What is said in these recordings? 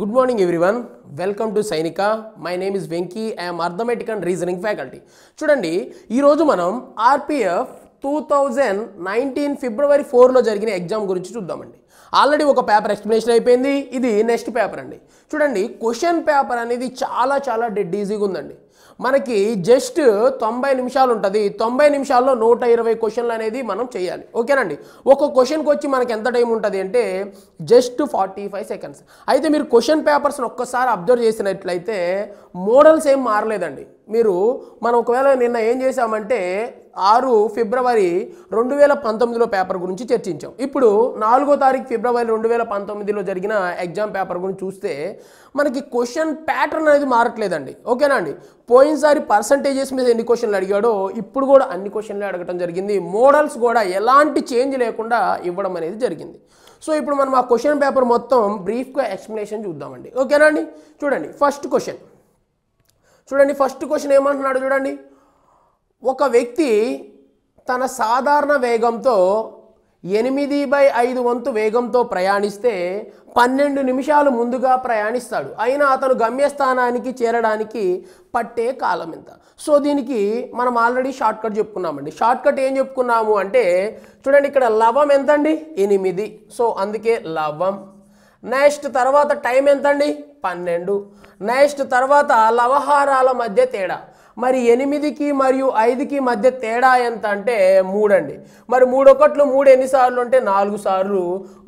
good morning everyone welcome to Sainika my name is Venky I'm arithmetic and reasoning faculty చూడండి ఈరోజు మనం RPF two thousand nineteen ఫిబ్రవరి ఫోర్లో జరిగిన ఎగ్జామ్ గురించి చూద్దామండి ఆల్రెడీ ఒక పేపర్ ఎక్స్ప్లెనేషన్ అయిపోయింది ఇది నెక్స్ట్ పేపర్ అండి చూడండి క్వశ్చన్ పేపర్ అనేది చాలా చాలా డెడ్ ఈజీగా ఉందండి మనకి జస్ట్ తొంభై నిమిషాలు ఉంటుంది తొంభై నిమిషాల్లో నూట ఇరవై క్వశ్చన్లు అనేది మనం చేయాలి ఓకేనండి ఒక క్వశ్చన్కి వచ్చి మనకి ఎంత టైం ఉంటుంది అంటే జస్ట్ ఫార్టీ ఫైవ్ సెకండ్స్ అయితే మీరు క్వశ్చన్ పేపర్స్ని ఒక్కసారి అబ్జర్వ్ చేసినట్లయితే మోడల్స్ ఏం మారలేదండి మీరు మనం ఒకవేళ నిన్న ఏం చేసామంటే ఆరు ఫిబ్రవరి రెండు వేల పంతొమ్మిదిలో పేపర్ గురించి చర్చించాం ఇప్పుడు నాలుగో తారీఖు ఫిబ్రవరి రెండు వేల పంతొమ్మిదిలో జరిగిన ఎగ్జామ్ పేపర్ గురించి చూస్తే మనకి క్వశ్చన్ ప్యాటర్న్ అనేది మారట్లేదండి ఓకేనా అండి పోయినసారి పర్సంటేజెస్ మీద ఎన్ని క్వశ్చన్లు అడిగాడో ఇప్పుడు కూడా అన్ని క్వశ్చన్లు అడగటం జరిగింది మోడల్స్ కూడా ఎలాంటి చేంజ్ లేకుండా ఇవ్వడం అనేది జరిగింది సో ఇప్పుడు మనం ఆ క్వశ్చన్ పేపర్ మొత్తం బ్రీఫ్గా ఎక్స్ప్లెనేషన్ చూద్దామండి ఓకేనా అండి చూడండి ఫస్ట్ క్వశ్చన్ చూడండి ఫస్ట్ క్వశ్చన్ ఏమంటున్నాడు చూడండి ఒక వ్యక్తి తన సాధారణ వేగంతో ఎనిమిది బై ఐదు వంతు వేగంతో ప్రయాణిస్తే పన్నెండు నిమిషాలు ముందుగా ప్రయాణిస్తాడు అయినా అతను గమ్యస్థానానికి చేరడానికి పట్టే కాలం ఎంత సో దీనికి మనం ఆల్రెడీ షార్ట్ కట్ చెప్పుకున్నామండి షార్ట్ కట్ ఏం చెప్పుకున్నాము అంటే చూడండి ఇక్కడ లవం ఎంతండి ఎనిమిది సో అందుకే లవం నెక్స్ట్ తర్వాత టైం ఎంతండి పన్నెండు నెక్స్ట్ తర్వాత లవహారాల మధ్య తేడా మరి ఎనిమిదికి మరియు ఐదుకి మధ్య తేడా ఎంత అంటే మూడండి మరి మూడొకట్లు మూడు ఎన్నిసార్లు అంటే నాలుగు సార్లు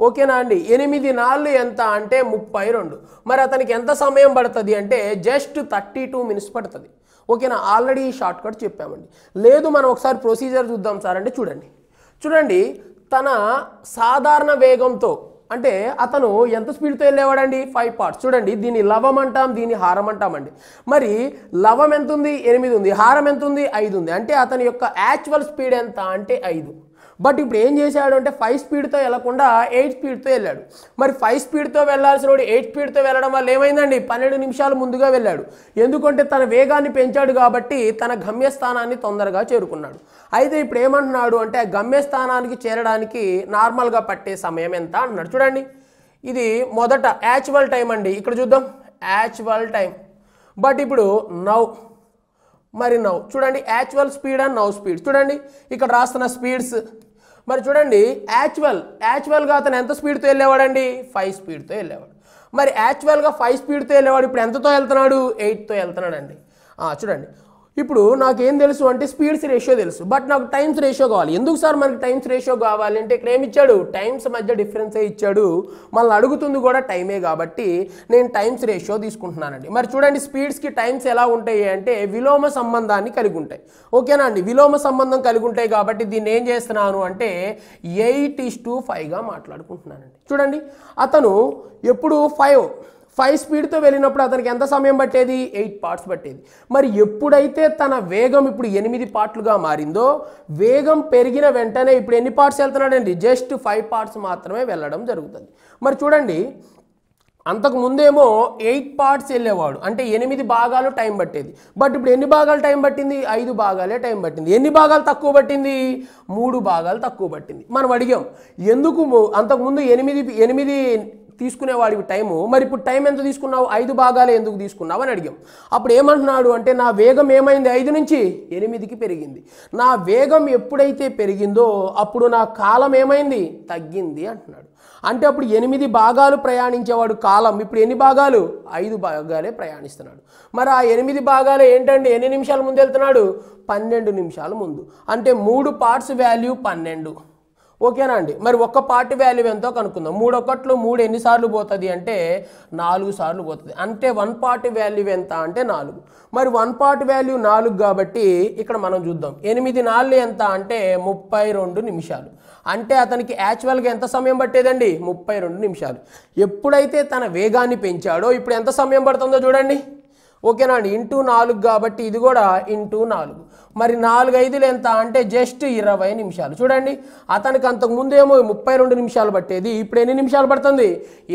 ఓకేనా అండి ఎనిమిది నాళ్ళు ఎంత అంటే ముప్పై రెండు మరి అతనికి ఎంత సమయం పడుతుంది అంటే జస్ట్ థర్టీ టూ మినిట్స్ పడుతుంది ఓకేనా ఆల్రెడీ షార్ట్ కట్ చెప్పామండి లేదు మనం ఒకసారి ప్రొసీజర్ చూద్దాం సార్ అంటే చూడండి చూడండి తన సాధారణ వేగంతో అంటే అతను ఎంత స్పీడ్తో వెళ్ళేవాడండి ఫైవ్ పార్ట్స్ చూడండి దీన్ని లవం అంటాం దీన్ని హారం అంటామండి మరి లవం ఎంత ఉంది ఎనిమిది ఉంది హారం ఎంత ఉంది ఐదు ఉంది అంటే అతని యొక్క యాక్చువల్ స్పీడ్ ఎంత అంటే ఐదు బట్ ఇప్పుడు ఏం చేశాడు అంటే ఫైవ్ స్పీడ్తో వెళ్లకుండా ఎయిట్ స్పీడ్తో వెళ్ళాడు మరి ఫైవ్ స్పీడ్తో వెళ్లాల్సిన వాడు ఎయిట్ స్పీడ్తో వెళ్ళడం వల్ల ఏమైందండి పన్నెండు నిమిషాలు ముందుగా వెళ్ళాడు ఎందుకంటే తన వేగాన్ని పెంచాడు కాబట్టి తన గమ్యస్థానాన్ని తొందరగా చేరుకున్నాడు అయితే ఇప్పుడు ఏమంటున్నాడు అంటే గమ్యస్థానానికి చేరడానికి నార్మల్గా పట్టే సమయం ఎంత అంటున్నాడు చూడండి ఇది మొదట యాచువల్ టైం అండి ఇక్కడ చూద్దాం యాచువల్ టైం బట్ ఇప్పుడు నౌ మరి నౌ చూడండి యాచువల్ స్పీడ్ అండ్ నౌ స్పీడ్ చూడండి ఇక్కడ రాస్తున్న స్పీడ్స్ మరి చూడండి యాక్చువల్ యాక్చువల్గా అతను ఎంత స్పీడ్తో వెళ్ళేవాడండి ఫైవ్ స్పీడ్తో వెళ్ళేవాడు మరి యాక్చువల్గా ఫైవ్ స్పీడ్తో వెళ్ళేవాడు ఇప్పుడు ఎంతతో వెళ్తున్నాడు ఎయిట్తో వెళ్తున్నాడు అండి చూడండి ఇప్పుడు నాకేం తెలుసు అంటే స్పీడ్స్ రేషియో తెలుసు బట్ నాకు టైమ్స్ రేషియో కావాలి ఎందుకు సార్ మనకి టైమ్స్ రేషియో కావాలంటే ఇక్కడ ఇచ్చాడు టైమ్స్ మధ్య డిఫరెన్సే ఇచ్చాడు మళ్ళీ అడుగుతుంది కూడా టైమే కాబట్టి నేను టైమ్స్ రేషియో తీసుకుంటున్నానండి మరి చూడండి స్పీడ్స్కి టైమ్స్ ఎలా ఉంటాయి అంటే విలోమ సంబంధాన్ని కలిగి ఉంటాయి ఓకేనా అండి విలోమ సంబంధం కలిగి ఉంటాయి కాబట్టి దీన్ని ఏం చేస్తున్నాను అంటే ఎయిట్ ఇస్ టు ఫైవ్గా మాట్లాడుకుంటున్నానండి చూడండి అతను ఎప్పుడు ఫైవ్ ఫైవ్ స్పీడ్తో వెళ్ళినప్పుడు అతనికి ఎంత సమయం పట్టేది ఎయిట్ పార్ట్స్ పట్టేది మరి ఎప్పుడైతే తన వేగం ఇప్పుడు ఎనిమిది పార్ట్లుగా మారిందో వేగం పెరిగిన వెంటనే ఇప్పుడు ఎన్ని పార్ట్స్ వెళ్తున్నాడండి జస్ట్ ఫైవ్ పార్ట్స్ మాత్రమే వెళ్ళడం జరుగుతుంది మరి చూడండి అంతకు ముందేమో ఎయిట్ పార్ట్స్ వెళ్ళేవాడు అంటే ఎనిమిది భాగాలు టైం పట్టేది బట్ ఇప్పుడు ఎన్ని భాగాలు టైం పట్టింది ఐదు భాగాలే టైం పట్టింది ఎన్ని భాగాలు తక్కువ పట్టింది మూడు భాగాలు తక్కువ పట్టింది మనం అడిగాం ఎందుకు అంతకుముందు ఎనిమిది ఎనిమిది తీసుకునేవాడివి టైము మరి ఇప్పుడు టైం ఎంత తీసుకున్నావు ఐదు భాగాలు ఎందుకు తీసుకున్నావు అని అడిగాం అప్పుడు ఏమంటున్నాడు అంటే నా వేగం ఏమైంది ఐదు నుంచి ఎనిమిదికి పెరిగింది నా వేగం ఎప్పుడైతే పెరిగిందో అప్పుడు నా కాలం ఏమైంది తగ్గింది అంటున్నాడు అంటే అప్పుడు ఎనిమిది భాగాలు ప్రయాణించేవాడు కాలం ఇప్పుడు ఎన్ని భాగాలు ఐదు భాగాలే ప్రయాణిస్తున్నాడు మరి ఆ ఎనిమిది భాగాలు ఏంటండి ఎన్ని నిమిషాల ముందు వెళ్తున్నాడు పన్నెండు నిమిషాల ముందు అంటే మూడు పార్ట్స్ వాల్యూ పన్నెండు ఓకేనా అండి మరి ఒక్క పార్ట్ వాల్యూ ఎంతో కనుక్కుందాం మూడు ఒకట్లో మూడు ఎన్నిసార్లు పోతుంది అంటే నాలుగు సార్లు పోతుంది అంటే వన్ పార్ట్ వాల్యూ ఎంత అంటే నాలుగు మరి వన్ పార్ట్ వాల్యూ నాలుగు కాబట్టి ఇక్కడ మనం చూద్దాం ఎనిమిది నాలుగు ఎంత అంటే ముప్పై రెండు నిమిషాలు అంటే అతనికి యాక్చువల్గా ఎంత సమయం పట్టేదండి ముప్పై రెండు నిమిషాలు ఎప్పుడైతే తన వేగాన్ని పెంచాడో ఇప్పుడు ఎంత సమయం పడుతుందో చూడండి ఓకేనా అండి ఇంటూ నాలుగు కాబట్టి ఇది కూడా ఇంటూ నాలుగు మరి నాలుగు ఐదులు ఎంత అంటే జస్ట్ ఇరవై నిమిషాలు చూడండి అతనికి ముందేమో ముప్పై రెండు నిమిషాలు పట్టేది ఇప్పుడు ఎన్ని నిమిషాలు పడుతుంది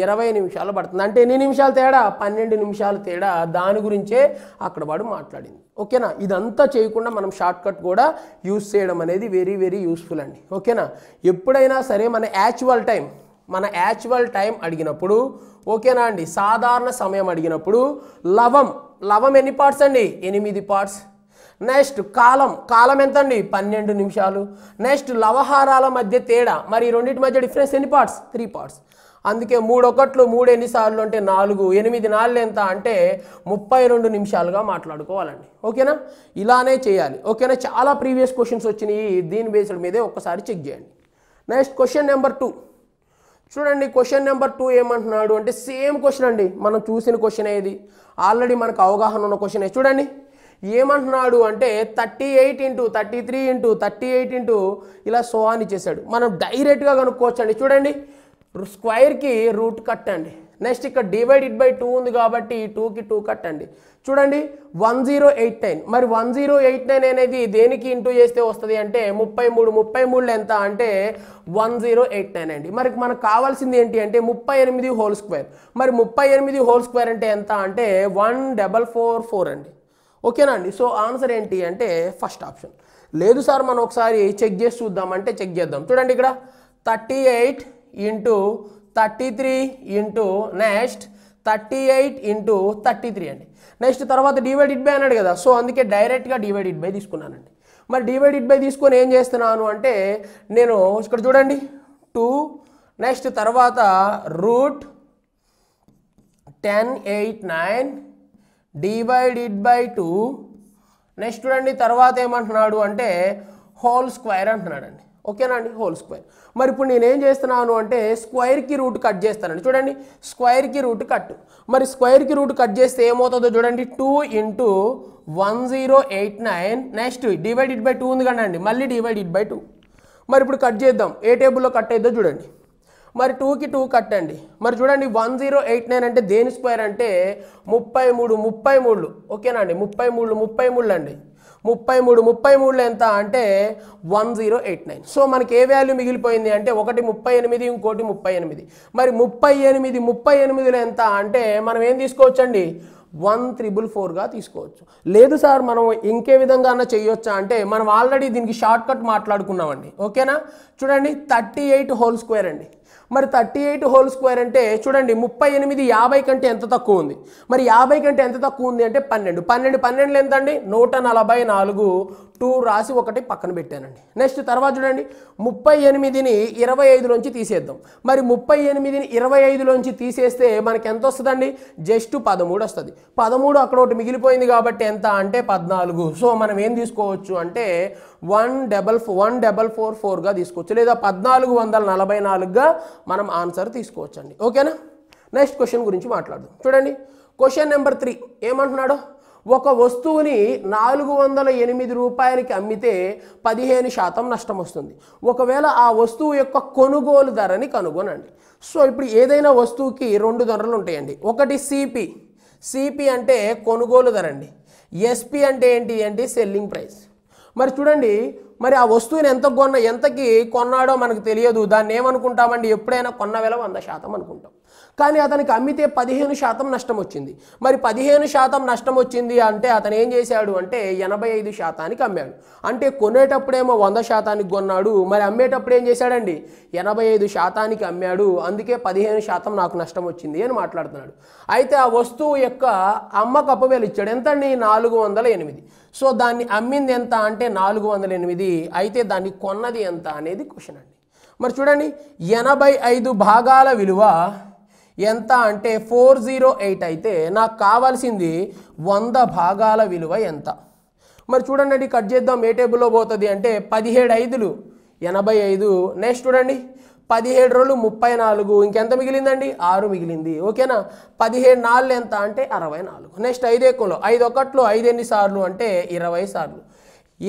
ఇరవై నిమిషాలు పడుతుంది అంటే ఎన్ని నిమిషాలు తేడా పన్నెండు నిమిషాలు తేడా దాని గురించే అక్కడ వాడు మాట్లాడింది ఓకేనా ఇదంతా చేయకుండా మనం షార్ట్ కట్ కూడా యూస్ చేయడం అనేది వెరీ వెరీ యూస్ఫుల్ అండి ఓకేనా ఎప్పుడైనా సరే మన యాక్చువల్ టైం మన యాక్చువల్ టైం అడిగినప్పుడు ఓకేనా అండి సాధారణ సమయం అడిగినప్పుడు లవం లవం ఎన్ని పార్ట్స్ అండి ఎనిమిది పార్ట్స్ నెక్స్ట్ కాలం కాలం ఎంత అండి పన్నెండు నిమిషాలు నెక్స్ట్ లవహారాల మధ్య తేడా మరి రెండింటి మధ్య డిఫరెన్స్ ఎన్ని పార్ట్స్ త్రీ పార్ట్స్ అందుకే మూడు ఒకట్లు మూడు ఎన్నిసార్లు అంటే నాలుగు ఎనిమిది నాలుగు ఎంత అంటే ముప్పై రెండు నిమిషాలుగా మాట్లాడుకోవాలండి ఓకేనా ఇలానే చేయాలి ఓకేనా చాలా ప్రీవియస్ క్వశ్చన్స్ వచ్చినాయి దీని బేస్డ్ మీదే ఒక్కసారి చెక్ చేయండి నెక్స్ట్ క్వశ్చన్ నెంబర్ టూ చూడండి క్వశ్చన్ నెంబర్ టూ ఏమంటున్నాడు అంటే సేమ్ క్వశ్చన్ అండి మనం చూసిన క్వశ్చన్ ఏది ఆల్రెడీ మనకు అవగాహన ఉన్న క్వశ్చన్ చూడండి ఏమంటున్నాడు అంటే thirty eight into thirty three into thirty eight into ఇలా సో అని చేశాడు మనం డైరెక్ట్గా కనుక్కోవచ్చండి చూడండి స్క్వైర్కి రూట్ కట్టండి నెక్స్ట్ ఇక్కడ డివైడెడ్ బై టూ ఉంది కాబట్టి టూకి టూ కట్టండి చూడండి వన్ జీరో ఎయిట్ నైన్ మరి వన్ జీరో ఎయిట్ నైన్ అనేది దేనికి ఇంటూ చేస్తే వస్తుంది అంటే ముప్పై మూడు ముప్పై మూడులో ఎంత అంటే వన్ జీరో ఎయిట్ నైన్ అండి మరి మనకు కావాల్సింది ఏంటి అంటే ముప్పై ఎనిమిది హోల్ స్క్వేర్ మరి ముప్పై ఎనిమిది హోల్ స్క్వేర్ అంటే ఎంత అంటే వన్ డబల్ ఫోర్ ఫోర్ అండి ఓకేనా అండి సో ఆన్సర్ ఏంటి అంటే ఫస్ట్ ఆప్షన్ లేదు సార్ మనం ఒకసారి చెక్ చేసి చూద్దామంటే చెక్ చేద్దాం చూడండి ఇక్కడ thirty eight into thirty three into next thirty eight into thirty three అండి నెక్స్ట్ తర్వాత డివైడెడ్ బై అన్నాడు కదా సో అందుకే డైరెక్ట్గా డివైడెడ్ బై తీసుకున్నానండి మరి డివైడెడ్ బై తీసుకొని ఏం చేస్తున్నాను అంటే నేను ఇక్కడ చూడండి టూ నెక్స్ట్ తర్వాత root ten eight nine divided by two next చూడండి తర్వాత ఏమంటున్నాడు అంటే హోల్ స్క్వేర్ అంటున్నాడండి ఓకేనా అండి హోల్ స్క్వేర్ మరి ఇప్పుడు నేనేం చేస్తున్నాను అంటే స్క్వైర్కి రూట్ కట్ చేస్తానండి చూడండి స్క్వైర్కి రూట్ కట్ మరి స్క్వైర్కి రూట్ కట్ చేస్తే ఏమవుతుందో చూడండి two into one zero eight nine next divided by two ఉంది కదండి మళ్ళీ డివైడెడ్ బై టూ మరి ఇప్పుడు కట్ చేద్దాం ఏ టేబుల్లో కట్ అయిద్దో చూడండి మరి టూకి టూ కట్ అండి మరి చూడండి వన్ జీరో ఎయిట్ నైన్ అంటే దేని స్క్వేర్ అంటే ముప్పై మూడు ముప్పై మూడు ఓకేనా అండి ముప్పై మూడు ముప్పై మూడు అండి ముప్పై మూడు ముప్పై మూడులో ఎంత అంటే one zero eight nine so మనకి ఏ వాల్యూ మిగిలిపోయింది అంటే ఒకటి ముప్పై ఎనిమిది ఇంకోటి ముప్పై ఎనిమిది మరి ముప్పై ఎనిమిది ముప్పై ఎనిమిదిలో ఎంత అంటే మనం ఏం తీసుకోవచ్చండి వన్ త్రిబుల్ ఫోర్గా తీసుకోవచ్చు లేదు సార్ మనం ఇంకే విధంగా అన్న చేయొచ్చా అంటే మనం ఆల్రెడీ దీనికి షార్ట్ కట్ మాట్లాడుకున్నామండి ఓకేనా చూడండి థర్టీ ఎయిట్ హోల్ స్క్వేర్ అండి మరి థర్టీ ఎయిట్ హోల్ స్క్వేర్ అంటే చూడండి ముప్పై ఎనిమిది యాభై కంటే ఎంత తక్కువ ఉంది మరి యాభై కంటే ఎంత తక్కువ ఉంది అంటే పన్నెండు పన్నెండు పన్నెండు ఎంత అండి నూట నలభై నాలుగు టూ రాసి ఒకటి పక్కన పెట్టానండి నెక్స్ట్ తర్వాత చూడండి ముప్పై ఎనిమిదిని ఇరవై ఐదులోంచి తీసేద్దాం మరి ముప్పై ఎనిమిదిని ఇరవై ఐదులోంచి తీసేస్తే మనకి ఎంత వస్తుందండి జస్ట్ పదమూడు వస్తుంది పదమూడు అక్కడ ఒకటి మిగిలిపోయింది కాబట్టి ఎంత అంటే పద్నాలుగు సో మనం ఏం తీసుకోవచ్చు అంటే one double one double four ఫోర్గా తీసుకోవచ్చు లేదా పద్నాలుగు వందల నలభై నాలుగుగా మనం ఆన్సర్ తీసుకోవచ్చండి ఓకేనా నెక్స్ట్ క్వశ్చన్ గురించి మాట్లాడదాం చూడండి క్వశ్చన్ నెంబర్ త్రీ ఏమంటున్నాడు ఒక వస్తువుని నాలుగు వందల ఎనిమిది రూపాయలకి అమ్మితే పదిహేను శాతం నష్టం వస్తుంది ఒకవేళ ఆ వస్తువు యొక్క కొనుగోలు ధరని కనుగొనండి సో ఇప్పుడు ఏదైనా వస్తువుకి రెండు ధరలు ఉంటాయండి ఒకటి సిపి సిపి అంటే కొనుగోలు ధర అండి ఎస్పి అంటే ఏంటి అంటే సెల్లింగ్ ప్రైస్ మరి చూడండి మరి ఆ వస్తువుని ఎంత కొన్న ఎంతకి కొన్నాడో మనకు తెలియదు దాన్ని ఏమనుకుంటామండి ఎప్పుడైనా కొన్న వేళ వంద శాతం అనుకుంటాం కానీ అతనికి అమ్మితే పదిహేను శాతం నష్టం వచ్చింది మరి పదిహేను శాతం నష్టం వచ్చింది అంటే అతను ఏం చేశాడు అంటే ఎనభై ఐదు శాతానికి అమ్మాడు అంటే కొనేటప్పుడేమో వంద శాతానికి కొన్నాడు మరి అమ్మేటప్పుడు ఏం చేశాడండి ఎనభై ఐదు శాతానికి అమ్మాడు అందుకే పదిహేను శాతం నాకు నష్టం వచ్చింది అని మాట్లాడుతున్నాడు అయితే ఆ వస్తువు యొక్క అమ్మ వేలు ఇచ్చాడు ఎంతండి నాలుగు వందల ఎనిమిది సో దాన్ని అమ్మింది ఎంత అంటే నాలుగు వందల ఎనిమిది అయితే దాన్ని కొన్నది ఎంత అనేది క్వశ్చన్ అండి మరి చూడండి ఎనభై ఐదు భాగాల విలువ ఎంత అంటే ఫోర్ జీరో ఎయిట్ అయితే నాకు కావాల్సింది వంద భాగాల విలువ ఎంత మరి చూడండి కట్ చేద్దాం ఏ టేబుల్లో పోతుంది అంటే పదిహేడు ఐదులు ఎనభై ఐదు నెక్స్ట్ చూడండి పదిహేడు రోజులు ముప్పై నాలుగు ఇంకెంత మిగిలిందండి ఆరు మిగిలింది ఓకేనా పదిహేడు నాలుగు ఎంత అంటే అరవై నాలుగు నెక్స్ట్ ఐదు ఎక్కువలో ఐదు ఒకట్లో ఐదు ఎన్ని సార్లు అంటే ఇరవై సార్లు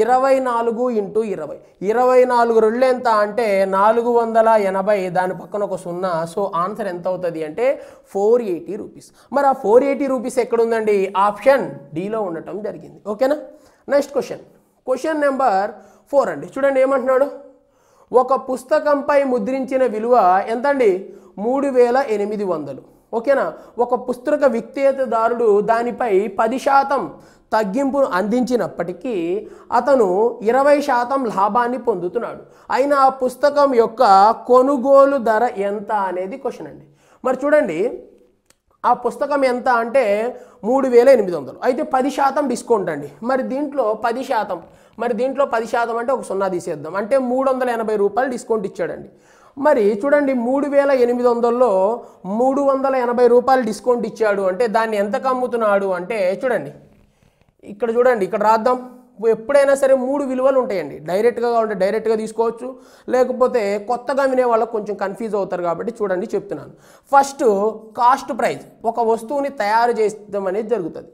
ఇరవై నాలుగు ఇంటూ ఇరవై ఇరవై నాలుగు రెండు ఎంత అంటే నాలుగు వందల ఎనభై దాని పక్కన ఒక సున్నా సో ఆన్సర్ ఎంత అవుతుంది అంటే ఫోర్ ఎయిటీ రూపీస్ మరి ఆ ఫోర్ ఎయిటీ రూపీస్ ఎక్కడుందండి ఆప్షన్ డీలో ఉండటం జరిగింది ఓకేనా next question question number four అండి చూడండి ఏమంటున్నాడు ఒక పుస్తకంపై ముద్రించిన విలువ ఎంతండి మూడు వేల ఎనిమిది వందలు ఓకేనా ఒక పుస్తక విక్రేతదారుడు దానిపై పది శాతం తగ్గింపును అందించినప్పటికీ అతను ఇరవై శాతం లాభాన్ని పొందుతున్నాడు అయినా ఆ పుస్తకం యొక్క కొనుగోలు ధర ఎంత అనేది క్వశ్చన్ అండి మరి చూడండి ఆ పుస్తకం ఎంత అంటే మూడు వేల ఎనిమిది వందలు అయితే పది శాతం డిస్కౌంట్ అండి మరి దీంట్లో పది శాతం మరి దీంట్లో పది శాతం అంటే ఒక సున్నా తీసేద్దాం అంటే మూడు వందల ఎనభై రూపాయలు డిస్కౌంట్ ఇచ్చాడండి మరి చూడండి మూడు వేల ఎనిమిది వందల్లో మూడు వందల ఎనభై రూపాయలు డిస్కౌంట్ ఇచ్చాడు అంటే దాన్ని ఎంతకు అమ్ముతున్నాడు అంటే చూడండి ఇక్కడ చూడండి ఇక్కడ రాద్దాం ఎప్పుడైనా సరే మూడు విలువలు ఉంటాయండి డైరెక్ట్గా కావాలంటే డైరెక్ట్గా తీసుకోవచ్చు లేకపోతే కొత్తగా వినే వాళ్ళకు కొంచెం కన్ఫ్యూజ్ అవుతారు కాబట్టి చూడండి చెప్తున్నాను ఫస్ట్ కాస్ట్ ప్రైజ్ ఒక వస్తువుని తయారు చేయడం అనేది జరుగుతుంది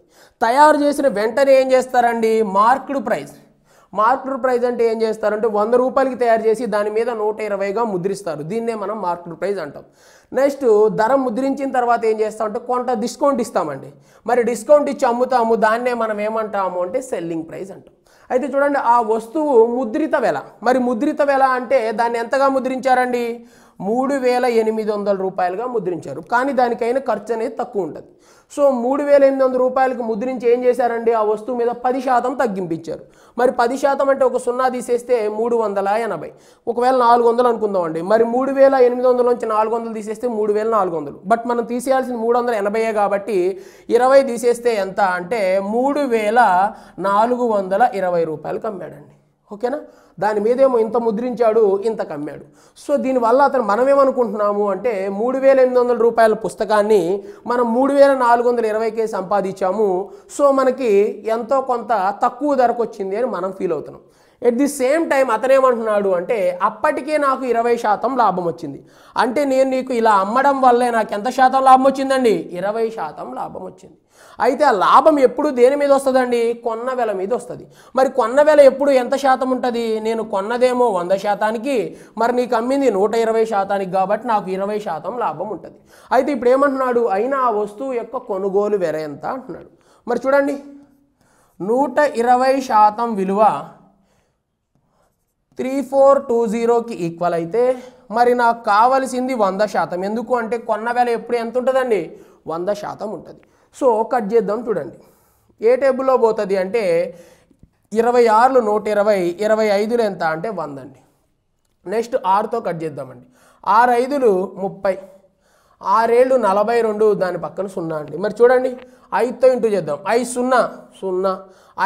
తయారు చేసిన వెంటనే ఏం చేస్తారండి మార్క్డ్ ప్రైజ్ మార్క్డ్ ప్రైజ్ అంటే ఏం చేస్తారంటే వంద రూపాయలకి తయారు చేసి దాని మీద నూట ఇరవైగా ముద్రిస్తారు దీన్నే మనం మార్క్డ్ ప్రైజ్ అంటాం నెక్స్ట్ ధర ముద్రించిన తర్వాత ఏం చేస్తామంటే కొంత డిస్కౌంట్ ఇస్తామండి మరి డిస్కౌంట్ ఇచ్చి అమ్ముతాము దాన్నే మనం ఏమంటాము అంటే సెల్లింగ్ ప్రైజ్ అంటాం అయితే చూడండి ఆ వస్తువు ముద్రిత వెల మరి ముద్రిత వెల అంటే దాన్ని ఎంతగా ముద్రించారండి మూడు వేల ఎనిమిది వందల రూపాయలుగా ముద్రించారు కానీ దానికైనా ఖర్చు అనేది తక్కువ ఉంటుంది సో మూడు వేల ఎనిమిది వందల రూపాయలకు ముద్రించి ఏం చేశారండి ఆ వస్తువు మీద పది శాతం తగ్గింపించారు మరి పది శాతం అంటే ఒక సున్నా తీసేస్తే మూడు వందల ఎనభై ఒకవేళ నాలుగు వందలు అనుకుందాం అండి మరి మూడు వేల ఎనిమిది వందల నుంచి నాలుగు వందలు తీసేస్తే మూడు వేల నాలుగు వందలు బట్ మనం తీసేయాల్సిన మూడు వందల ఎనభై కాబట్టి ఇరవై తీసేస్తే ఎంత అంటే మూడు వేల నాలుగు వందల ఇరవై రూపాయలకు అమ్మాడండి ఓకేనా దాని మీదేమో ఇంత ముద్రించాడు ఇంత కమ్మాడు సో దీనివల్ల అతను మనమేమనుకుంటున్నాము అంటే మూడు వేల ఎనిమిది వందల రూపాయల పుస్తకాన్ని మనం మూడు వేల నాలుగు వందల ఇరవైకే సంపాదించాము సో మనకి ఎంతో కొంత తక్కువ ధరకు వచ్చింది అని మనం ఫీల్ అవుతున్నాం ఎట్ ది సేమ్ టైం అతనేమంటున్నాడు అంటే అప్పటికే నాకు ఇరవై శాతం లాభం వచ్చింది అంటే నేను నీకు ఇలా అమ్మడం వల్లే నాకు ఎంత శాతం లాభం వచ్చిందండి ఇరవై శాతం లాభం వచ్చింది అయితే ఆ లాభం ఎప్పుడు దేని మీద వస్తుందండి కొన్న వెల మీద వస్తుంది మరి కొన్న వెల ఎప్పుడు ఎంత శాతం ఉంటుంది నేను కొన్నదేమో వంద శాతానికి మరి నీకు అమ్మింది నూట ఇరవై శాతానికి కాబట్టి నాకు ఇరవై శాతం లాభం ఉంటుంది అయితే ఇప్పుడు ఏమంటున్నాడు అయినా ఆ వస్తువు యొక్క కొనుగోలు వెర ఎంత అంటున్నాడు మరి చూడండి నూట ఇరవై శాతం విలువ త్రీ ఫోర్ టూ జీరోకి ఈక్వల్ అయితే మరి నాకు కావలసింది వంద శాతం ఎందుకు అంటే కొన్న వేల ఎప్పుడు ఎంత ఉంటుందండి వంద శాతం ఉంటుంది సో కట్ చేద్దాం చూడండి ఏ టేబుల్లో పోతుంది అంటే ఇరవై ఆరులు నూట ఇరవై ఇరవై ఐదులు ఎంత అంటే వందండి నెక్స్ట్ ఆరుతో కట్ చేద్దామండి ఆరు ఐదులు ముప్పై ఆరేళ్ళు నలభై రెండు దాని పక్కన సున్నా అండి మరి చూడండి ఐదుతో ఇంటూ చేద్దాం ఐదు సున్నా సున్నా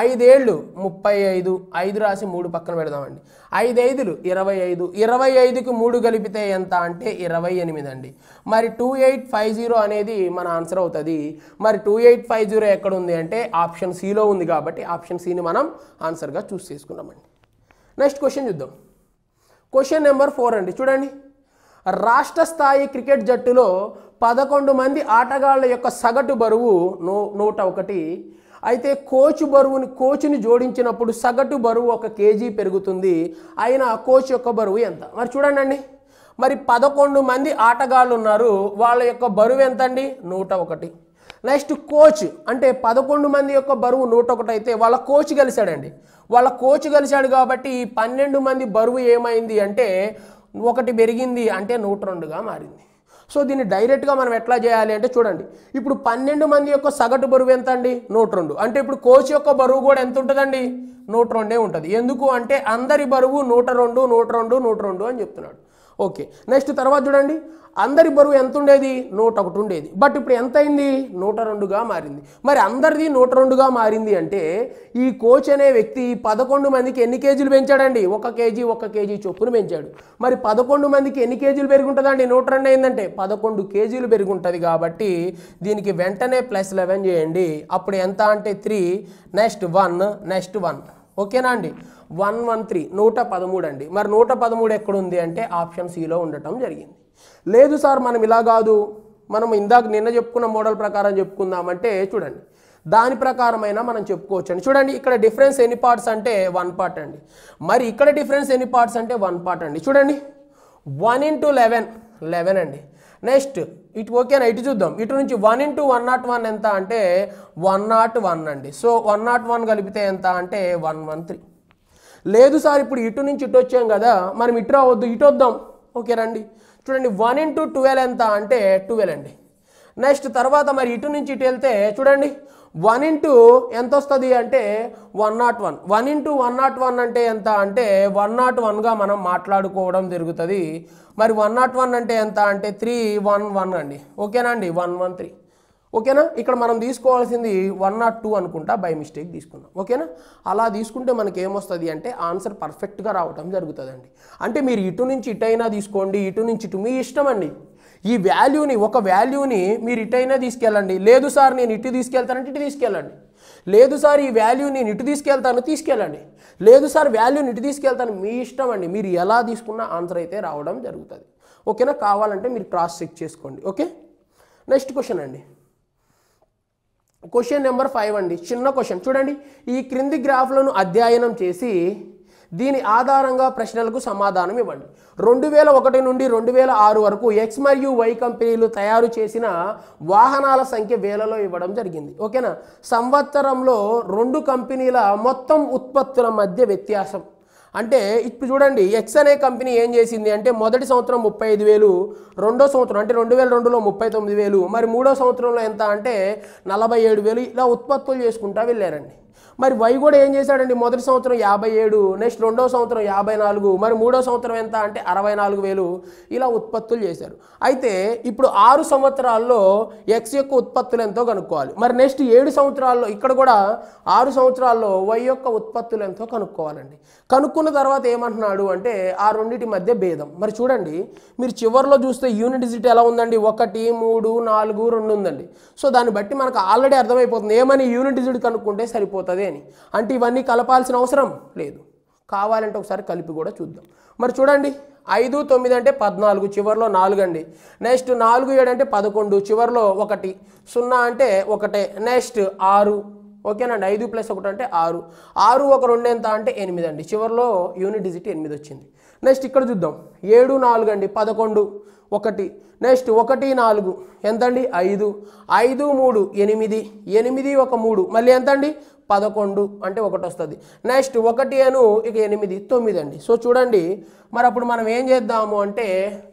ఐదేళ్ళు ముప్పై ఐదు ఐదు రాసి మూడు పక్కన పెడదామండి ఐదు ఐదులు ఇరవై ఐదు ఇరవై ఐదుకి మూడు కలిపితే ఎంత అంటే ఇరవై ఎనిమిది అండి మరి టూ ఎయిట్ ఫైవ్ జీరో అనేది మన ఆన్సర్ అవుతుంది మరి టూ ఎయిట్ ఫైవ్ జీరో ఎక్కడ ఉంది అంటే ఆప్షన్ సిలో ఉంది కాబట్టి ఆప్షన్ సిని మనం ఆన్సర్గా చూస్ చేసుకున్నామండి నెక్స్ట్ క్వశ్చన్ చూద్దాం క్వశ్చన్ నెంబర్ ఫోర్ అండి చూడండి రాష్ట్ర స్థాయి క్రికెట్ జట్టులో పదకొండు మంది ఆటగాళ్ల యొక్క సగటు బరువు నూ నూట ఒకటి అయితే కోచ్ బరువుని కోచ్ని జోడించినప్పుడు సగటు బరువు ఒక కేజీ పెరుగుతుంది అయినా కోచ్ యొక్క బరువు ఎంత మరి చూడండి మరి పదకొండు మంది ఆటగాళ్ళు ఉన్నారు వాళ్ళ యొక్క బరువు ఎంత అండి నూట ఒకటి నెక్స్ట్ కోచ్ అంటే పదకొండు మంది యొక్క బరువు నూట ఒకటి అయితే వాళ్ళ కోచ్ కలిశాడండి వాళ్ళ కోచ్ కలిశాడు కాబట్టి ఈ పన్నెండు మంది బరువు ఏమైంది అంటే ఒకటి పెరిగింది అంటే నూట రెండుగా మారింది సో దీన్ని డైరెక్ట్గా మనం ఎట్లా చేయాలి అంటే చూడండి ఇప్పుడు పన్నెండు మంది యొక్క సగటు బరువు ఎంత అండి నూట రెండు అంటే ఇప్పుడు కోచ్ యొక్క బరువు కూడా ఎంత ఉంటుందండి నూట రెండే ఉంటుంది ఎందుకు అంటే అందరి బరువు నూట రెండు నూట రెండు నూట రెండు అని చెప్తున్నాడు ఓకే నెక్స్ట్ తర్వాత చూడండి అందరి బరువు ఎంత ఉండేది నూట ఒకటి ఉండేది బట్ ఇప్పుడు ఎంత అయింది నూట రెండుగా మారింది మరి అందరిది నూట రెండుగా మారింది అంటే ఈ కోచ్ అనే వ్యక్తి పదకొండు మందికి ఎన్ని కేజీలు పెంచాడండి ఒక కేజీ ఒక కేజీ చొప్పున పెంచాడు మరి పదకొండు మందికి ఎన్ని కేజీలు పెరుగుంటుందండి నూట రెండు అయిందంటే పదకొండు కేజీలు పెరుగుంటుంది కాబట్టి దీనికి వెంటనే ప్లస్ లెవెన్ చేయండి అప్పుడు ఎంత అంటే three next one next one ఓకేనా అండి వన్ వన్ త్రీ నూట పదమూడు అండి మరి నూట పదమూడు ఎక్కడుంది అంటే ఆప్షన్ సిలో ఉండటం జరిగింది లేదు సార్ మనం ఇలా కాదు మనం ఇందాక నిన్న చెప్పుకున్న మోడల్ ప్రకారం చెప్పుకుందామంటే చూడండి దాని ప్రకారమైన మనం చెప్పుకోవచ్చండి చూడండి ఇక్కడ డిఫరెన్స్ ఎన్ని పార్ట్స్ అంటే వన్ పార్ట్ అండి మరి ఇక్కడ డిఫరెన్స్ ఎన్ని పార్ట్స్ అంటే వన్ పార్ట్ అండి చూడండి వన్ ఇంటూ లెవెన్ లెవెన్ అండి నెక్స్ట్ ఇటు ఓకేనా ఇటు చూద్దాం ఇటు నుంచి one into one nought one ఎంత అంటే వన్ నాట్ వన్ అండి సో వన్ నాట్ వన్ కలిపితే ఎంత అంటే వన్ వన్ త్రీ లేదు సార్ ఇప్పుడు ఇటు నుంచి ఇటు వచ్చాం కదా మనం ఇటు రావద్దు ఇటు వద్దాం ఓకే రండి చూడండి వన్ ఇంటూ ట్వెల్వ్ ఎంత అంటే ట్వెల్వ్ అండి నెక్స్ట్ తర్వాత మరి ఇటు నుంచి ఇటు వెళ్తే చూడండి వన్ ఇంటూ ఎంత వస్తుంది అంటే one nought one one into one nought one అంటే ఎంత అంటే వన్ నాట్ వన్గా మనం మాట్లాడుకోవడం జరుగుతుంది మరి వన్ నాట్ వన్ అంటే ఎంత అంటే త్రీ వన్ వన్ అండి ఓకేనా అండి వన్ వన్ త్రీ ఓకేనా ఇక్కడ మనం తీసుకోవాల్సింది వన్ నాట్ టూ అనుకుంటా బై మిస్టేక్ తీసుకున్నాం ఓకేనా అలా తీసుకుంటే మనకి ఏమొస్తుంది అంటే ఆన్సర్ పర్ఫెక్ట్గా రావటం జరుగుతుందండి అంటే మీరు ఇటు నుంచి ఇటైనా తీసుకోండి ఇటు నుంచి ఇటు మీ ఇష్టం అండి ఈ వాల్యూని ఒక వాల్యూని మీరు ఇటైనా తీసుకెళ్ళండి లేదు సార్ నేను ఇటు తీసుకెళ్తానంటే ఇటు తీసుకెళ్ళండి లేదు సార్ ఈ వాల్యూ నేను ఇటు తీసుకెళ్తాను తీసుకెళ్ళండి లేదు సార్ వాల్యూని ఇటు తీసుకెళ్తాను మీ ఇష్టం అండి మీరు ఎలా తీసుకున్న ఆన్సర్ అయితే రావడం జరుగుతుంది ఓకేనా కావాలంటే మీరు క్రాస్ చెక్ చేసుకోండి ఓకే నెక్స్ట్ క్వశ్చన్ అండి క్వశ్చన్ నెంబర్ ఫైవ్ అండి చిన్న క్వశ్చన్ చూడండి ఈ క్రింది గ్రాఫ్లను అధ్యయనం చేసి దీని ఆధారంగా ప్రశ్నలకు సమాధానం ఇవ్వండి రెండు వేల ఒకటి నుండి రెండు వేల ఆరు వరకు ఎక్స్ మరియు వై కంపెనీలు తయారు చేసిన వాహనాల సంఖ్య వేలలో ఇవ్వడం జరిగింది ఓకేనా సంవత్సరంలో రెండు కంపెనీల మొత్తం ఉత్పత్తుల మధ్య వ్యత్యాసం అంటే ఇప్పుడు చూడండి ఎక్స్ అనే కంపెనీ ఏం చేసింది అంటే మొదటి సంవత్సరం ముప్పై ఐదు వేలు రెండో సంవత్సరం అంటే రెండు వేల రెండులో ముప్పై తొమ్మిది వేలు మరి మూడో సంవత్సరంలో ఎంత అంటే నలభై ఏడు వేలు ఇలా ఉత్పత్తులు చేసుకుంటా వెళ్ళారండి మరి వై కూడా ఏం చేశాడండి మొదటి సంవత్సరం యాభై ఏడు నెక్స్ట్ రెండో సంవత్సరం యాభై నాలుగు మరి మూడో సంవత్సరం ఎంత అంటే అరవై నాలుగు వేలు ఇలా ఉత్పత్తులు చేశారు అయితే ఇప్పుడు ఆరు సంవత్సరాల్లో ఎక్స్ యొక్క ఉత్పత్తులు ఎంతో కనుక్కోవాలి మరి నెక్స్ట్ ఏడు సంవత్సరాల్లో ఇక్కడ కూడా ఆరు సంవత్సరాల్లో వై యొక్క ఉత్పత్తులు ఎంతో కనుక్కోవాలండి కనుక్కున్న తర్వాత ఏమంటున్నాడు అంటే ఆ రెండింటి మధ్య భేదం మరి చూడండి మీరు చివరిలో చూస్తే యూనిట్ డిజిట్ ఎలా ఉందండి ఒకటి మూడు నాలుగు రెండు ఉందండి సో దాన్ని బట్టి మనకు ఆల్రెడీ అర్థమైపోతుంది ఏమని యూనిట్ డిజిట్ కనుక్కుంటే సరిపోతుంది అని అంటే ఇవన్నీ కలపాల్సిన అవసరం లేదు కావాలంటే ఒకసారి కలిపి కూడా చూద్దాం మరి చూడండి ఐదు తొమ్మిది అంటే పద్నాలుగు చివరిలో నాలుగు అండి నెక్స్ట్ నాలుగు ఏడు అంటే పదకొండు చివరిలో ఒకటి సున్నా అంటే ఒకటే నెక్స్ట్ ఆరు ఓకేనండి ఐదు ప్లస్ ఒకటి అంటే ఆరు ఆరు ఒక రెండు ఎంత అంటే ఎనిమిది అండి చివరిలో యూనిట్ డిజిట్ ఎనిమిది వచ్చింది నెక్స్ట్ ఇక్కడ చూద్దాం ఏడు నాలుగు అండి పదకొండు ఒకటి నెక్స్ట్ ఒకటి నాలుగు ఎంతండి ఐదు ఐదు మూడు ఎనిమిది ఎనిమిది ఒక మూడు మళ్ళీ ఎంతండి పదకొండు అంటే ఒకటి వస్తుంది నెక్స్ట్ ఒకటి అను ఇక ఎనిమిది తొమ్మిది అండి సో చూడండి మరి అప్పుడు మనం ఏం చేద్దాము అంటే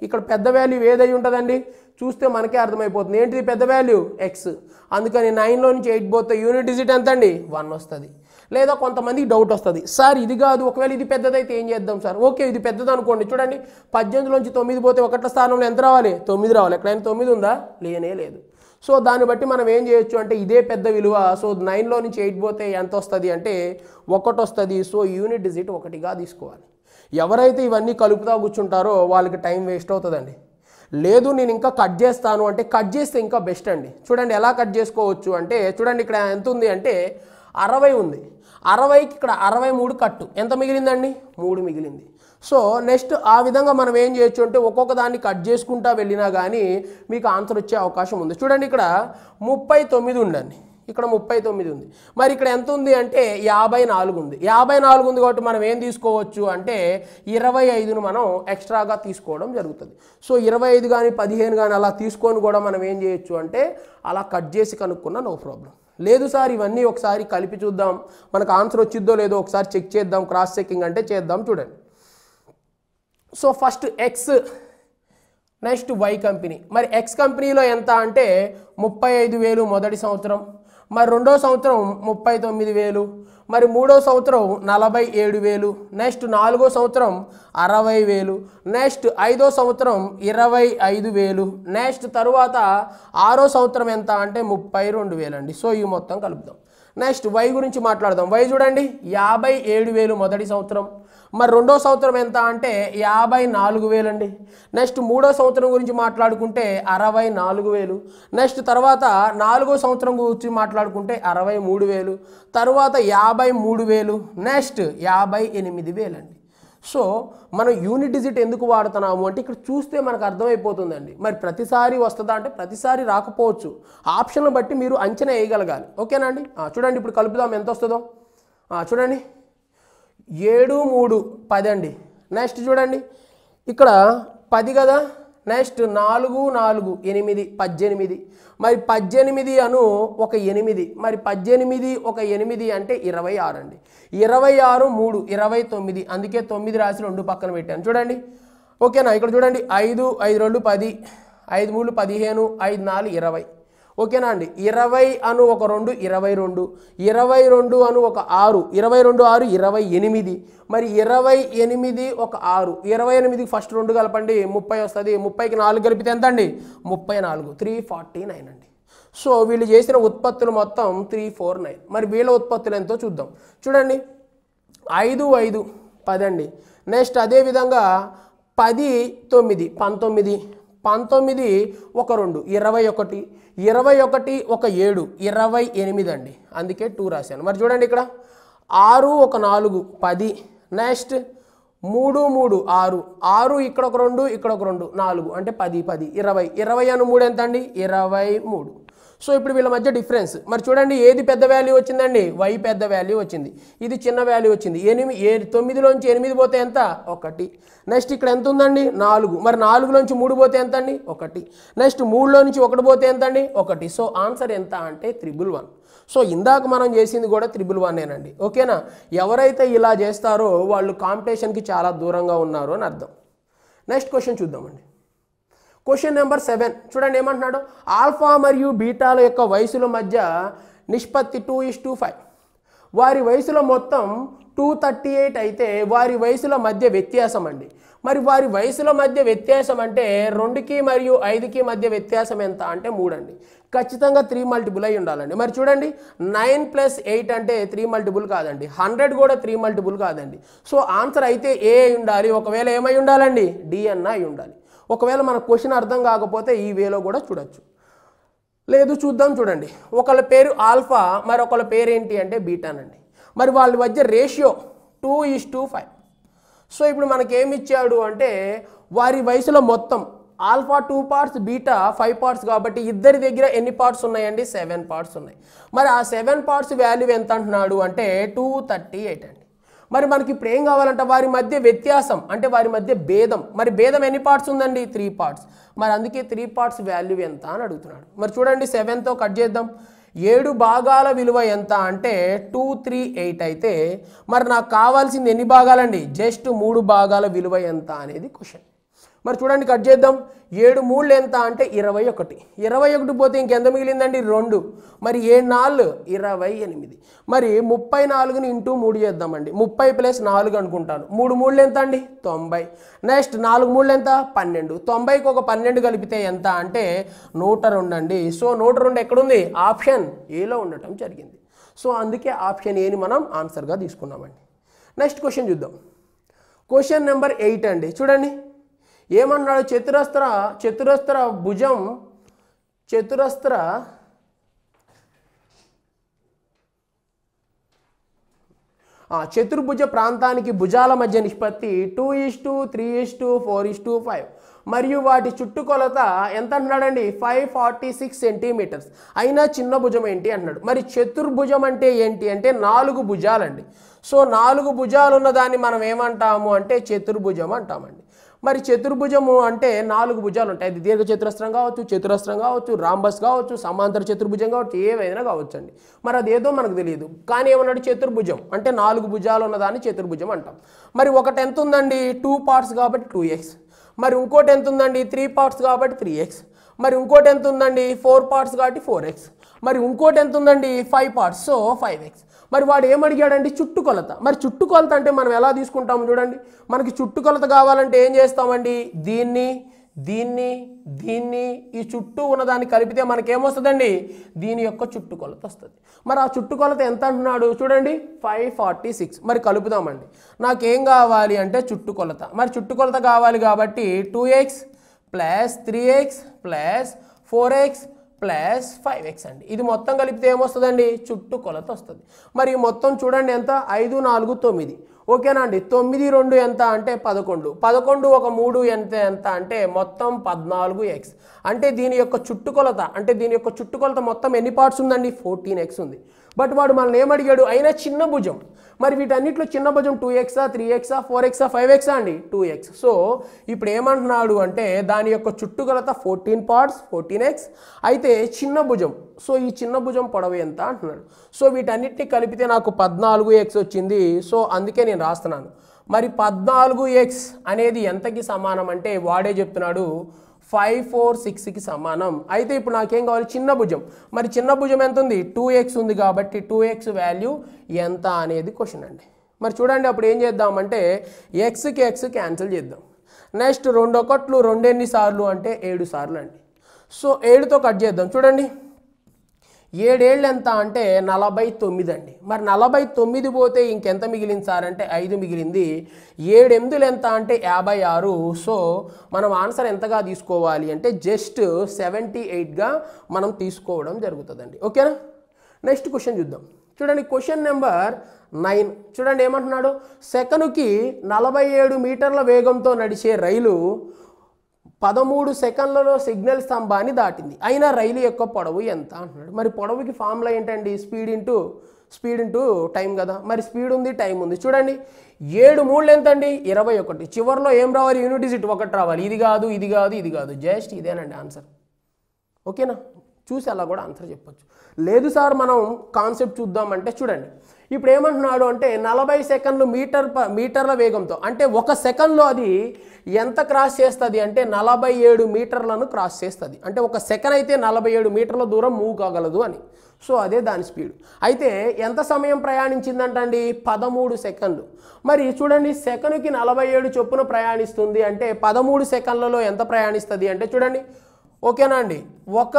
ఇక్కడ పెద్ద వాల్యూ ఏదై ఉంటుందండి చూస్తే మనకే అర్థమైపోతుంది ఏంటిది పెద్ద వాల్యూ ఎక్స్ అందుకని నైన్లో నుంచి ఎయిట్ పోతే యూనిట్ డిజిట్ ఎంత అండి వన్ వస్తుంది లేదా కొంతమందికి డౌట్ వస్తుంది సార్ ఇది కాదు ఒకవేళ ఇది పెద్దదైతే ఏం చేద్దాం సార్ ఓకే ఇది పెద్దది అనుకోండి చూడండి పద్దెనిమిదిలోంచి తొమ్మిది పోతే ఒకట్ల స్థానంలో ఎంత రావాలి తొమ్మిది రావాలి ఎక్కడైనా తొమ్మిది ఉందా లేనే లేదు సో దాన్ని బట్టి మనం ఏం చేయొచ్చు అంటే ఇదే పెద్ద విలువ సో నైన్లో నుంచి ఎయిట్ పోతే ఎంత వస్తుంది అంటే ఒకటి వస్తుంది సో యూనిట్ డిజిట్ ఒకటిగా తీసుకోవాలి ఎవరైతే ఇవన్నీ కలుపుతా కూర్చుంటారో వాళ్ళకి టైం వేస్ట్ అవుతుందండి లేదు నేను ఇంకా కట్ చేస్తాను అంటే కట్ చేస్తే ఇంకా బెస్ట్ అండి చూడండి ఎలా కట్ చేసుకోవచ్చు అంటే చూడండి ఇక్కడ ఎంత ఉంది అంటే అరవై ఉంది అరవైకి ఇక్కడ అరవై మూడు కట్టు ఎంత మిగిలిందండి మూడు మిగిలింది సో నెక్స్ట్ ఆ విధంగా మనం ఏం చేయొచ్చు అంటే ఒక్కొక్క దాన్ని కట్ చేసుకుంటా వెళ్ళినా కానీ మీకు ఆన్సర్ వచ్చే అవకాశం ఉంది చూడండి ఇక్కడ ముప్పై తొమ్మిది ఉండండి ఇక్కడ ముప్పై తొమ్మిది ఉంది మరి ఇక్కడ ఎంత ఉంది అంటే యాభై నాలుగు ఉంది యాభై నాలుగు ఉంది కాబట్టి మనం ఏం తీసుకోవచ్చు అంటే ఇరవై ఐదును మనం ఎక్స్ట్రాగా తీసుకోవడం జరుగుతుంది సో ఇరవై ఐదు కానీ పదిహేను కానీ అలా తీసుకొని కూడా మనం ఏం చేయొచ్చు అంటే అలా కట్ చేసి కనుక్కున్నా నో ప్రాబ్లం లేదు సార్ ఇవన్నీ ఒకసారి కలిపి చూద్దాం మనకు ఆన్సర్ వచ్చిద్దో లేదో ఒకసారి చెక్ చేద్దాం క్రాస్ చెక్కింగ్ అంటే చేద్దాం చూడండి so first X next Y company మరి ఎక్స్ కంపెనీలో ఎంత అంటే ముప్పై ఐదు వేలు మొదటి సంవత్సరం మరి రెండో సంవత్సరం ముప్పై తొమ్మిది వేలు మరి మూడో సంవత్సరం నలభై ఏడు వేలు నెక్స్ట్ నాలుగో సంవత్సరం అరవై వేలు నెక్స్ట్ ఐదో సంవత్సరం ఇరవై ఐదు వేలు నెక్స్ట్ తరువాత ఆరో సంవత్సరం ఎంత అంటే ముప్పై రెండు వేలండి సో ఈ మొత్తం కలుపుదాం నెక్స్ట్ వై గురించి మాట్లాడదాం వై చూడండి యాభై ఏడు వేలు మొదటి సంవత్సరం మరి రెండో సంవత్సరం ఎంత అంటే యాభై నాలుగు వేలండి నెక్స్ట్ మూడో సంవత్సరం గురించి మాట్లాడుకుంటే అరవై నాలుగు వేలు నెక్స్ట్ తర్వాత నాలుగో సంవత్సరం గురించి మాట్లాడుకుంటే అరవై మూడు వేలు తర్వాత యాభై మూడు వేలు నెక్స్ట్ యాభై ఎనిమిది వేలండి సో మనం యూనిట్ డిజిట్ ఎందుకు వాడుతున్నాము అంటే ఇక్కడ చూస్తే మనకు అర్థమైపోతుందండి మరి ప్రతిసారి వస్తుందా అంటే ప్రతిసారి రాకపోవచ్చు ఆప్షన్లు బట్టి మీరు అంచనా వేయగలగాలి ఓకేనా అండి చూడండి ఇప్పుడు కలుపుదాం ఎంత వస్తుందో చూడండి ఏడు మూడు పది అండి నెక్స్ట్ చూడండి ఇక్కడ పది కదా నెక్స్ట్ నాలుగు నాలుగు ఎనిమిది పద్దెనిమిది మరి పద్దెనిమిది అను ఒక ఎనిమిది మరి పద్దెనిమిది ఒక ఎనిమిది అంటే ఇరవై ఆరు అండి ఇరవై ఆరు మూడు ఇరవై తొమ్మిది అందుకే తొమ్మిది రాసి రెండు పక్కన పెట్టాను చూడండి ఓకేనా ఇక్కడ చూడండి ఐదు ఐదు రెండు పది ఐదు మూడు పదిహేను ఐదు నాలుగు ఇరవై ఓకేనా అండి ఇరవై అను ఒక రెండు ఇరవై రెండు ఇరవై రెండు అను ఒక ఆరు ఇరవై రెండు ఆరు ఇరవై ఎనిమిది మరి ఇరవై ఎనిమిది ఒక ఆరు ఇరవై ఎనిమిది ఫస్ట్ రెండు కలపండి ముప్పై వస్తుంది ముప్పైకి నాలుగు కలిపితే ఎంత అండి ముప్పై నాలుగు త్రీ ఫార్టీ నైన్ అండి సో వీళ్ళు చేసిన ఉత్పత్తులు మొత్తం త్రీ ఫోర్ నైన్ మరి వీళ్ళ ఉత్పత్తులు ఎంతో చూద్దాం చూడండి ఐదు ఐదు పది అండి నెక్స్ట్ అదేవిధంగా పది తొమ్మిది పంతొమ్మిది పంతొమ్మిది ఒక రెండు ఇరవై ఒకటి ఇరవై ఒకటి ఒక ఏడు ఇరవై ఎనిమిది అండి అందుకే టూ రాశాను మరి చూడండి ఇక్కడ ఆరు ఒక నాలుగు పది నెక్స్ట్ మూడు మూడు ఆరు ఆరు ఇక్కడ ఒక రెండు ఇక్కడ ఒక రెండు నాలుగు అంటే పది పది ఇరవై ఇరవై అను మూడు ఎంత అండి ఇరవై మూడు సో ఇప్పుడు వీళ్ళ మధ్య డిఫరెన్స్ మరి చూడండి ఏది పెద్ద వాల్యూ వచ్చిందండి వై పెద్ద వాల్యూ వచ్చింది ఇది చిన్న వాల్యూ వచ్చింది ఎనిమిది ఏ తొమ్మిదిలోంచి ఎనిమిది పోతే ఎంత ఒకటి నెక్స్ట్ ఇక్కడ ఎంత ఉందండి నాలుగు మరి నాలుగులోంచి మూడు పోతే ఎంత అండి ఒకటి నెక్స్ట్ మూడులో నుంచి ఒకటి పోతే ఎంత అండి ఒకటి సో ఆన్సర్ ఎంత అంటే త్రిబుల్ వన్ సో ఇందాక మనం చేసింది కూడా త్రిబుల్ వన్నేనండి ఓకేనా ఎవరైతే ఇలా చేస్తారో వాళ్ళు కాంపిటీషన్కి చాలా దూరంగా ఉన్నారో అని అర్థం నెక్స్ట్ క్వశ్చన్ చూద్దామండి క్వశ్చన్ నెంబర్ సెవెన్ చూడండి ఏమంటున్నాడు ఆల్ఫా మరియు బీటాల యొక్క వయసుల మధ్య నిష్పత్తి టూ ఇస్ టూ ఫైవ్ వారి వయసులో మొత్తం టూ థర్టీ ఎయిట్ అయితే వారి వయసుల మధ్య వ్యత్యాసం అండి మరి వారి వయసుల మధ్య వ్యత్యాసం అంటే రెండుకి మరియు ఐదుకి మధ్య వ్యత్యాసం ఎంత అంటే మూడు అండి ఖచ్చితంగా త్రీ మల్టిపుల్ అయి ఉండాలండి మరి చూడండి నైన్ ప్లస్ ఎయిట్ అంటే త్రీ మల్టిపుల్ కాదండి హండ్రెడ్ కూడా త్రీ మల్టిపుల్ కాదండి సో ఆన్సర్ అయితే ఏ ఉండాలి ఒకవేళ ఏమై ఉండాలండి డి అయి ఉండాలి ఒకవేళ మన క్వశ్చన్ అర్థం కాకపోతే ఈ వేలో కూడా చూడొచ్చు లేదు చూద్దాం చూడండి ఒకళ్ళ పేరు ఆల్ఫా మరి ఒకళ్ళ పేరు ఏంటి అంటే బీటానండి మరి వాళ్ళ మధ్య ratio two is to five so ఇప్పుడు మనకేమి ఇచ్చాడు అంటే వారి వయసులో మొత్తం alpha two parts beta five parts కాబట్టి ఇద్దరి దగ్గర ఎన్ని పార్ట్స్ ఉన్నాయండి సెవెన్ పార్ట్స్ ఉన్నాయి మరి ఆ సెవెన్ పార్ట్స్ వాల్యూ ఎంత అంటున్నాడు అంటే టూ థర్టీ ఎయిట్ అండి మరి మనకి ఇప్పుడు ఏం కావాలంట వారి మధ్య వ్యత్యాసం అంటే వారి మధ్య భేదం మరి భేదం ఎన్ని పార్ట్స్ ఉందండి త్రీ పార్ట్స్ మరి అందుకే త్రీ పార్ట్స్ వాల్యూ ఎంత అని అడుగుతున్నాడు మరి చూడండి సెవెన్తో కట్ చేద్దాం ఏడు భాగాల విలువ ఎంత అంటే టూ త్రీ ఎయిట్ అయితే మరి నాకు కావాల్సింది ఎన్ని భాగాలండి జస్ట్ మూడు భాగాల విలువ ఎంత అనేది క్వశ్చన్ మరి చూడండి కట్ చేద్దాం ఏడు మూళ్ళు ఎంత అంటే ఇరవై ఒకటి ఇరవై ఒకటి పోతే ఇంకెంత మిగిలిందండి రెండు మరి ఏడు నాలుగు ఇరవై ఎనిమిది మరి ముప్పై నాలుగుని ఇంటూ మూడు చేద్దామండి ముప్పై ప్లస్ నాలుగు అనుకుంటాను మూడు మూళ్ళు ఎంత అండి తొంభై నెక్స్ట్ నాలుగు మూళ్ళు ఎంత పన్నెండు తొంభైకి ఒక పన్నెండు కలిపితే ఎంత అంటే నూట రెండు అండి సో నూట రెండు ఎక్కడుంది ఆప్షన్ ఏలో ఉండటం జరిగింది సో అందుకే ఆప్షన్ ఏని మనం ఆన్సర్గా తీసుకున్నామండి నెక్స్ట్ క్వశ్చన్ చూద్దాం క్వశ్చన్ నెంబర్ ఎయిట్ అండి చూడండి ఏమన్నాడు చతురస్త్ర చతురస్త్ర భుజం చతురస్త్ర చతుర్భుజ ప్రాంతానికి భుజాల మధ్య నిష్పత్తి two is to three is to four is to five మరియు వాటి చుట్టుకొలత ఎంత అంటున్నాడండి ఫైవ్ ఫార్టీ సిక్స్ సెంటీమీటర్స్ అయినా చిన్న భుజం ఏంటి అన్నాడు మరి చతుర్భుజం అంటే ఏంటి అంటే నాలుగు భుజాలండి సో నాలుగు భుజాలు ఉన్న దాన్ని మనం ఏమంటాము అంటే చతుర్భుజం అంటామండి మరి చతుర్భుజము అంటే నాలుగు భుజాలు ఉంటాయి అది దీర్ఘ చతురస్రం కావచ్చు చతురస్రం కావచ్చు రాంబస్ కావచ్చు సమాంతర చతుర్భుజం కావచ్చు ఏవైనా అండి మరి అదేదో మనకు తెలియదు కానీ ఏమన్నాడు చతుర్భుజం అంటే నాలుగు భుజాలు ఉన్నదాన్ని చతుర్భుజం అంటాం మరి ఒకటి ఎంత ఉందండి టూ పార్ట్స్ కాబట్టి టూ ఎక్స్ మరి ఇంకోటి ఎంత ఉందండి త్రీ పార్ట్స్ కాబట్టి త్రీ ఎక్స్ మరి ఇంకోటి ఎంత ఉందండి ఫోర్ పార్ట్స్ కాబట్టి ఫోర్ ఎక్స్ మరి ఇంకోటి ఎంత ఉందండి five parts so five X మరి వాడు ఏమడిగాడండి చుట్టుకొలత మరి చుట్టుకొలత అంటే మనం ఎలా తీసుకుంటాము చూడండి మనకి చుట్టుకొలత కావాలంటే ఏం చేస్తామండి దీన్ని దీన్ని దీన్ని ఈ చుట్టూ ఉన్నదాన్ని కలిపితే మనకేమొస్తుందండి దీని యొక్క చుట్టుకొలత వస్తుంది మరి ఆ చుట్టుకొలత ఎంత అంటున్నాడు చూడండి ఫైవ్ ఫార్టీ సిక్స్ మరి కలుపుదామండి నాకేం కావాలి అంటే చుట్టుకొలత మరి చుట్టుకొలత కావాలి కాబట్టి two X plus three X plus four X plus five X అండి ఇది మొత్తం కలిపితే ఏమొస్తుందండి చుట్టూ కొలత వస్తుంది మరి మొత్తం చూడండి ఎంత ఐదు నాలుగు తొమ్మిది ఓకేనా అండి తొమ్మిది రెండు ఎంత అంటే పదకొండు పదకొండు ఒక మూడు ఎంత ఎంత అంటే మొత్తం పద్నాలుగు ఎక్స్ అంటే దీని యొక్క చుట్టుకొలత అంటే దీని యొక్క చుట్టుకొలత మొత్తం ఎన్ని పార్ట్స్ ఉందండి ఫోర్టీన్ ఎక్స్ ఉంది బట్ వాడు మనల్ని ఏమడిగాడు అయినా చిన్న భుజం మరి వీటన్నిటిలో చిన్న భుజం టూ ఎక్సా త్రీ ఎక్సా ఫోర్ ఎక్సా ఫైవ్ ఎక్సా అండి టూ ఎక్స్ సో ఇప్పుడు ఏమంటున్నాడు అంటే దాని యొక్క చుట్టుకొలత ఫోర్టీన్ పార్ట్స్ ఫోర్టీన్ ఎక్స్ అయితే చిన్న భుజం సో ఈ చిన్న భుజం పొడవ ఎంత అంటున్నాడు సో వీటన్నిటిని కలిపితే నాకు పద్నాలుగు ఎక్స్ వచ్చింది సో అందుకే నేను రాస్తున్నాను మరి పద్నాలుగు ఎక్స్ అనేది ఎంతకి సమానం అంటే వాడే చెప్తున్నాడు ఫైవ్ ఫోర్ సిక్స్కి సమానం అయితే ఇప్పుడు నాకేం కావాలి చిన్న భుజం మరి చిన్న భుజం ఎంత ఉంది టూ ఎక్స్ ఉంది కాబట్టి టూ ఎక్స్ వాల్యూ ఎంత అనేది క్వశ్చన్ అండి మరి చూడండి అప్పుడు ఏం చేద్దామంటే ఎక్స్కి ఎక్స్ క్యాన్సిల్ చేద్దాం నెక్స్ట్ రెండో కొట్లు రెండెన్ని సార్లు అంటే ఏడు సార్లు అండి సో ఏడుతో కట్ చేద్దాం చూడండి ఏడేళ్ళు ఎంత అంటే నలభై తొమ్మిది అండి మరి నలభై తొమ్మిది పోతే ఇంకెంత మిగిలింది సార్ అంటే ఐదు మిగిలింది ఏడెనిమిదిలు ఎంత అంటే యాభై ఆరు సో మనం ఆన్సర్ ఎంతగా తీసుకోవాలి అంటే జస్ట్ సెవెంటీ ఎయిట్గా మనం తీసుకోవడం జరుగుతుందండి ఓకేనా నెక్స్ట్ క్వశ్చన్ చూద్దాం చూడండి క్వశ్చన్ నెంబర్ నైన్ చూడండి ఏమంటున్నాడు సెకనుకి నలభై ఏడు మీటర్ల వేగంతో నడిచే రైలు పదమూడు సెకండ్లలో సిగ్నల్ స్తంభాన్ని దాటింది అయినా రైలు యొక్క పొడవు ఎంత అంటున్నాడు మరి పొడవుకి ఫార్ములా ఏంటండి speed into speed into time కదా మరి స్పీడ్ ఉంది టైం ఉంది చూడండి ఏడు మూడు ఎంత అండి ఇరవై ఒకటి చివరిలో ఏం రావాలి యూనిట్ డిజిట్ ఒకటి రావాలి ఇది కాదు ఇది కాదు ఇది కాదు జస్ట్ ఇదేనండి ఆన్సర్ ఓకేనా చూసి అలా కూడా ఆన్సర్ చెప్పచ్చు లేదు సార్ మనం కాన్సెప్ట్ చూద్దామంటే చూడండి ఇప్పుడు ఏమంటున్నాడు అంటే నలభై సెకండ్లు మీటర్ మీటర్ల వేగంతో అంటే ఒక సెకండ్లో అది ఎంత క్రాస్ చేస్తుంది అంటే నలభై ఏడు మీటర్లను క్రాస్ చేస్తుంది అంటే ఒక సెకండ్ అయితే నలభై ఏడు మీటర్ల దూరం మూవ్ కాగలదు అని సో అదే దాని స్పీడ్ అయితే ఎంత సమయం ప్రయాణించిందంటండి పదమూడు సెకండ్లు మరి చూడండి సెకండ్కి నలభై ఏడు చొప్పున ప్రయాణిస్తుంది అంటే పదమూడు సెకండ్లలో ఎంత ప్రయాణిస్తుంది అంటే చూడండి ఓకేనా అండి ఒక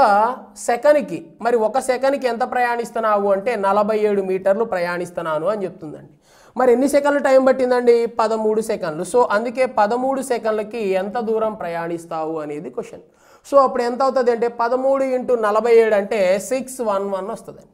సెకన్కి మరి ఒక సెకన్కి ఎంత ప్రయాణిస్తున్నావు అంటే నలభై ఏడు మీటర్లు ప్రయాణిస్తున్నాను అని చెప్తుందండి మరి ఎన్ని సెకండ్లు టైం పట్టిందండి పదమూడు సెకండ్లు సో అందుకే పదమూడు సెకండ్లకి ఎంత దూరం ప్రయాణిస్తావు అనేది క్వశ్చన్ సో అప్పుడు ఎంత అవుతుంది అంటే పదమూడు ఇంటూ నలభై ఏడు అంటే సిక్స్ వన్ వన్ వస్తుందండి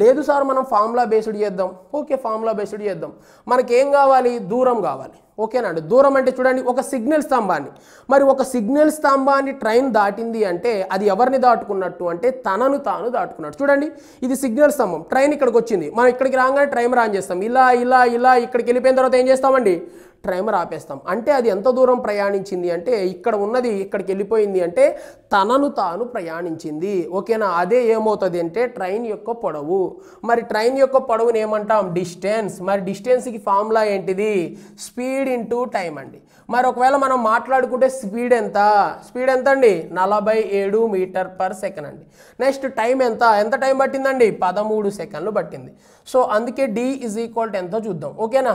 లేదు సార్ మనం ఫార్ములా బేస్డ్ చేద్దాం ఓకే ఫార్ములా బేస్డ్ చేద్దాం మనకేం కావాలి దూరం కావాలి ఓకేనండి దూరం అంటే చూడండి ఒక సిగ్నల్ స్తంభాన్ని మరి ఒక సిగ్నల్ స్తంభాన్ని ట్రైన్ దాటింది అంటే అది ఎవరిని దాటుకున్నట్టు అంటే తనను తాను దాటుకున్నట్టు చూడండి ఇది సిగ్నల్ స్తంభం ట్రైన్ ఇక్కడికి వచ్చింది మనం ఇక్కడికి రాగానే ట్రైన్ రాన్ చేస్తాం ఇలా ఇలా ఇలా ఇక్కడికి వెళ్ళిపోయిన తర్వాత ఏం చేస్తామండి ట్రైమర్ ఆపేస్తాం అంటే అది ఎంత దూరం ప్రయాణించింది అంటే ఇక్కడ ఉన్నది ఇక్కడికి వెళ్ళిపోయింది అంటే తనను తాను ప్రయాణించింది ఓకేనా అదే ఏమవుతుంది అంటే ట్రైన్ యొక్క పొడవు మరి ట్రైన్ యొక్క పొడవుని ఏమంటాం డిస్టెన్స్ మరి డిస్టెన్స్కి ఫార్ములా ఏంటిది స్పీడ్ ఇంటూ టైం అండి మరి ఒకవేళ మనం మాట్లాడుకుంటే స్పీడ్ ఎంత స్పీడ్ ఎంత అండి నలభై ఏడు మీటర్ పర్ సెకండ్ అండి నెక్స్ట్ టైం ఎంత ఎంత టైం పట్టిందండి పదమూడు సెకండ్లు పట్టింది సో అందుకే డి ఈజ్ ఈక్వల్ టు ఎంతో చూద్దాం ఓకేనా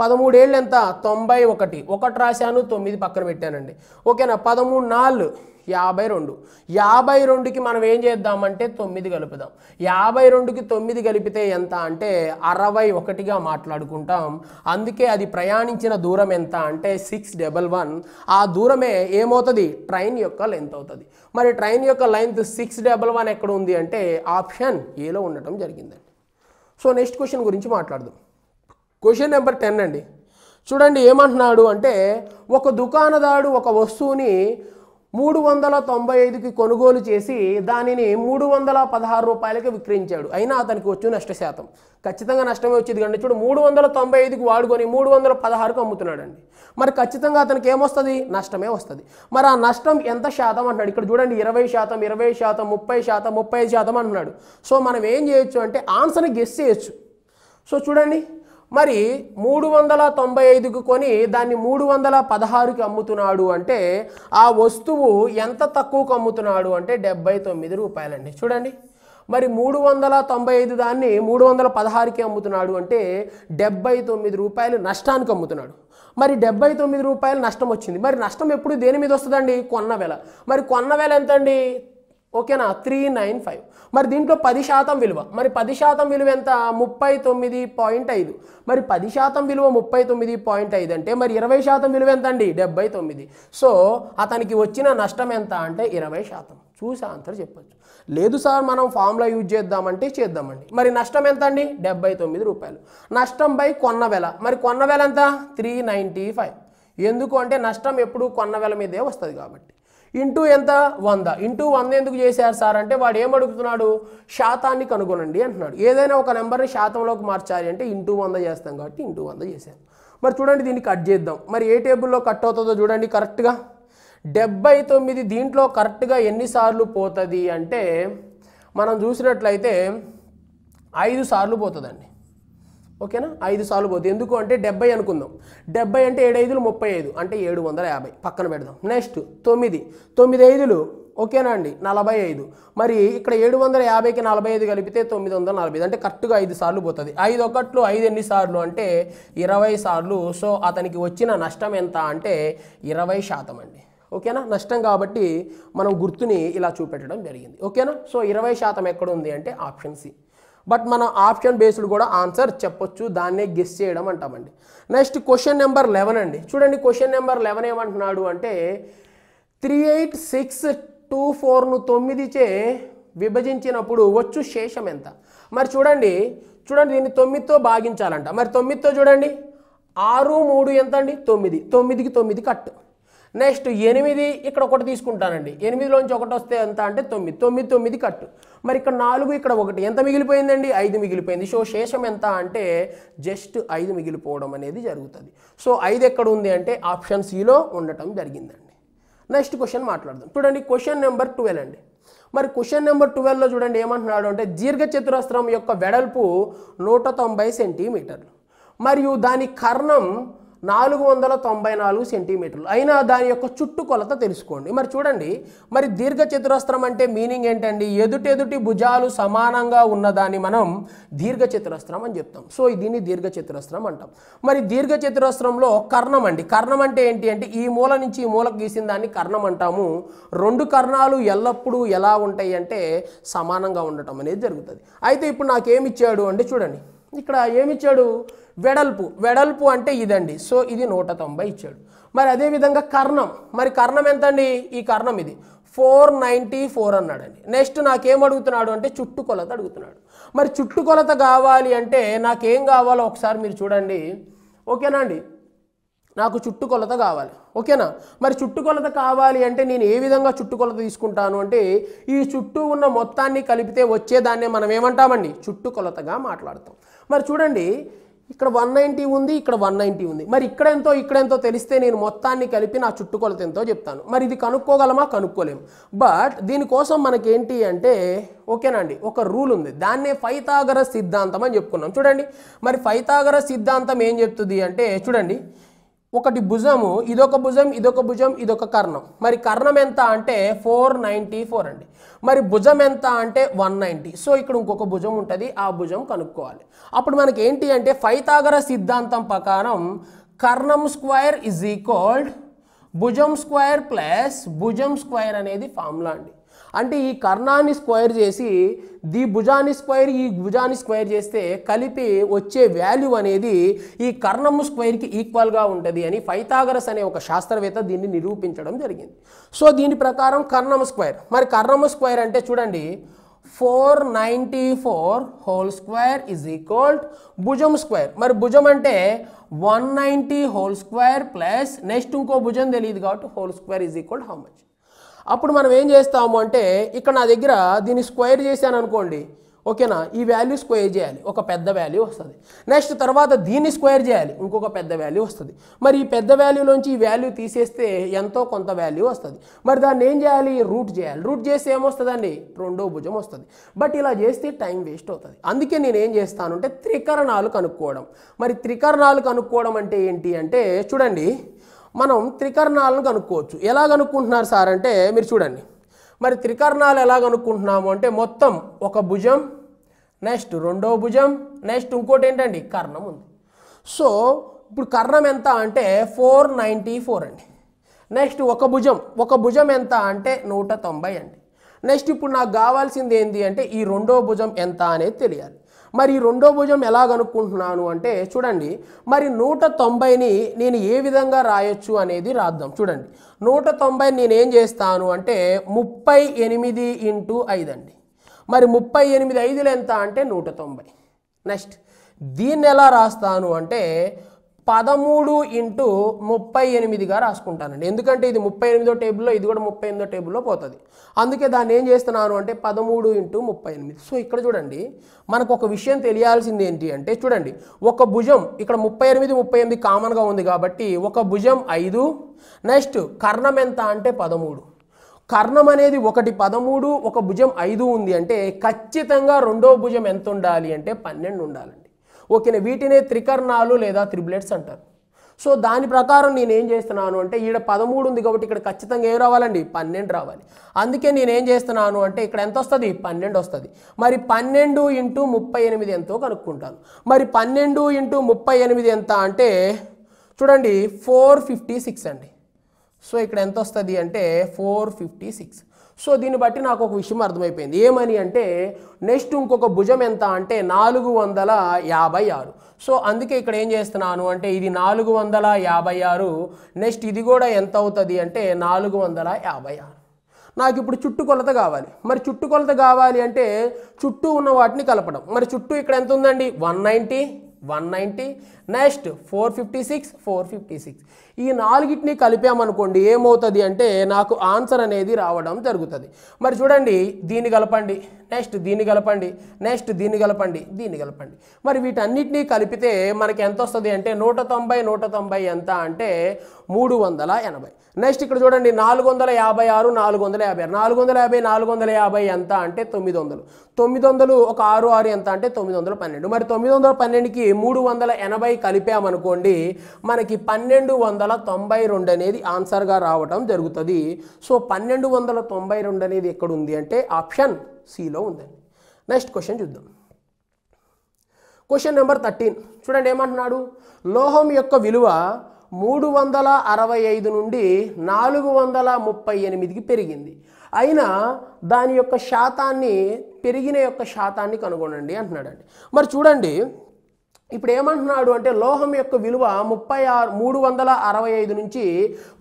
పదమూడేళ్ళు ఎంత తొంభై ఒకటి ఒకటి రాశాను తొమ్మిది పక్కన పెట్టానండి ఓకేనా పదమూడు నాలుగు యాభై రెండు యాభై రెండుకి మనం ఏం చేద్దామంటే తొమ్మిది కలుపుదాం యాభై రెండుకి తొమ్మిది కలిపితే ఎంత అంటే అరవై ఒకటిగా మాట్లాడుకుంటాం అందుకే అది ప్రయాణించిన దూరం ఎంత అంటే సిక్స్ డబల్ వన్ ఆ దూరమే ఏమవుతుంది ట్రైన్ యొక్క లెంత్ అవుతుంది మరి ట్రైన్ యొక్క లెంత్ సిక్స్ డబల్ వన్ ఎక్కడ ఉంది అంటే ఆప్షన్ ఏలో ఉండటం జరిగిందండి సో నెక్స్ట్ క్వశ్చన్ గురించి మాట్లాడదాం క్వశ్చన్ నెంబర్ టెన్ అండి చూడండి ఏమంటున్నాడు అంటే ఒక దుకాణదారుడు ఒక వస్తువుని మూడు వందల తొంభై ఐదుకి కొనుగోలు చేసి దానిని మూడు వందల పదహారు రూపాయలకి విక్రయించాడు అయినా అతనికి వచ్చి నష్ట శాతం ఖచ్చితంగా నష్టమే వచ్చేది కానీ చూడు మూడు వందల తొంభై ఐదుకి వాడుకొని మూడు వందల పదహారుకు అమ్ముతున్నాడండి మరి ఖచ్చితంగా అతనికి ఏమొస్తుంది నష్టమే వస్తుంది మరి ఆ నష్టం ఎంత శాతం అంటున్నాడు ఇక్కడ చూడండి ఇరవై శాతం ఇరవై శాతం ముప్పై శాతం ముప్పై శాతం అంటున్నాడు సో మనం ఏం చేయొచ్చు అంటే ఆన్సర్ని గెస్ చేయొచ్చు సో చూడండి మరి మూడు వందల తొంభై ఐదుకు కొని దాన్ని మూడు వందల పదహారుకి అమ్ముతున్నాడు అంటే ఆ వస్తువు ఎంత తక్కువకు అమ్ముతున్నాడు అంటే డెబ్బై తొమ్మిది రూపాయలండి చూడండి మరి మూడు వందల తొంభై ఐదు దాన్ని మూడు వందల పదహారుకి అమ్ముతున్నాడు అంటే డెబ్బై తొమ్మిది రూపాయలు నష్టానికి అమ్ముతున్నాడు మరి డెబ్బై తొమ్మిది రూపాయలు నష్టం వచ్చింది మరి నష్టం ఎప్పుడు దేని మీద వస్తుందండి కొన్న మరి కొన్న వెల ఎంతండి ఓకేనా త్రీ నైన్ ఫైవ్ మరి దీంట్లో పది శాతం విలువ మరి పది శాతం విలువ ఎంత ముప్పై తొమ్మిది పాయింట్ ఐదు మరి పది శాతం విలువ ముప్పై తొమ్మిది పాయింట్ ఐదు అంటే మరి ఇరవై శాతం విలువ ఎంత అండి డెబ్బై తొమ్మిది సో అతనికి వచ్చిన నష్టం ఎంత అంటే ఇరవై శాతం చూసి ఆన్సర్ చెప్పచ్చు లేదు సార్ మనం ఫామ్లో యూజ్ చేద్దామంటే చేద్దామండి మరి నష్టం ఎంత అండి డెబ్బై తొమ్మిది రూపాయలు నష్టం బై కొన్న వెల మరి కొన్న వెల ఎంత త్రీ నైంటీ ఫైవ్ ఎందుకు అంటే నష్టం ఎప్పుడు కొన్న వెల మీదే వస్తుంది కాబట్టి ఇంటూ ఎంత వంద ఇంటూ వంద ఎందుకు చేశారు సార్ అంటే వాడు ఏం అడుగుతున్నాడు శాతాన్ని కనుగొనండి అంటున్నాడు ఏదైనా ఒక నెంబర్ని శాతంలోకి మార్చాలి అంటే ఇంటూ వంద చేస్తాం కాబట్టి ఇంటూ వంద చేశాం మరి చూడండి దీన్ని కట్ చేద్దాం మరి ఏ టేబుల్లో కట్ అవుతుందో చూడండి కరెక్ట్గా డెబ్బై తొమ్మిది దీంట్లో కరెక్ట్గా ఎన్నిసార్లు పోతుంది అంటే మనం చూసినట్లయితే ఐదు సార్లు పోతుందండి ఓకేనా ఐదు సార్లు పోతుంది ఎందుకు అంటే డెబ్బై అనుకుందాం డెబ్బై అంటే ఏడు ఐదులు ముప్పై ఐదు అంటే ఏడు వందల యాభై పక్కన పెడదాం నెక్స్ట్ తొమ్మిది తొమ్మిది ఐదులు ఓకేనా అండి నలభై ఐదు మరి ఇక్కడ ఏడు వందల యాభైకి నలభై ఐదు కలిపితే తొమ్మిది వందల నలభై ఐదు అంటే కరెక్ట్గా ఐదు సార్లు పోతుంది ఐదు ఒకట్లు ఐదు ఎన్ని సార్లు అంటే ఇరవై సార్లు సో అతనికి వచ్చిన నష్టం ఎంత అంటే ఇరవై శాతం అండి ఓకేనా నష్టం కాబట్టి మనం గుర్తుని ఇలా చూపెట్టడం జరిగింది ఓకేనా సో ఇరవై శాతం ఎక్కడ ఉంది అంటే ఆప్షన్ సి బట్ మనం ఆప్షన్ బేస్డ్ కూడా ఆన్సర్ చెప్పొచ్చు దాన్నే గెస్ చేయడం అంటామండి నెక్స్ట్ క్వశ్చన్ నెంబర్ లెవెన్ అండి చూడండి క్వశ్చన్ నెంబర్ లెవెన్ ఏమంటున్నాడు అంటే త్రీ ఎయిట్ సిక్స్ టూ ఫోర్ను తొమ్మిదిచే విభజించినప్పుడు వచ్చు శేషం ఎంత మరి చూడండి చూడండి దీన్ని తొమ్మిదితో భాగించాలంట మరి తొమ్మిదితో చూడండి ఆరు మూడు ఎంత అండి తొమ్మిది తొమ్మిదికి తొమ్మిది కట్టు నెక్స్ట్ ఎనిమిది ఇక్కడ ఒకటి తీసుకుంటానండి ఎనిమిదిలోంచి ఒకటి వస్తే ఎంత అంటే తొమ్మిది తొమ్మిది తొమ్మిది కట్టు మరి ఇక్కడ నాలుగు ఇక్కడ ఒకటి ఎంత మిగిలిపోయిందండి ఐదు మిగిలిపోయింది సో శేషం ఎంత అంటే జస్ట్ ఐదు మిగిలిపోవడం అనేది జరుగుతుంది సో ఐదు ఎక్కడ ఉంది అంటే ఆప్షన్ సిలో ఉండటం జరిగిందండి నెక్స్ట్ క్వశ్చన్ మాట్లాడదాం చూడండి క్వశ్చన్ నెంబర్ ట్వెల్వ్ అండి మరి క్వశ్చన్ నెంబర్ ట్వెల్వ్లో చూడండి ఏమంటున్నాడు అంటే దీర్ఘచతురస్రం యొక్క వెడల్పు నూట తొంభై సెంటీమీటర్లు మరియు దాని కర్ణం నాలుగు వందల తొంభై నాలుగు సెంటీమీటర్లు అయినా దాని యొక్క చుట్టుకొలత తెలుసుకోండి మరి చూడండి మరి దీర్ఘ చతురస్త్రం అంటే మీనింగ్ ఏంటండి ఎదుటెదుటి భుజాలు సమానంగా ఉన్నదాన్ని మనం దీర్ఘ చతురస్త్రం అని చెప్తాం సో దీన్ని దీర్ఘ చతురస్త్రం అంటాం మరి దీర్ఘ చతురస్త్రంలో కర్ణం అండి కర్ణం అంటే ఏంటి అంటే ఈ మూల నుంచి ఈ మూలకు గీసిన దాన్ని కర్ణం అంటాము రెండు కర్ణాలు ఎల్లప్పుడూ ఎలా ఉంటాయి అంటే సమానంగా ఉండటం అనేది జరుగుతుంది అయితే ఇప్పుడు నాకేమిచ్చాడు అంటే చూడండి ఇక్కడ ఏమిచ్చాడు వెడల్పు వెడల్పు అంటే ఇదండి సో ఇది నూట తొంభై ఇచ్చాడు మరి అదేవిధంగా కర్ణం మరి కర్ణం ఎంతండి ఈ కర్ణం ఇది ఫోర్ నైంటీ ఫోర్ అన్నాడండి నెక్స్ట్ నాకేం అడుగుతున్నాడు అంటే చుట్టుకొలత అడుగుతున్నాడు మరి చుట్టుకొలత కావాలి అంటే నాకేం కావాలో ఒకసారి మీరు చూడండి ఓకేనా అండి నాకు చుట్టుకొలత కావాలి ఓకేనా మరి చుట్టుకొలత కావాలి అంటే నేను ఏ విధంగా చుట్టుకొలత తీసుకుంటాను అంటే ఈ చుట్టూ ఉన్న మొత్తాన్ని కలిపితే వచ్చేదాన్నే మనం ఏమంటామండి చుట్టుకొలతగా మాట్లాడతాం మరి చూడండి ఇక్కడ వన్ నైంటీ ఉంది ఇక్కడ వన్ నైంటీ ఉంది మరి ఇక్కడెంతో ఇక్కడెంతో ఇక్కడ ఎంతో తెలిస్తే నేను మొత్తాన్ని కలిపి నా చుట్టుకొలత ఎంతో చెప్తాను మరి ఇది కనుక్కోగలమా కనుక్కోలేము బట్ దీనికోసం మనకేంటి అంటే ఓకేనండి ఒక రూల్ ఉంది దాన్నే ఫైతాగర సిద్ధాంతం అని చెప్పుకున్నాం చూడండి మరి ఫైతాగర సిద్ధాంతం ఏం చెప్తుంది అంటే చూడండి ఒకటి భుజము ఇదొక భుజం ఇదొక భుజం ఇదొక కర్ణం మరి కర్ణం ఎంత అంటే ఫోర్ నైంటీ ఫోర్ అండి మరి భుజం ఎంత అంటే వన్ నైంటీ సో ఇక్కడ ఇంకొక భుజం ఉంటుంది ఆ భుజం కనుక్కోవాలి అప్పుడు మనకి ఏంటి అంటే ఫైతాగర సిద్ధాంతం ప్రకారం కర్ణం స్క్వైర్ ఈజ్ ఈక్వల్డ్ భుజం స్క్వైర్ ప్లస్ భుజం స్క్వైర్ అనేది ఫార్ములా అండి అంటే ఈ కర్ణాన్ని స్క్వైర్ చేసి ది భుజాన్ని స్క్వైర్ ఈ భుజాన్ని స్క్వైర్ చేస్తే కలిపి వచ్చే వాల్యూ అనేది ఈ కర్ణము స్క్వైర్కి ఈక్వల్గా ఉంటుంది అని ఫైతాగరస్ అనే ఒక శాస్త్రవేత్త దీన్ని నిరూపించడం జరిగింది సో దీని ప్రకారం కర్ణము స్క్వైర్ మరి కర్ణము స్క్వైర్ అంటే చూడండి four ninety four whole square is equal భుజం స్క్వేర్ మరి భుజం అంటే one ninety whole square plus next ఇంకో భుజం తెలియదు కాబట్టి whole square is equal how much అప్పుడు మనం ఏం చేస్తాము అంటే ఇక్కడ నా దగ్గర దీన్ని స్క్వేర్ చేశాను అనుకోండి ఓకేనా ఈ వాల్యూ స్క్వేర్ చేయాలి ఒక పెద్ద వాల్యూ వస్తుంది నెక్స్ట్ తర్వాత దీన్ని స్క్వేర్ చేయాలి ఇంకొక పెద్ద వాల్యూ వస్తుంది మరి ఈ పెద్ద వాల్యూలోంచి ఈ వాల్యూ తీసేస్తే ఎంతో కొంత వాల్యూ వస్తుంది మరి దాన్ని ఏం చేయాలి రూట్ చేయాలి రూట్ చేస్తే ఏమొస్తుందండి రెండో భుజం వస్తుంది బట్ ఇలా చేస్తే టైం వేస్ట్ అవుతుంది అందుకే నేను ఏం చేస్తాను అంటే త్రికరణాలు కనుక్కోవడం మరి త్రికరణాలు కనుక్కోవడం అంటే ఏంటి అంటే చూడండి మనం త్రికరణాలను కనుక్కోవచ్చు ఎలా కనుక్కుంటున్నారు సార్ అంటే మీరు చూడండి మరి త్రికరణాలు ఎలా కనుక్కుంటున్నాము అంటే మొత్తం ఒక భుజం నెక్స్ట్ రెండో భుజం నెక్స్ట్ ఇంకోటి ఏంటండి కర్ణం ఉంది సో ఇప్పుడు కర్ణం ఎంత అంటే ఫోర్ నైంటీ ఫోర్ అండి నెక్స్ట్ ఒక భుజం ఒక భుజం ఎంత అంటే నూట తొంభై అండి నెక్స్ట్ ఇప్పుడు నాకు కావాల్సింది ఏంటి అంటే ఈ రెండో భుజం ఎంత అనేది తెలియాలి మరి రెండో భుజం ఎలా కనుక్కుంటున్నాను అంటే చూడండి మరి నూట తొంభైని నేను ఏ విధంగా రాయొచ్చు అనేది రాద్దాం చూడండి నూట తొంభై నేను ఏం చేస్తాను అంటే ముప్పై ఎనిమిది ఇంటూ ఐదు అండి మరి ముప్పై ఎనిమిది ఐదులు ఎంత అంటే నూట తొంభై నెక్స్ట్ దీన్ని ఎలా రాస్తాను అంటే పదమూడు ఇంటూ ముప్పై ఎనిమిదిగా రాసుకుంటానండి ఎందుకంటే ఇది ముప్పై ఎనిమిదో టేబుల్లో ఇది కూడా ముప్పై ఎనిమిదో టేబుల్లో పోతుంది అందుకే దాన్ని ఏం చేస్తున్నాను అంటే పదమూడు ఇంటూ ముప్పై ఎనిమిది సో ఇక్కడ చూడండి మనకు ఒక విషయం తెలియాల్సింది ఏంటి అంటే చూడండి ఒక భుజం ఇక్కడ ముప్పై ఎనిమిది ముప్పై ఎనిమిది కామన్గా ఉంది కాబట్టి ఒక భుజం ఐదు నెక్స్ట్ కర్ణం ఎంత అంటే పదమూడు కర్ణం అనేది ఒకటి పదమూడు ఒక భుజం ఐదు ఉంది అంటే ఖచ్చితంగా రెండో భుజం ఎంత ఉండాలి అంటే పన్నెండు ఉండాలండి ఓకేనా వీటినే త్రికర్ణాలు లేదా త్రిబులెట్స్ అంటారు సో దాని ప్రకారం నేను ఏం చేస్తున్నాను అంటే ఈడ పదమూడు ఉంది కాబట్టి ఇక్కడ ఖచ్చితంగా ఏం రావాలండి పన్నెండు రావాలి అందుకే నేను ఏం చేస్తున్నాను అంటే ఇక్కడ ఎంత వస్తుంది పన్నెండు వస్తుంది మరి పన్నెండు ఇంటూ ముప్పై ఎనిమిది ఎంతో కనుక్కుంటాను మరి పన్నెండు ఇంటూ ముప్పై ఎనిమిది ఎంత అంటే చూడండి ఫోర్ ఫిఫ్టీ సిక్స్ అండి సో ఇక్కడ ఎంత వస్తుంది అంటే ఫోర్ ఫిఫ్టీ సిక్స్ సో దీన్ని బట్టి నాకు ఒక విషయం అర్థమైపోయింది ఏమని అంటే నెక్స్ట్ ఇంకొక భుజం ఎంత అంటే నాలుగు వందల యాభై ఆరు సో అందుకే ఇక్కడ ఏం చేస్తున్నాను అంటే ఇది నాలుగు వందల యాభై ఆరు నెక్స్ట్ ఇది కూడా ఎంత అవుతుంది అంటే నాలుగు వందల యాభై ఆరు నాకు ఇప్పుడు చుట్టుకొలత కావాలి మరి చుట్టుకొలత కావాలి అంటే చుట్టూ ఉన్న వాటిని కలపడం మరి చుట్టూ ఇక్కడ ఎంత ఉందండి one ninety one ninety next four fifty six four fifty six ఈ నాలుగిటిని కలిపామనుకోండి ఏమవుతుంది అంటే నాకు ఆన్సర్ అనేది రావడం జరుగుతుంది మరి చూడండి దీన్ని కలపండి నెక్స్ట్ దీన్ని కలపండి నెక్స్ట్ దీన్ని కలపండి దీన్ని కలపండి మరి వీటన్నిటినీ కలిపితే మనకి ఎంత వస్తుంది అంటే నూట తొంభై నూట తొంభై ఎంత అంటే మూడు వందల ఎనభై నెక్స్ట్ ఇక్కడ చూడండి నాలుగు వందల యాభై ఆరు నాలుగు వందల యాభై ఆరు నాలుగు వందల యాభై నాలుగు వందల యాభై ఎంత అంటే తొమ్మిది వందలు తొమ్మిది వందలు ఒక ఆరు ఆరు ఎంత అంటే తొమ్మిది వందల పన్నెండు మరి తొమ్మిది వందల పన్నెండుకి మూడు వందల ఎనభై కలిపామనుకోండి మనకి పన్నెండు వందల వందల తొంభై రెండు అనేది ఆన్సర్గా రావటం జరుగుతుంది సో పన్నెండు వందల తొంభై రెండు అనేది ఎక్కడ ఉంది అంటే ఆప్షన్ సిలో ఉందండి నెక్స్ట్ క్వశ్చన్ చూద్దాం క్వశ్చన్ నెంబర్ థర్టీన్ చూడండి ఏమంటున్నాడు లోహం యొక్క విలువ మూడు వందల అరవై ఐదు నుండి నాలుగు వందల ముప్పై ఎనిమిదికి పెరిగింది అయినా దాని యొక్క శాతాన్ని పెరిగిన యొక్క శాతాన్ని కనుగొనండి అంటున్నాడండి మరి చూడండి ఇప్పుడు ఏమంటున్నాడు అంటే లోహం యొక్క విలువ ముప్పై ఆరు మూడు వందల అరవై ఐదు నుంచి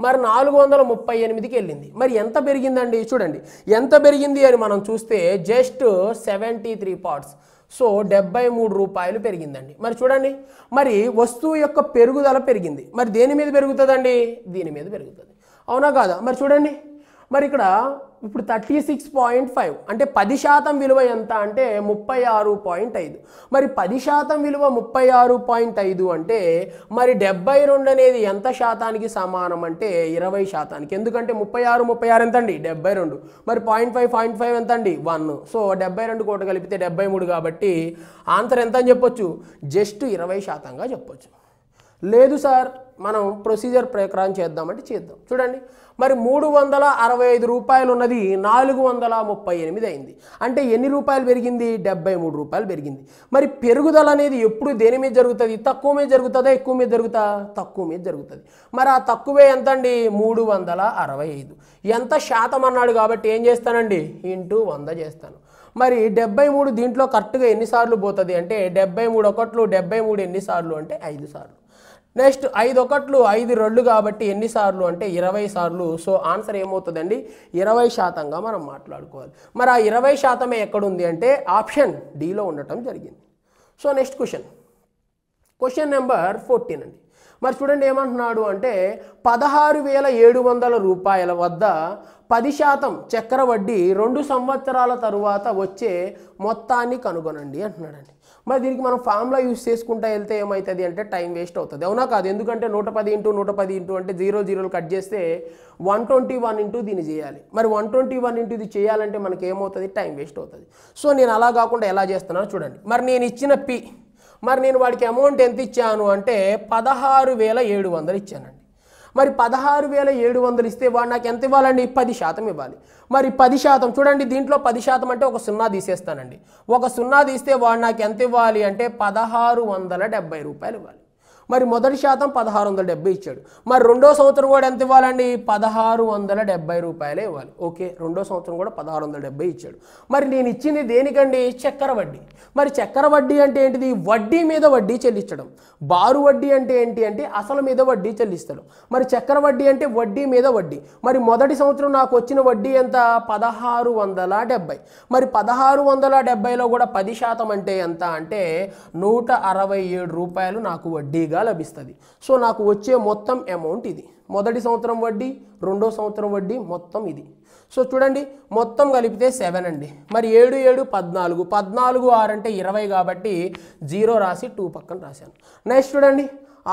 మరి నాలుగు వందల ముప్పై ఎనిమిదికి వెళ్ళింది మరి ఎంత పెరిగిందండి చూడండి ఎంత పెరిగింది అని మనం చూస్తే just seventy three parts so డెబ్బై మూడు రూపాయలు పెరిగిందండి మరి చూడండి మరి వస్తువు యొక్క పెరుగుదల పెరిగింది మరి దేని మీద పెరుగుతుందండి దీని మీద పెరుగుతుంది అవునా కాదా మరి చూడండి మరి ఇక్కడ ఇప్పుడు థర్టీ సిక్స్ పాయింట్ ఫైవ్ అంటే పది శాతం విలువ ఎంత అంటే ముప్పై ఆరు పాయింట్ ఐదు మరి పది శాతం విలువ ముప్పై ఆరు పాయింట్ ఐదు అంటే మరి డెబ్బై రెండు అనేది ఎంత శాతానికి సమానం అంటే ఇరవై శాతానికి ఎందుకంటే ముప్పై ఆరు ముప్పై ఆరు ఎంత అండి డెబ్బై రెండు మరి పాయింట్ ఫైవ్ పాయింట్ ఫైవ్ ఎంత అండి వన్ సో డెబ్బై రెండు కోట కలిపితే డెబ్బై మూడు కాబట్టి ఆన్సర్ ఎంత అని చెప్పొచ్చు జస్ట్ ఇరవై శాతంగా చెప్పొచ్చు లేదు సార్ మనం ప్రొసీజర్ ప్రకారం చేద్దామంటే చేద్దాం చూడండి మరి మూడు వందల అరవై ఐదు రూపాయలు ఉన్నది నాలుగు వందల ముప్పై ఎనిమిది అయింది అంటే ఎన్ని రూపాయలు పెరిగింది డెబ్బై మూడు రూపాయలు పెరిగింది మరి పెరుగుదల అనేది ఎప్పుడు దేని మీద జరుగుతుంది తక్కువ మీద జరుగుతుందా ఎక్కువ మీద జరుగుతా తక్కువ మీద జరుగుతుంది మరి ఆ తక్కువే ఎంత అండి మూడు వందల అరవై ఐదు ఎంత శాతం అన్నాడు కాబట్టి ఏం చేస్తానండి ఇంటూ వంద చేస్తాను మరి డెబ్బై మూడు దీంట్లో కరెక్ట్గా ఎన్నిసార్లు పోతుంది అంటే డెబ్బై మూడు ఒకట్లు డెబ్బై మూడు ఎన్నిసార్లు అంటే ఐదు సార్లు నెక్స్ట్ ఐదు ఒకట్లు ఐదు రెండు కాబట్టి ఎన్నిసార్లు అంటే ఇరవై సార్లు సో ఆన్సర్ ఏమవుతుందండి ఇరవై శాతంగా మనం మాట్లాడుకోవాలి మరి ఆ ఇరవై శాతమే ఎక్కడుంది అంటే ఆప్షన్ డిలో ఉండటం జరిగింది so next question question number fourteen అండి మరి చూడండి ఏమంటున్నాడు అంటే పదహారు వేల ఏడు వందల రూపాయల వద్ద పది శాతం చక్ర వడ్డీ రెండు సంవత్సరాల తరువాత వచ్చే మొత్తాన్ని కనుగొనండి అంటున్నాడండి మరి దీనికి మనం ఫార్ములా యూస్ చేసుకుంటా వెళ్తే ఏమవుతుంది అంటే టైం వేస్ట్ అవుతుంది అవునా కాదు ఎందుకంటే నూట పది ఇంటూ నూట పది ఇంటూ అంటే జీరో జీరోలు కట్ చేస్తే వన్ ట్వంటీ వన్ ఇంటూ దీన్ని చేయాలి మరి వన్ ట్వంటీ వన్ ఇంటూ ఇది చేయాలంటే మనకి ఏమవుతుంది టైం వేస్ట్ అవుతుంది సో నేను అలా కాకుండా ఎలా చేస్తున్నానో చూడండి మరి నేను ఇచ్చిన పి మరి నేను వాడికి అమౌంట్ ఎంత ఇచ్చాను అంటే పదహారు వేల ఏడు వందలు ఇచ్చానండి మరి పదహారు వేల ఏడు వందలు ఇస్తే వాడు నాకు ఎంత ఇవ్వాలండి పది శాతం ఇవ్వాలి మరి పది శాతం చూడండి దీంట్లో పది శాతం అంటే ఒక సున్నా తీసేస్తానండి ఒక సున్నా తీస్తే వాడు నాకు ఎంత ఇవ్వాలి అంటే పదహారు వందల డెబ్బై రూపాయలు ఇవ్వాలి మరి మొదటి శాతం పదహారు వందల డెబ్బై ఇచ్చాడు మరి రెండో సంవత్సరం కూడా ఎంత ఇవ్వాలండి పదహారు వందల డెబ్బై రూపాయలే ఇవ్వాలి ఓకే రెండో సంవత్సరం కూడా పదహారు వందల డెబ్బై ఇచ్చాడు మరి నేను ఇచ్చింది దేనికండి చక్కెర వడ్డీ మరి చక్కెర వడ్డీ అంటే ఏంటిది వడ్డీ మీద వడ్డీ చెల్లించడం బారు వడ్డీ అంటే ఏంటి అంటే అసలు మీద వడ్డీ చెల్లిస్తాడు మరి చక్కెర వడ్డీ అంటే వడ్డీ మీద వడ్డీ మరి మొదటి సంవత్సరం నాకు వచ్చిన వడ్డీ ఎంత పదహారు వందల డెబ్బై మరి పదహారు వందల డెబ్బైలో కూడా పది శాతం అంటే ఎంత అంటే నూట అరవై ఏడు రూపాయలు నాకు వడ్డీ వడ్డీగా లభిస్తుంది సో నాకు వచ్చే మొత్తం అమౌంట్ ఇది మొదటి సంవత్సరం వడ్డీ రెండో సంవత్సరం వడ్డీ మొత్తం ఇది సో చూడండి మొత్తం కలిపితే సెవెన్ అండి మరి ఏడు ఏడు పద్నాలుగు పద్నాలుగు ఆరు అంటే ఇరవై కాబట్టి జీరో రాసి టూ పక్కన రాశాను నెక్స్ట్ చూడండి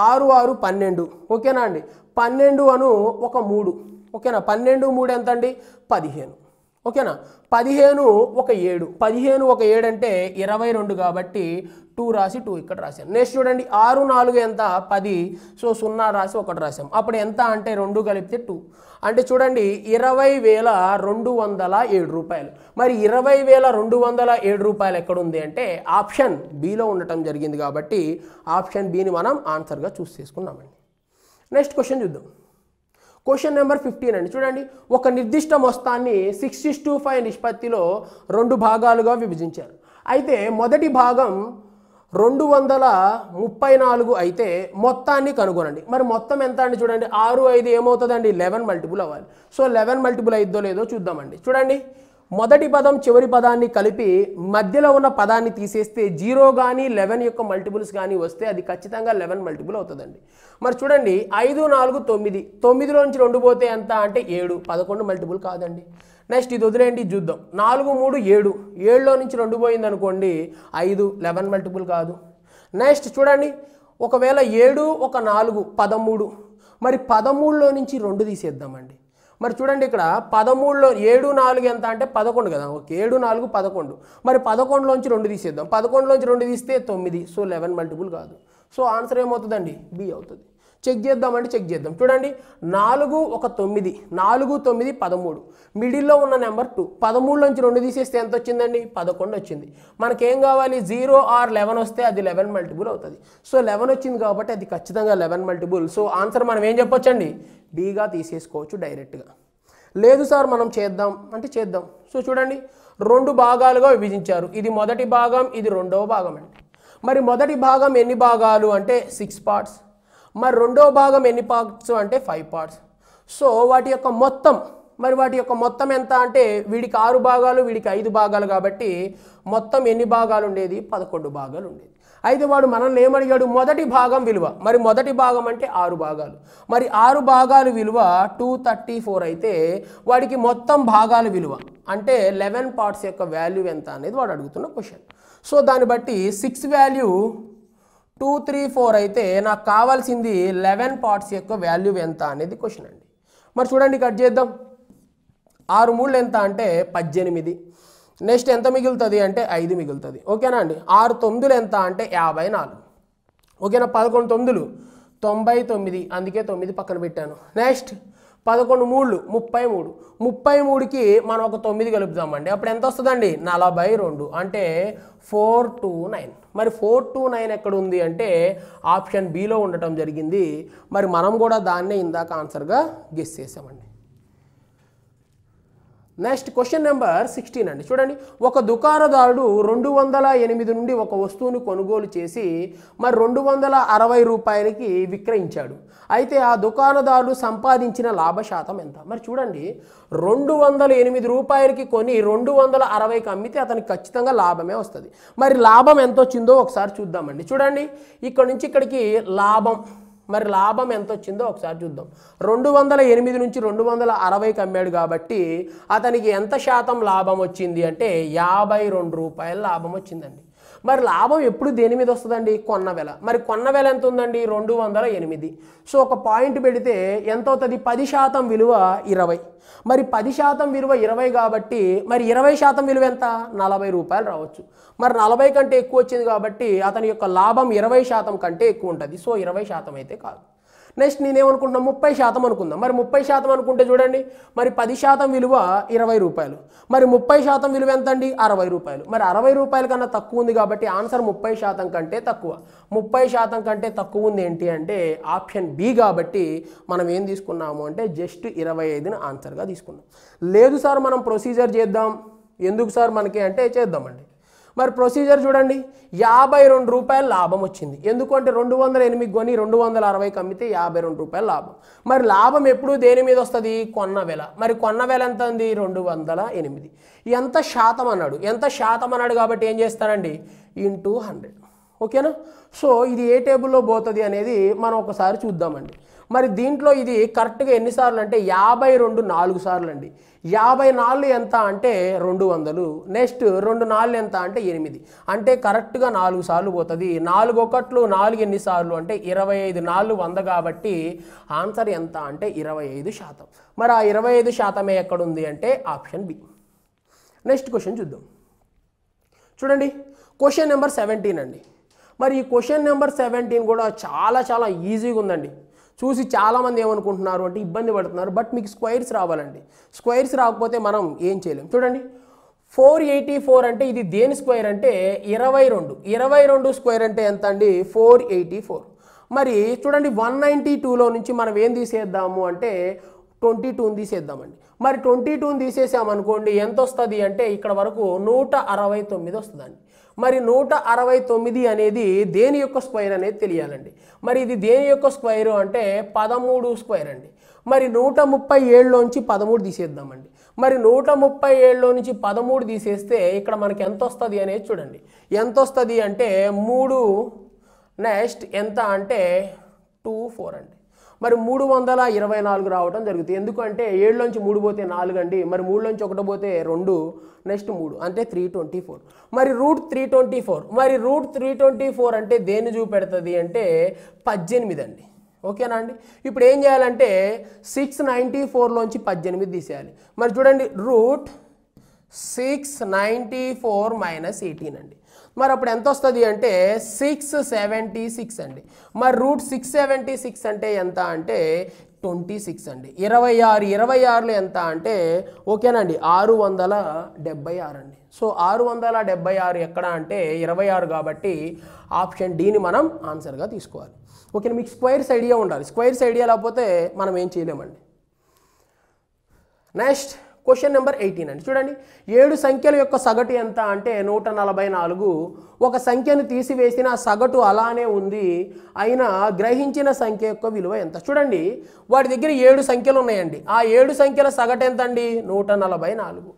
ఆరు ఆరు పన్నెండు ఓకేనా అండి పన్నెండు అను ఒక మూడు ఓకేనా పన్నెండు మూడు ఎంత అండి పదిహేను ఓకేనా పదిహేను ఒక ఏడు పదిహేను ఒక ఏడు అంటే ఇరవై రెండు కాబట్టి టూ రాసి టూ ఇక్కడ రాశాను నెక్స్ట్ చూడండి ఆరు నాలుగు ఎంత పది సో సున్నా రాసి ఒకటి రాశాం అప్పుడు ఎంత అంటే రెండు కలిపితే టూ అంటే చూడండి ఇరవై వేల రెండు వందల ఏడు రూపాయలు మరి ఇరవై వేల రెండు వందల ఏడు రూపాయలు ఎక్కడుంది అంటే ఆప్షన్ బిలో ఉండటం జరిగింది కాబట్టి ఆప్షన్ బిని మనం ఆన్సర్గా చూస్ చేసుకున్నామండి నెక్స్ట్ క్వశ్చన్ చూద్దాం క్వశ్చన్ నెంబర్ ఫిఫ్టీన్ అండి చూడండి ఒక నిర్దిష్ట మొత్తాన్ని సిక్స్ టూ ఫైవ్ నిష్పత్తిలో రెండు భాగాలుగా విభజించారు అయితే మొదటి భాగం రెండు వందల ముప్పై నాలుగు అయితే మొత్తాన్ని కనుగొనండి మరి మొత్తం ఎంత అండి చూడండి ఆరు ఐదు ఏమవుతుందండి లెవెన్ మల్టిపుల్ అవ్వాలి సో లెవెన్ మల్టిపుల్ అయిద్దో లేదో చూద్దామండి చూడండి మొదటి పదం చివరి పదాన్ని కలిపి మధ్యలో ఉన్న పదాన్ని తీసేస్తే జీరో కానీ లెవెన్ యొక్క మల్టిపుల్స్ కానీ వస్తే అది ఖచ్చితంగా లెవెన్ మల్టిపుల్ అవుతుందండి మరి చూడండి ఐదు నాలుగు తొమ్మిది తొమ్మిదిలో నుంచి రెండు పోతే ఎంత అంటే ఏడు పదకొండు మల్టిపుల్ కాదండి నెక్స్ట్ ఇది వదిలేండి చూద్దాం నాలుగు మూడు ఏడు ఏడులో నుంచి రెండు పోయింది అనుకోండి ఐదు లెవెన్ మల్టిపుల్ కాదు నెక్స్ట్ చూడండి ఒకవేళ ఏడు ఒక నాలుగు పదమూడు మరి పదమూడులో నుంచి రెండు తీసేద్దామండి మరి చూడండి ఇక్కడ పదమూడులో ఏడు నాలుగు ఎంత అంటే పదకొండు కదా ఓకే ఏడు నాలుగు పదకొండు మరి పదకొండులోంచి రెండు తీసేద్దాం పదకొండులోంచి రెండు తీస్తే తొమ్మిది సో లెవెన్ మల్టిపుల్ కాదు సో ఆన్సర్ ఏమవుతుందండి బి అవుతుంది చెక్ చేద్దామంటే చెక్ చేద్దాం చూడండి నాలుగు ఒక తొమ్మిది నాలుగు తొమ్మిది పదమూడు మిడిల్లో ఉన్న నెంబర్ టూ పదమూడు నుంచి రెండు తీసేస్తే ఎంత వచ్చిందండి పదకొండు వచ్చింది మనకేం కావాలి జీరో ఆర్ లెవెన్ వస్తే అది లెవెన్ మల్టిపుల్ అవుతుంది సో లెవెన్ వచ్చింది కాబట్టి అది ఖచ్చితంగా లెవెన్ మల్టిపుల్ సో ఆన్సర్ మనం ఏం చెప్పొచ్చండి బీగా తీసేసుకోవచ్చు డైరెక్ట్గా లేదు సార్ మనం చేద్దాం అంటే చేద్దాం సో చూడండి రెండు భాగాలుగా విభజించారు ఇది మొదటి భాగం ఇది రెండవ భాగం అండి మరి మొదటి భాగం ఎన్ని భాగాలు అంటే సిక్స్ పార్ట్స్ మరి రెండో భాగం ఎన్ని పార్ట్స్ అంటే ఫైవ్ పార్ట్స్ సో వాటి యొక్క మొత్తం మరి వాటి యొక్క మొత్తం ఎంత అంటే వీడికి ఆరు భాగాలు వీడికి ఐదు భాగాలు కాబట్టి మొత్తం ఎన్ని భాగాలు ఉండేది పదకొండు భాగాలు ఉండేది అయితే వాడు మనల్ని ఏమడిగాడు మొదటి భాగం విలువ మరి మొదటి భాగం అంటే ఆరు భాగాలు మరి ఆరు భాగాలు విలువ టూ థర్టీ ఫోర్ అయితే వాడికి మొత్తం భాగాల విలువ అంటే లెవెన్ పార్ట్స్ యొక్క వాల్యూ ఎంత అనేది వాడు అడుగుతున్న క్వశ్చన్ సో దాన్ని బట్టి six value two three four అయితే నాకు కావాల్సింది లెవెన్ పార్ట్స్ యొక్క వాల్యూ ఎంత అనేది క్వశ్చన్ అండి మరి చూడండి కట్ చేద్దాం ఆరు మూడు ఎంత అంటే పద్దెనిమిది నెక్స్ట్ ఎంత మిగులుతుంది అంటే ఐదు మిగులుతుంది ఓకేనా అండి ఆరు తొమ్మిదిలు ఎంత అంటే యాభై నాలుగు ఓకేనా పదకొండు తొమ్మిదిలు తొంభై తొమ్మిది అందుకే తొమ్మిది పక్కన పెట్టాను నెక్స్ట్ పదకొండు మూడు ముప్పై మూడు ముప్పై మూడుకి మనం ఒక తొమ్మిది కలుపుదామండి అప్పుడు ఎంత వస్తుందండి నలభై రెండు అంటే ఫోర్ టూ నైన్ మరి ఫోర్ టూ నైన్ ఎక్కడ ఉంది అంటే ఆప్షన్ బిలో ఉండటం జరిగింది మరి మనం కూడా దాన్నే ఇందాక ఆన్సర్గా గెస్ చేసామండి నెక్స్ట్ క్వశ్చన్ నెంబర్ సిక్స్టీన్ అండి చూడండి ఒక దుకాణదారుడు రెండు వందల ఎనిమిది నుండి ఒక వస్తువును కొనుగోలు చేసి మరి రెండు వందల అరవై రూపాయలకి విక్రయించాడు అయితే ఆ దుకాణదారుడు సంపాదించిన లాభశాతం ఎంత మరి చూడండి రెండు వందల ఎనిమిది రూపాయలకి కొని రెండు వందల అరవైకి అమ్మితే అతనికి ఖచ్చితంగా లాభమే వస్తుంది మరి లాభం ఎంత వచ్చిందో ఒకసారి చూద్దామండి చూడండి ఇక్కడ నుంచి ఇక్కడికి లాభం మరి లాభం ఎంత వచ్చిందో ఒకసారి చూద్దాం రెండు వందల ఎనిమిది నుంచి రెండు వందల అరవైకి అమ్మాడు కాబట్టి అతనికి ఎంత శాతం లాభం వచ్చింది అంటే యాభై రెండు రూపాయల లాభం వచ్చిందండి మరి లాభం ఎప్పుడు దేని మీద వస్తుందండి కొన్న వెల మరి కొన్న వెల ఎంత ఉందండి రెండు వందల ఎనిమిది సో ఒక పాయింట్ పెడితే ఎంత అవుతుంది పది శాతం విలువ ఇరవై మరి పది శాతం విలువ ఇరవై కాబట్టి మరి ఇరవై శాతం విలువ ఎంత నలభై రూపాయలు రావచ్చు మరి నలభై కంటే ఎక్కువ వచ్చింది కాబట్టి అతని యొక్క లాభం ఇరవై శాతం కంటే ఎక్కువ ఉంటుంది సో ఇరవై శాతం అయితే కాదు నెక్స్ట్ నేనేమనుకుంటున్నా ముప్పై శాతం అనుకుందాం మరి ముప్పై శాతం అనుకుంటే చూడండి మరి పది శాతం విలువ ఇరవై రూపాయలు మరి ముప్పై శాతం విలువ ఎంత అండి అరవై రూపాయలు మరి అరవై రూపాయల కన్నా తక్కువ ఉంది కాబట్టి ఆన్సర్ ముప్పై శాతం కంటే తక్కువ ముప్పై శాతం కంటే తక్కువ ఉంది ఏంటి అంటే ఆప్షన్ బి కాబట్టి మనం ఏం తీసుకున్నాము అంటే జస్ట్ ఇరవై ఐదుని ఆన్సర్గా తీసుకున్నాం లేదు సార్ మనం ప్రొసీజర్ చేద్దాం ఎందుకు సార్ మనకి అంటే చేద్దామండి మరి ప్రొసీజర్ చూడండి యాభై రెండు రూపాయలు లాభం వచ్చింది ఎందుకంటే రెండు వందల ఎనిమిది కొని రెండు వందల అరవైకి అమ్మితే యాభై రెండు రూపాయల లాభం మరి లాభం ఎప్పుడు దేని మీద వస్తుంది కొన్న వెల మరి కొన్న వెల ఎంత ఉంది రెండు వందల ఎనిమిది ఎంత శాతం అన్నాడు ఎంత శాతం అన్నాడు కాబట్టి ఏం చేస్తానండి ఇంటూ హండ్రెడ్ ఓకేనా సో ఇది ఏ టేబుల్లో పోతుంది అనేది మనం ఒకసారి చూద్దామండి మరి దీంట్లో ఇది కరెక్ట్గా ఎన్నిసార్లు అంటే యాభై రెండు నాలుగు సార్లు అండి యాభై నాలుగు ఎంత అంటే రెండు వందలు నెక్స్ట్ రెండు నాలుగు ఎంత అంటే ఎనిమిది అంటే కరెక్ట్గా నాలుగు సార్లు పోతుంది నాలుగు ఒకట్లు నాలుగు ఎన్నిసార్లు అంటే ఇరవై ఐదు నాలుగు వంద కాబట్టి ఆన్సర్ ఎంత అంటే ఇరవై ఐదు శాతం మరి ఆ ఇరవై ఐదు శాతమే ఎక్కడుంది అంటే ఆప్షన్ బి నెక్స్ట్ క్వశ్చన్ చూద్దాం చూడండి క్వశ్చన్ నెంబర్ సెవెంటీన్ అండి మరి ఈ క్వశ్చన్ నెంబర్ సెవెంటీన్ కూడా చాలా చాలా ఈజీగా ఉందండి చూసి చాలామంది ఏమనుకుంటున్నారు అంటే ఇబ్బంది పడుతున్నారు బట్ మీకు స్క్వైర్స్ రావాలండి స్క్వైర్స్ రాకపోతే మనం ఏం చేయలేం చూడండి ఫోర్ ఎయిటీ ఫోర్ అంటే ఇది దేని స్క్వేర్ అంటే ఇరవై రెండు ఇరవై రెండు స్క్వేర్ అంటే ఎంత అండి ఫోర్ ఎయిటీ ఫోర్ మరి చూడండి వన్ నైంటీ టూలో నుంచి మనం ఏం తీసేద్దాము అంటే ట్వంటీ టూని తీసేద్దామండి మరి ట్వంటీ టూని తీసేసామనుకోండి ఎంత వస్తుంది అంటే ఇక్కడ వరకు నూట అరవై తొమ్మిది వస్తుందండి మరి నూట అరవై తొమ్మిది అనేది దేని యొక్క స్క్వైర్ అనేది తెలియాలండి మరి ఇది దేని యొక్క స్క్వైర్ అంటే పదమూడు స్క్వైర్ అండి మరి నూట ముప్పై ఏళ్ళలోంచి పదమూడు తీసేద్దామండి మరి నూట ముప్పై ఏళ్ళలో నుంచి పదమూడు తీసేస్తే ఇక్కడ మనకి ఎంత వస్తుంది అనేది చూడండి ఎంత వస్తుంది అంటే మూడు నెక్స్ట్ ఎంత అంటే టూ ఫోర్ అండి మరి మూడు వందల ఇరవై నాలుగు రావడం జరుగుతుంది ఎందుకంటే ఏళ్ళలోంచి మూడు పోతే నాలుగు అండి మరి మూడులోంచి ఒకటి పోతే రెండు నెక్స్ట్ మూడు అంటే త్రీ ట్వంటీ ఫోర్ మరి రూట్ త్రీ ట్వంటీ ఫోర్ మరి రూట్ త్రీ ట్వంటీ ఫోర్ అంటే దేన్ని చూపెడుతుంది అంటే పద్దెనిమిది అండి ఓకేనా అండి ఇప్పుడు ఏం చేయాలంటే సిక్స్ నైంటీ ఫోర్లోంచి పద్దెనిమిది తీసేయాలి మరి చూడండి root six ninety four minus eighteen అండి మరి అప్పుడు ఎంత వస్తుంది అంటే సిక్స్ సెవెంటీ సిక్స్ అండి మరి రూట్ సిక్స్ సెవెంటీ సిక్స్ అంటే ఎంత అంటే ట్వంటీ సిక్స్ అండి ఇరవై ఆరు ఇరవై ఆరులో ఎంత అంటే ఓకేనండి ఆరు వందల డెబ్బై ఆరు అండి సో ఆరు వందల డెబ్బై ఆరు ఎక్కడ అంటే ఇరవై ఆరు కాబట్టి ఆప్షన్ డీని మనం ఆన్సర్గా తీసుకోవాలి ఓకే మీకు స్క్వైర్స్ ఐడియా ఉండాలి స్క్వైర్స్ ఐడియా లేకపోతే మనం ఏం చేయలేమండి నెక్స్ట్ క్వశ్చన్ నెంబర్ ఎయిటీన్ అండి చూడండి ఏడు సంఖ్యల యొక్క సగటు ఎంత అంటే నూట నలభై నాలుగు ఒక సంఖ్యను తీసివేసిన సగటు అలానే ఉంది అయినా గ్రహించిన సంఖ్య యొక్క విలువ ఎంత చూడండి వాటి దగ్గర ఏడు సంఖ్యలు ఉన్నాయండి ఆ ఏడు సంఖ్యల సగటు ఎంత అండి నూట నలభై నాలుగు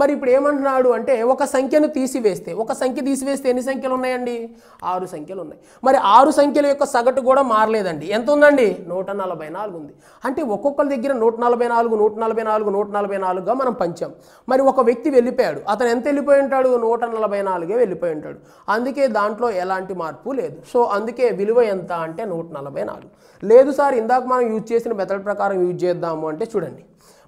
మరి ఇప్పుడు ఏమంటున్నాడు అంటే ఒక సంఖ్యను తీసివేస్తే ఒక సంఖ్య తీసివేస్తే ఎన్ని సంఖ్యలు ఉన్నాయండి ఆరు సంఖ్యలు ఉన్నాయి మరి ఆరు సంఖ్యల యొక్క సగటు కూడా మారలేదండి ఎంత ఉందండి నూట నలభై నాలుగు ఉంది అంటే ఒక్కొక్కరి దగ్గర నూట నలభై నాలుగు నూట నలభై నాలుగు నూట నలభై నాలుగుగా మనం పంచాం మరి ఒక వ్యక్తి వెళ్ళిపోయాడు అతను ఎంత వెళ్ళిపోయి ఉంటాడు నూట నలభై నాలుగే వెళ్ళిపోయి ఉంటాడు అందుకే దాంట్లో ఎలాంటి మార్పు లేదు సో అందుకే విలువ ఎంత అంటే నూట నలభై నాలుగు లేదు సార్ ఇందాక మనం యూజ్ చేసిన మెథడ్ ప్రకారం యూజ్ చేద్దాము అంటే చూడండి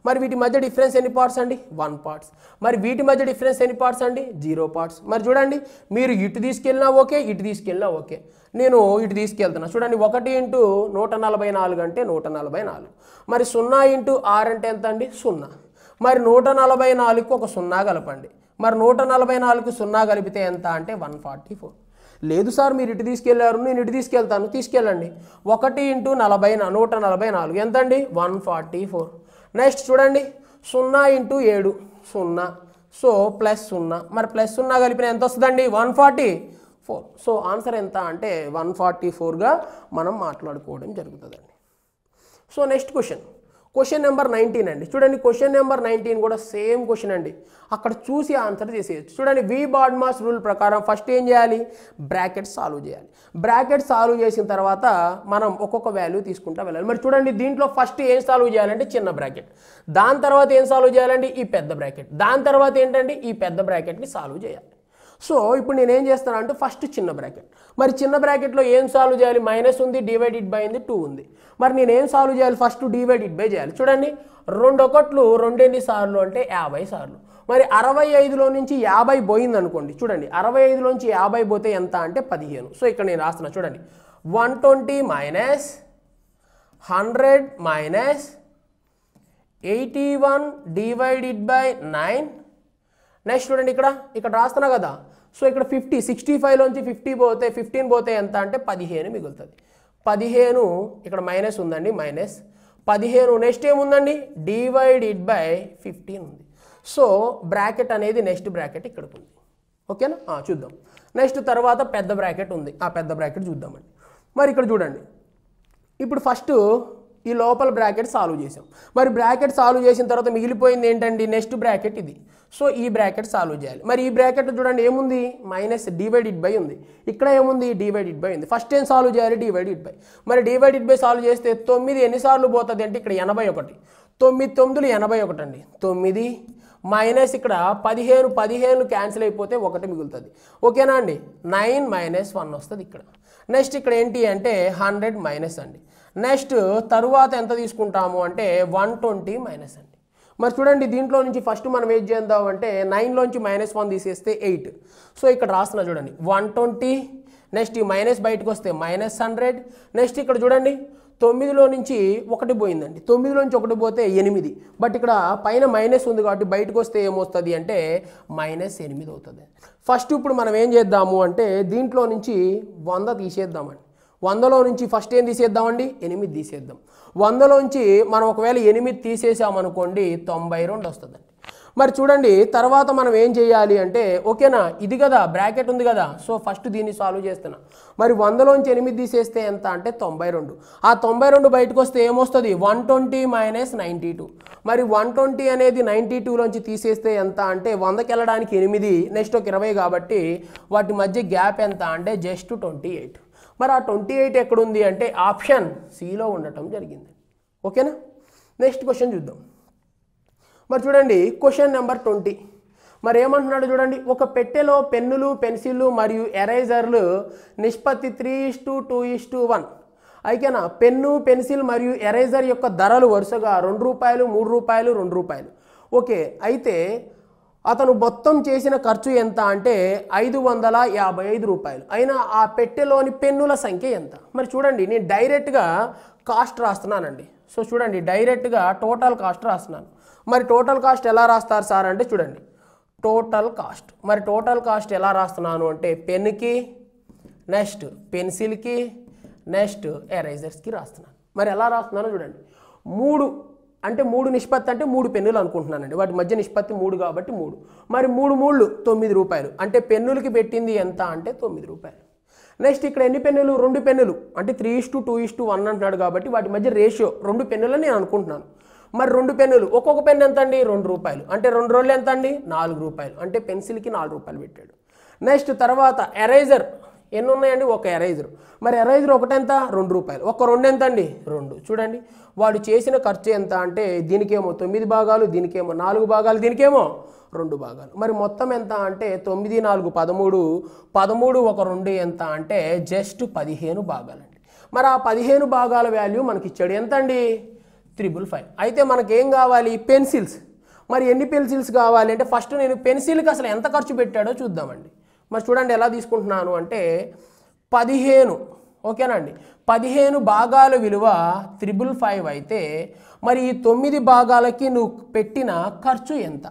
మరి వీటి మధ్య డిఫరెన్స్ ఎన్ని పార్ట్స్ అండి వన్ పార్ట్స్ మరి వీటి మధ్య డిఫరెన్స్ ఎన్ని పార్ట్స్ అండి జీరో పార్ట్స్ మరి చూడండి మీరు ఇటు తీసుకెళ్ళినా ఓకే ఇటు తీసుకెళ్ళినా ఓకే నేను ఇటు తీసుకెళ్తున్నా చూడండి ఒకటి ఇంటూ నూట నలభై నాలుగు అంటే నూట నలభై నాలుగు మరి సున్నా ఇంటూ ఆరు అంటే ఎంత అండి సున్నా మరి నూట నలభై నాలుగుకు ఒక సున్నా కలపండి మరి నూట నలభై నాలుగు సున్నా కలిపితే ఎంత అంటే వన్ ఫార్టీ ఫోర్ లేదు సార్ మీరు ఇటు తీసుకెళ్లారు నేను ఇటు తీసుకెళ్తాను తీసుకెళ్ళండి ఒకటి ఇంటూ నలభై నూట నలభై నాలుగు ఎంతండి వన్ ఫార్టీ ఫోర్ నెక్స్ట్ చూడండి సున్నా ఇంటూ ఏడు సున్నా సో ప్లస్ సున్నా మరి ప్లస్ సున్నా కలిపిన ఎంత వస్తుందండి one forty four so answer ఎంత అంటే వన్ ఫార్టీ ఫోర్గా మనం మాట్లాడుకోవడం జరుగుతుందండి so next question question number nineteen అండి చూడండి క్వశ్చన్ నెంబర్ నైన్టీన్ కూడా సేమ్ క్వశ్చన్ అండి అక్కడ చూసి ఆన్సర్ చేసేయచ్చు చూడండి వి బాడ్మాస్ రూల్ ప్రకారం ఫస్ట్ ఏం చేయాలి బ్రాకెట్ సాల్వ్ చేయాలి బ్రాకెట్ సాల్వ్ చేసిన తర్వాత మనం ఒక్కొక్క వాల్యూ తీసుకుంటా వెళ్ళాలి మరి చూడండి దీంట్లో ఫస్ట్ ఏం సాల్వ్ చేయాలంటే చిన్న బ్రాకెట్ దాని తర్వాత ఏం సాల్వ్ చేయాలంటే ఈ పెద్ద బ్రాకెట్ దాని తర్వాత ఏంటంటే ఈ పెద్ద బ్రాకెట్ని సాల్వ్ చేయాలి సో ఇప్పుడు నేనేం చేస్తాను అంటే ఫస్ట్ చిన్న బ్రాకెట్ మరి చిన్న బ్రాకెట్లో ఏం సాల్వ్ చేయాలి మైనస్ ఉంది డివైడెడ్ బై ఉంది టూ ఉంది మరి నేను ఏం సాల్వ్ చేయాలి ఫస్ట్ డివైడెడ్ బై చేయాలి చూడండి రెండు ఒకట్లు రెండెన్ని సార్లు అంటే యాభై సార్లు మరి అరవై ఐదులో నుంచి యాభై పోయింది అనుకోండి చూడండి అరవై ఐదులో నుంచి యాభై పోతే ఎంత అంటే పదిహేను సో ఇక్కడ నేను రాస్తున్నా చూడండి one twenty minus hundred minus eighty one divided by nine next చూడండి ఇక్కడ ఇక్కడ రాస్తున్నా కదా సో ఇక్కడ ఫిఫ్టీ సిక్స్టీ ఫైవ్లోంచి ఫిఫ్టీ పోతే ఫిఫ్టీన్ పోతే ఎంత అంటే పదిహేను మిగులుతుంది పదిహేను ఇక్కడ మైనస్ ఉందండి మైనస్ పదిహేను నెక్స్ట్ ఏముందండి డివైడెడ్ బై ఫిఫ్టీన్ ఉంది సో బ్రాకెట్ అనేది నెక్స్ట్ బ్రాకెట్ ఇక్కడికి ఉంది ఓకేనా చూద్దాం నెక్స్ట్ తర్వాత పెద్ద బ్రాకెట్ ఉంది ఆ పెద్ద బ్రాకెట్ చూద్దామండి మరి ఇక్కడ చూడండి ఇప్పుడు ఫస్ట్ ఈ లోపల బ్రాకెట్ సాల్వ్ చేసాం మరి బ్రాకెట్ సాల్వ్ చేసిన తర్వాత మిగిలిపోయింది ఏంటండి నెక్స్ట్ బ్రాకెట్ ఇది సో ఈ బ్రాకెట్ సాల్వ్ చేయాలి మరి ఈ బ్రాకెట్ చూడండి ఏముంది మైనస్ డివైడెడ్ బై ఉంది ఇక్కడ ఏముంది డివైడెడ్ బై ఉంది ఫస్ట్ ఏం సాల్వ్ చేయాలి డివైడెడ్ బై మరి డివైడెడ్ బై సాల్వ్ చేస్తే తొమ్మిది ఎన్నిసార్లు పోతుంది అంటే ఇక్కడ ఎనభై ఒకటి తొమ్మిది తొమ్మిదిలు ఎనభై ఒకటి అండి తొమ్మిది మైనస్ ఇక్కడ పదిహేను పదిహేను క్యాన్సిల్ అయిపోతే ఒకటి మిగులుతుంది ఓకేనా అండి నైన్ మైనస్ వన్ వస్తుంది ఇక్కడ నెక్స్ట్ ఇక్కడ ఏంటి అంటే హండ్రెడ్ మైనస్ అండి నెక్స్ట్ తరువాత ఎంత తీసుకుంటాము అంటే వన్ ట్వంటీ మైనస్ అండి మరి చూడండి దీంట్లో నుంచి ఫస్ట్ మనం ఏం చేద్దాం అంటే నైన్లోంచి మైనస్ వన్ తీసేస్తే ఎయిట్ సో ఇక్కడ రాస్తున్నా చూడండి వన్ ట్వంటీ నెక్స్ట్ మైనస్ బయటకు వస్తే మైనస్ హండ్రెడ్ నెక్స్ట్ ఇక్కడ చూడండి తొమ్మిదిలో నుంచి ఒకటి పోయిందండి తొమ్మిదిలో నుంచి ఒకటి పోతే ఎనిమిది బట్ ఇక్కడ పైన మైనస్ ఉంది కాబట్టి బయటకు వస్తే ఏమొస్తుంది అంటే మైనస్ ఎనిమిది అవుతుంది ఫస్ట్ ఇప్పుడు మనం ఏం చేద్దాము అంటే దీంట్లో నుంచి వంద తీసేద్దామండి వందలో నుంచి ఫస్ట్ ఏం తీసేద్దామండి ఎనిమిది తీసేద్దాం వందలో నుంచి మనం ఒకవేళ ఎనిమిది తీసేసామనుకోండి తొంభై రెండు వస్తుందండి మరి చూడండి తర్వాత మనం ఏం చేయాలి అంటే ఓకేనా ఇది కదా బ్రాకెట్ ఉంది కదా సో ఫస్ట్ దీన్ని సాల్వ్ చేస్తున్నా మరి వందలోంచి ఎనిమిది తీసేస్తే ఎంత అంటే తొంభై రెండు ఆ తొంభై రెండు బయటకు వస్తే ఏమొస్తుంది one twenty minus ninety two మరి వన్ ట్వంటీ అనేది నైంటీ టూలోంచి తీసేస్తే ఎంత అంటే వందకి వెళ్ళడానికి ఎనిమిది నెక్స్ట్ ఒక ఇరవై కాబట్టి వాటి మధ్య గ్యాప్ ఎంత అంటే జస్ట్ ట్వంటీ ఎయిట్ మరి ఆ ట్వంటీ ఎయిట్ ఎక్కడుంది అంటే ఆప్షన్ సిలో ఉండటం జరిగింది ఓకేనా నెక్స్ట్ క్వశ్చన్ చూద్దాం మరి చూడండి క్వశ్చన్ నెంబర్ ట్వంటీ మరి ఏమంటున్నాడు చూడండి ఒక పెట్టెలో పెన్నులు పెన్సిళ్ళు మరియు ఎరైజర్లు నిష్పత్తి three is to two is to one అయికేనా పెన్ను పెన్సిల్ మరియు ఎరైజర్ యొక్క ధరలు వరుసగా రెండు రూపాయలు మూడు రూపాయలు రెండు రూపాయలు ఓకే అయితే అతను మొత్తం చేసిన ఖర్చు ఎంత అంటే ఐదు వందల యాభై ఐదు రూపాయలు అయినా ఆ పెట్టెలోని పెన్నుల సంఖ్య ఎంత మరి చూడండి నేను డైరెక్ట్గా కాస్ట్ రాస్తున్నానండి సో చూడండి డైరెక్ట్గా టోటల్ కాస్ట్ రాస్తున్నాను మరి టోటల్ కాస్ట్ ఎలా రాస్తారు సార్ అంటే చూడండి టోటల్ కాస్ట్ మరి టోటల్ కాస్ట్ ఎలా రాస్తున్నాను అంటే పెన్కి నెక్స్ట్ పెన్సిల్కి నెక్స్ట్ ఎరైజర్స్కి రాస్తున్నాను మరి ఎలా రాస్తున్నానో చూడండి మూడు అంటే మూడు నిష్పత్తి అంటే మూడు పెన్నులు అనుకుంటున్నానండి వాటి మధ్య నిష్పత్తి మూడు కాబట్టి మూడు మరి మూడు మూళ్ళు తొమ్మిది రూపాయలు అంటే పెన్నులకి పెట్టింది ఎంత అంటే తొమ్మిది రూపాయలు నెక్స్ట్ ఇక్కడ ఎన్ని పెన్నులు రెండు పెన్నులు అంటే three is to two is to one అంటున్నాడు కాబట్టి వాటి మధ్య రేషియో రెండు పెన్నులు నేను అనుకుంటున్నాను మరి రెండు పెన్నులు ఒక్కొక్క పెన్ను ఎంత అండి రెండు రూపాయలు అంటే రెండు రోజులు ఎంత అండి నాలుగు రూపాయలు అంటే పెన్సిల్కి నాలుగు రూపాయలు పెట్టాడు నెక్స్ట్ తర్వాత ఎరైజర్ ఎన్ని ఉన్నాయండి ఒక ఎరైజర్ మరి ఎరైజర్ ఒకటెంత రెండు రూపాయలు ఒక రెండు ఎంత అండి రెండు చూడండి వాడు చేసిన ఖర్చు ఎంత అంటే దీనికేమో తొమ్మిది భాగాలు దీనికేమో నాలుగు భాగాలు దీనికేమో రెండు భాగాలు మరి మొత్తం ఎంత అంటే తొమ్మిది నాలుగు పదమూడు పదమూడు ఒక రెండు ఎంత అంటే జస్ట్ పదిహేను భాగాలండి మరి ఆ పదిహేను భాగాల వాల్యూ మనకి ఇచ్చాడు ఎంత అండి త్రిబుల్ ఫైవ్ అయితే మనకేం కావాలి పెన్సిల్స్ మరి ఎన్ని పెన్సిల్స్ కావాలి అంటే ఫస్ట్ నేను పెన్సిల్కి అసలు ఎంత ఖర్చు పెట్టాడో చూద్దామండి మరి చూడండి ఎలా తీసుకుంటున్నాను అంటే పదిహేను ఓకేనండి పదిహేను భాగాల విలువ త్రిబుల్ ఫైవ్ అయితే మరి ఈ తొమ్మిది భాగాలకి నువ్వు పెట్టిన ఖర్చు ఎంత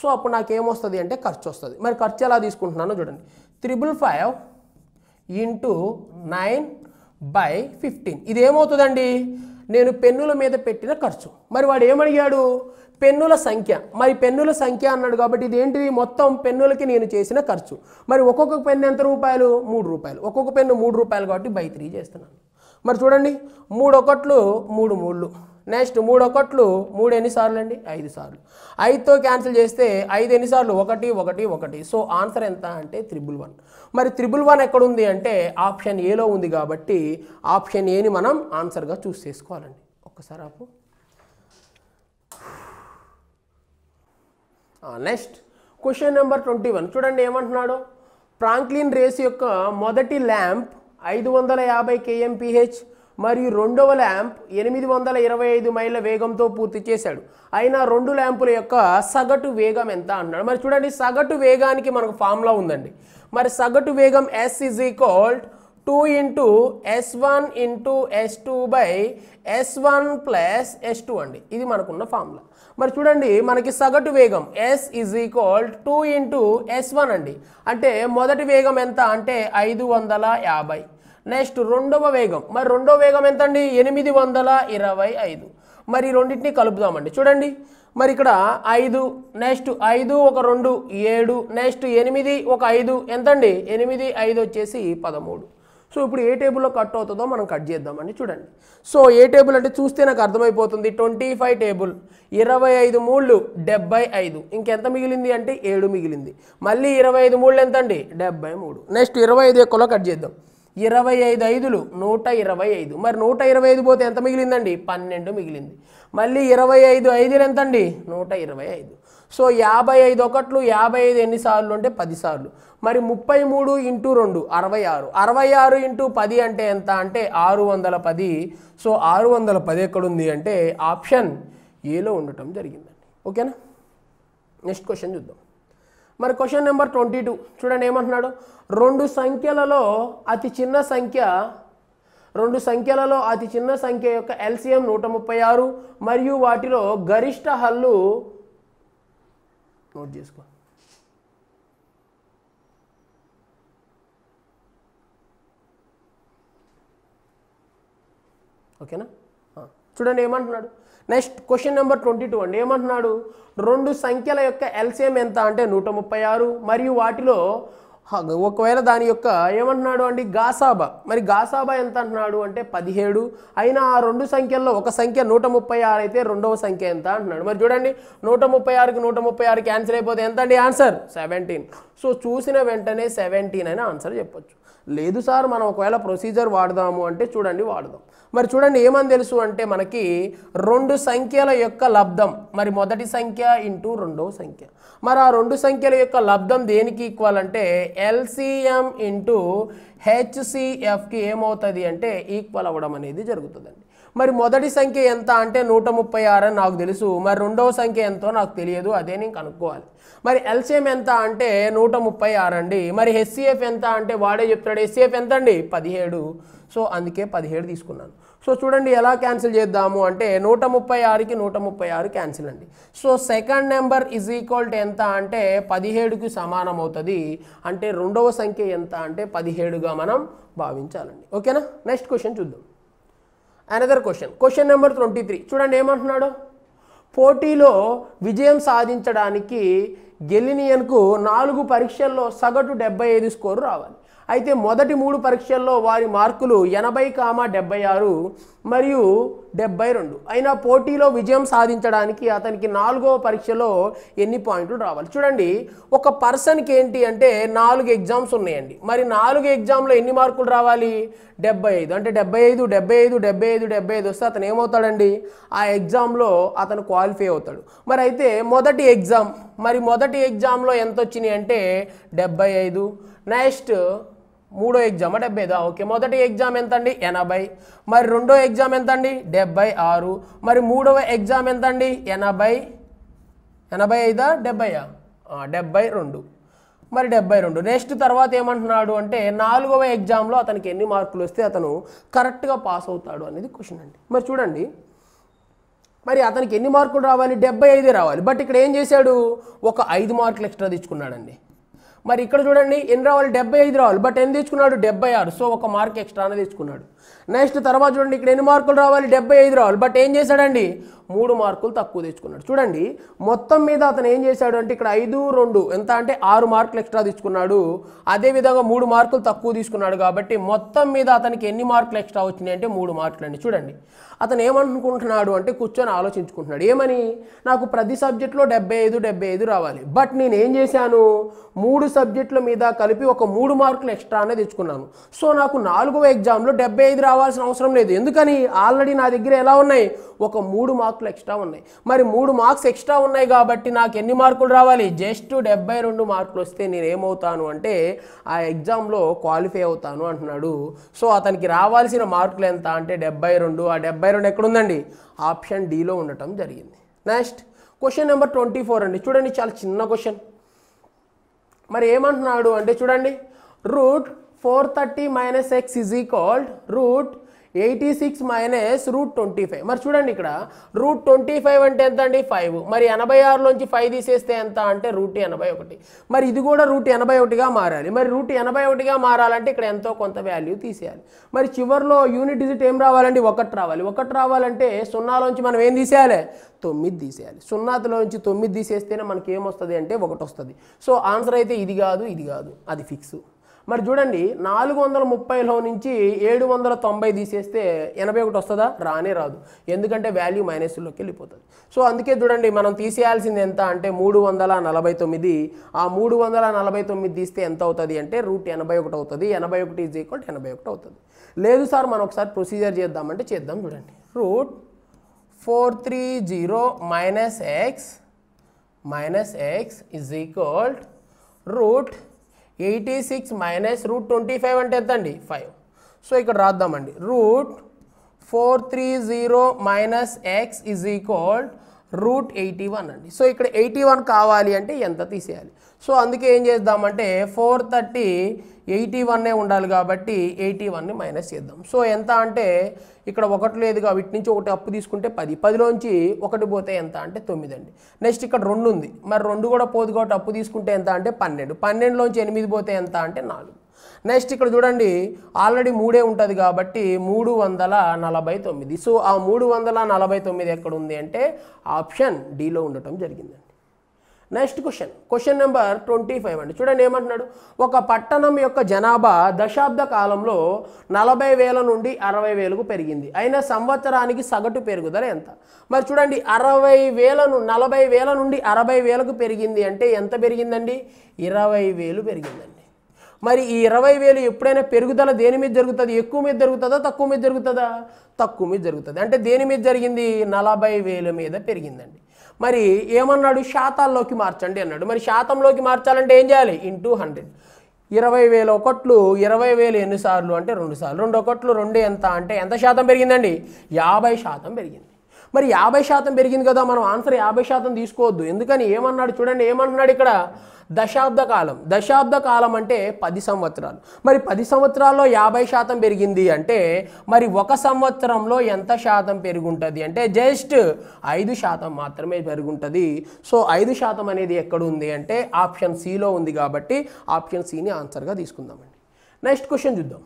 సో అప్పుడు నాకు ఏమొస్తుంది అంటే ఖర్చు వస్తుంది మరి ఖర్చు ఎలా తీసుకుంటున్నానో చూడండి triple five into nine by fifteen ఇదేమవుతుందండి నేను పెన్నుల మీద పెట్టిన ఖర్చు మరి వాడు ఏమడిగాడు పెన్నుల సంఖ్య మరి పెన్నుల సంఖ్య అన్నాడు కాబట్టి ఇది ఏంటిది మొత్తం పెన్నులకి నేను చేసిన ఖర్చు మరి ఒక్కొక్క పెన్ను ఎంత రూపాయలు మూడు రూపాయలు ఒక్కొక్క పెన్ను మూడు రూపాయలు కాబట్టి బై త్రీ చేస్తున్నాను మరి చూడండి మూడు ఒకట్లు మూడు మూడు నెక్స్ట్ మూడు ఒకట్లు మూడు ఎన్నిసార్లు అండి ఐదు సార్లు ఐదుతో క్యాన్సిల్ చేస్తే ఐదు ఎన్నిసార్లు ఒకటి ఒకటి ఒకటి సో ఆన్సర్ ఎంత అంటే త్రిబుల్ వన్ మరి త్రిబుల్ వన్ ఎక్కడుంది అంటే ఆప్షన్ ఏలో ఉంది కాబట్టి ఆప్షన్ ఏని మనం ఆన్సర్గా చూస్ చేసుకోవాలండి ఒక్కసారి ఆపు next question number twenty one చూడండి ఏమంటున్నాడు ప్రాంక్లిన్ రేస్ యొక్క మొదటి ల్యాంప్ ఐదు వందల యాభై కేఎంపీహెచ్ మరియు రెండవ ల్యాంప్ ఎనిమిది వందల ఇరవై ఐదు మైళ్ళ వేగంతో పూర్తి చేశాడు అయినా రెండు ల్యాంపుల యొక్క సగటు వేగం ఎంత అన్నాడు మరి చూడండి సగటు వేగానికి మనకు ఫామ్లా ఉందండి మరి సగటు వేగం S is equal to two into S one into S two by S one plus S two అండి ఇది మనకున్న ఫార్ములా మరి చూడండి మనకి సగటు వేగం S is equal two into S one అండి అంటే మొదటి వేగం ఎంత అంటే ఐదు వందల యాభై నెక్స్ట్ రెండవ వేగం మరి రెండవ వేగం ఎంత అండి ఎనిమిది వందల ఇరవై ఐదు మరి రెండింటిని కలుపుదామండి చూడండి మరి ఇక్కడ ఐదు నెక్స్ట్ ఐదు ఒక రెండు ఏడు నెక్స్ట్ ఎనిమిది ఒక ఐదు ఎంతండి ఎనిమిది ఐదు వచ్చేసి పదమూడు సో ఇప్పుడు ఏ టేబుల్లో కట్ అవుతుందో మనం కట్ చేద్దామని చూడండి సో ఏ టేబుల్ అంటే చూస్తే నాకు అర్థమైపోతుంది ట్వంటీ ఫైవ్ టేబుల్ ఇరవై ఐదు మూళ్ళు డెబ్బై ఐదు ఇంకెంత మిగిలింది అంటే ఏడు మిగిలింది మళ్ళీ ఇరవై ఐదు మూళ్ళు ఎంత అండి డెబ్బై మూడు నెక్స్ట్ ఇరవై ఐదు ఎక్కువలో కట్ చేద్దాం ఇరవై ఐదు ఐదులు నూట ఇరవై ఐదు మరి నూట ఇరవై ఐదు పోతే ఎంత మిగిలిందండి పన్నెండు మిగిలింది మళ్ళీ ఇరవై ఐదు ఐదులు ఎంత అండి నూట ఇరవై ఐదు సో యాభై ఐదు ఒకట్లు యాభై ఐదు ఎన్నిసార్లు అంటే పదిసార్లు మరి ముప్పై మూడు ఇంటూ రెండు అరవై ఆరు అరవై ఆరు ఇంటూ పది అంటే ఎంత అంటే ఆరు వందల పది సో ఆరు వందల పది ఎక్కడుంది అంటే ఆప్షన్ ఏలో ఉండటం జరిగిందండి ఓకేనా నెక్స్ట్ క్వశ్చన్ చూద్దాం మరి క్వశ్చన్ నెంబర్ ట్వంటీ టూ చూడండి ఏమంటున్నాడు రెండు సంఖ్యలలో అతి చిన్న సంఖ్య రెండు సంఖ్యలలో అతి చిన్న సంఖ్య యొక్క ఎల్సిఎం నూట ముప్పై ఆరు మరియు వాటిలో గరిష్ట హల్లు నోట్ చేసుకో ఓకేనా చూడండి ఏమంటున్నాడు next question number twenty two అండి ఏమంటున్నాడు రెండు సంఖ్యల యొక్క ఎల్సిఎం ఎంత అంటే నూట ముప్పై ఆరు మరియు వాటిలో ఒకవేళ దాని యొక్క ఏమంటున్నాడు అండి గాసాబా మరి గాసాబా ఎంత అంటున్నాడు అంటే పదిహేడు అయినా ఆ రెండు సంఖ్యల్లో ఒక సంఖ్య నూట ముప్పై ఆరు అయితే రెండవ సంఖ్య ఎంత అంటున్నాడు మరి చూడండి నూట ముప్పై ఆరుకి నూట ముప్పై ఆరుకి ఆన్సర్ అయిపోతే ఎంత అండి ఆన్సర్ సెవెంటీన్ సో చూసిన వెంటనే సెవెంటీన్ అని ఆన్సర్ చెప్పొచ్చు లేదు సార్ మనం ఒకవేళ ప్రొసీజర్ వాడదాము అంటే చూడండి వాడదాం మరి చూడండి ఏమని తెలుసు అంటే మనకి రెండు సంఖ్యల యొక్క లబ్ధం మరి మొదటి సంఖ్య ఇంటూ రెండవ సంఖ్య మరి ఆ రెండు సంఖ్యల యొక్క లబ్ధం దేనికి ఈక్వల్ అంటే ఎల్సిఎం ఇంటూ హెచ్సిఎఫ్కి ఏమవుతుంది అంటే ఈక్వల్ అవ్వడం అనేది జరుగుతుంది మరి మొదటి సంఖ్య ఎంత అంటే నూట ముప్పై ఆరు అని నాకు తెలుసు మరి రెండవ సంఖ్య ఎంతో నాకు తెలియదు అదే నేను కనుక్కోవాలి మరి ఎల్సిఎం ఎంత అంటే నూట ముప్పై ఆరు అండి మరి హెచ్సిఎఫ్ ఎంత అంటే వాడే చెప్తాడు హెచ్సిఎఫ్ ఎంత అండి పదిహేడు సో అందుకే పదిహేడు తీసుకున్నాను సో చూడండి ఎలా క్యాన్సిల్ చేద్దాము అంటే నూట ముప్పై ఆరుకి నూట ముప్పై ఆరు క్యాన్సిల్ అండి so second number is equal to ఎంత అంటే పదిహేడుకి సమానం అవుతుంది అంటే రెండవ సంఖ్య ఎంత అంటే పదిహేడుగా మనం భావించాలండి ఓకేనా నెక్స్ట్ క్వశ్చన్ చూద్దాం another question question number twenty three చూడండి ఏమంటున్నాడు పోటీలో విజయం సాధించడానికి గెలినియన్కు నాలుగు పరీక్షల్లో సగటు డెబ్బై ఐదు స్కోరు రావాలి అయితే మొదటి మూడు పరీక్షల్లో వారి మార్కులు ఎనభై కామ డెబ్బై ఆరు మరియు డెబ్బై రెండు అయినా పోటీలో విజయం సాధించడానికి అతనికి నాలుగో పరీక్షలో ఎన్ని పాయింట్లు రావాలి చూడండి ఒక పర్సన్కి ఏంటి అంటే నాలుగు ఎగ్జామ్స్ ఉన్నాయండి మరి నాలుగు ఎగ్జామ్లో ఎన్ని మార్కులు రావాలి డెబ్బై ఐదు అంటే డెబ్బై ఐదు డెబ్బై ఐదు డెబ్బై ఐదు డెబ్బై ఐదు వస్తే అతను ఏమవుతాడండి ఆ ఎగ్జామ్లో అతను క్వాలిఫై అవుతాడు మరి అయితే మొదటి ఎగ్జామ్ మరి మొదటి ఎగ్జామ్లో ఎంత వచ్చినాయి అంటే డెబ్బై ఐదు నెక్స్ట్ మూడో ఎగ్జామ్ డెబ్బైదా ఓకే మొదటి ఎగ్జామ్ ఎంతండి ఎనభై మరి రెండో ఎగ్జామ్ ఎంతండి డెబ్బై ఆరు మరి మూడవ ఎగ్జామ్ ఎంతండి ఎనభై ఎనభై ఐదా డెబ్బైయా డెబ్బై రెండు మరి డెబ్బై రెండు నెక్స్ట్ తర్వాత ఏమంటున్నాడు అంటే నాలుగవ ఎగ్జామ్లో అతనికి ఎన్ని మార్కులు వస్తే అతను కరెక్ట్గా పాస్ అవుతాడు అనేది క్వశ్చన్ అండి మరి చూడండి మరి అతనికి ఎన్ని మార్కులు రావాలి డెబ్బై ఐదే రావాలి బట్ ఇక్కడ ఏం చేశాడు ఒక ఐదు మార్కులు ఎక్స్ట్రా తెచ్చుకున్నాడండి మరి ఇక్కడ చూడండి ఎన్ని రావాలి డెబ్బై ఐదు రావాలి బట్ ఎన్ని తెచ్చుకున్నాడు డెబ్బై ఆరు సో ఒక మార్క్ ఎక్స్ట్రానే తెచ్చుకున్నాడు నెక్స్ట్ తర్వాత చూడండి ఇక్కడ ఎన్ని మార్కులు రావాలి డెబ్బై ఐదు రావాలి బట్ ఏం చేశాడండి మూడు మార్కులు తక్కువ తెచ్చుకున్నాడు చూడండి మొత్తం మీద అతను ఏం చేశాడు అంటే ఇక్కడ ఐదు రెండు ఎంత అంటే ఆరు మార్కులు ఎక్స్ట్రా తీసుకున్నాడు అదేవిధంగా మూడు మార్కులు తక్కువ తీసుకున్నాడు కాబట్టి మొత్తం మీద అతనికి ఎన్ని మార్కులు ఎక్స్ట్రా వచ్చినాయి అంటే మూడు మార్కులు అండి చూడండి అతను ఏమనుకుంటున్నాడు అంటే కూర్చొని ఆలోచించుకుంటున్నాడు ఏమని నాకు ప్రతి సబ్జెక్టులో డెబ్బై ఐదు డెబ్బై ఐదు రావాలి బట్ నేను ఏం చేశాను మూడు సబ్జెక్టుల మీద కలిపి ఒక మూడు మార్కులు ఎక్స్ట్రా అనేది తెచ్చుకున్నాను సో నాకు నాలుగవ ఎగ్జామ్లో డెబ్బై ఐదు రావాల్సిన అవసరం లేదు ఎందుకని ఆల్రెడీ నా దగ్గర ఎలా ఉన్నాయి ఒక మూడు మార్కు మార్కులు ఎక్స్ట్రా ఉన్నాయి మరి మూడు మార్క్స్ ఎక్స్ట్రా ఉన్నాయి కాబట్టి నాకు ఎన్ని మార్కులు రావాలి జస్ట్ డెబ్బై రెండు మార్కులు వస్తే నేను ఏమవుతాను అంటే ఆ ఎగ్జామ్లో క్వాలిఫై అవుతాను అంటున్నాడు సో అతనికి రావాల్సిన మార్కులు ఎంత అంటే డెబ్బై రెండు ఆ డెబ్బై రెండు ఎక్కడుందండి ఆప్షన్ డీలో ఉండటం జరిగింది next question number twenty four అండి చూడండి చాలా చిన్న క్వశ్చన్ మరి ఏమంటున్నాడు అంటే చూడండి root four thirty minus x is equalled root eighty six minus root twenty five మరి చూడండి ఇక్కడ రూట్ ట్వంటీ ఫైవ్ అంటే ఎంత అండి ఫైవ్ మరి ఎనభై ఆరులోంచి ఫైవ్ తీసేస్తే ఎంత అంటే రూట్ ఎనభై ఒకటి మరి ఇది కూడా రూట్ ఎనభై ఒకటిగా మారాలి మరి రూట్ ఎనభై ఒకటిగా మారాలంటే ఇక్కడ ఎంతో కొంత వాల్యూ తీసేయాలి మరి చివరిలో యూనిట్ డిజిట్ ఏం రావాలండి ఒకటి రావాలి ఒకటి రావాలంటే సున్నాలోంచి మనం ఏం తీసేయాలి తొమ్మిది తీసేయాలి సున్నాలోంచి తొమ్మిది తీసేస్తేనే మనకి ఏమొస్తుంది అంటే ఒకటి వస్తుంది సో ఆన్సర్ అయితే ఇది కాదు ఇది కాదు అది ఫిక్స్ మరి చూడండి నాలుగు వందల ముప్పైలో నుంచి ఏడు వందల తొంభై తీసేస్తే ఎనభై ఒకటి వస్తుందా రానే రాదు ఎందుకంటే వాల్యూ మైనస్లోకి వెళ్ళిపోతుంది సో అందుకే చూడండి మనం తీసేయాల్సింది ఎంత అంటే మూడు వందల నలభై తొమ్మిది ఆ మూడు వందల నలభై తొమ్మిది తీస్తే ఎంత అవుతుంది అంటే రూట్ ఎనభై ఒకటి అవుతుంది ఎనభై ఒకటి ఈజ్ ఈక్వల్ ఎనభై ఒకటి అవుతుంది లేదు సార్ మనం ఒకసారి ప్రొసీజర్ చేద్దామంటే చేద్దాం చూడండి root four three zero minus x minus x is equal root eighty six minus root twenty five అంటే ఎంత అండి ఫైవ్ సో ఇక్కడ రాద్దామండి root four three zero minus x is equal root eighty one అండి so ఇక్కడ eighty one కావాలి అంటే ఎంత తీసేయాలి సో అందుకే ఏం చేద్దామంటే ఫోర్ థర్టీ ఎయిటీ వన్నే ఉండాలి కాబట్టి ఎయిటీ వన్ని మైనస్ చేద్దాం సో ఎంత అంటే ఇక్కడ ఒకటి లేదుగా వీటి నుంచి ఒకటి అప్పు తీసుకుంటే పది పదిలోంచి ఒకటి పోతే ఎంత అంటే తొమ్మిది అండి నెక్స్ట్ ఇక్కడ రెండు ఉంది మరి రెండు కూడా పోదు కాబట్టి అప్పు తీసుకుంటే ఎంత అంటే పన్నెండు పన్నెండులోంచి ఎనిమిది పోతే ఎంత అంటే నాలుగు నెక్స్ట్ ఇక్కడ చూడండి ఆల్రెడీ మూడే ఉంటుంది కాబట్టి మూడు వందల నలభై తొమ్మిది సో ఆ మూడు వందల నలభై తొమ్మిది ఎక్కడ ఉంది అంటే ఆప్షన్ డీలో ఉండటం జరిగిందండి next question question number twenty five అండి చూడండి ఏమంటున్నాడు ఒక పట్టణం యొక్క జనాభా దశాబ్ద కాలంలో నలభై వేల నుండి అరవై వేలకు పెరిగింది అయినా సంవత్సరానికి సగటు పెరుగుదల ఎంత మరి చూడండి అరవై వేలను నలభై వేల నుండి అరవై వేలకు పెరిగింది అంటే ఎంత పెరిగిందండి ఇరవై వేలు పెరిగిందండి మరి ఈ ఇరవై వేలు ఎప్పుడైనా పెరుగుదల దేని మీద జరుగుతుంది ఎక్కువ మీద జరుగుతుందా తక్కువ మీద జరుగుతుందా తక్కువ మీద జరుగుతుంది అంటే దేని మీద జరిగింది నలభై వేల మీద పెరిగిందండి మరి ఏమన్నాడు శాతాల్లోకి మార్చండి అన్నాడు మరి శాతంలోకి మార్చాలంటే ఏం చేయాలి ఇంటూ హండ్రెడ్ ఇరవై వేల ఒకట్లు ఇరవై వేలు ఎన్నిసార్లు అంటే రెండు సార్లు రెండు ఒకట్లు రెండు ఎంత అంటే ఎంత శాతం పెరిగిందండి యాభై శాతం పెరిగింది మరి యాభై శాతం పెరిగింది కదా మనం ఆన్సర్ యాభై శాతం తీసుకోవద్దు ఎందుకని ఏమన్నాడు చూడండి ఏమంటున్నాడు ఇక్కడ దశాబ్ద కాలం దశాబ్ద కాలం అంటే పది సంవత్సరాలు మరి పది సంవత్సరాల్లో యాభై శాతం పెరిగింది అంటే మరి ఒక సంవత్సరంలో ఎంత శాతం పెరుగుంటుంది అంటే జస్ట్ ఐదు శాతం మాత్రమే పెరుగుంటుంది సో ఐదు శాతం అనేది ఎక్కడ ఉంది అంటే ఆప్షన్ సిలో ఉంది కాబట్టి ఆప్షన్ సిని ఆన్సర్గా తీసుకుందామండి నెక్స్ట్ క్వశ్చన్ చూద్దాం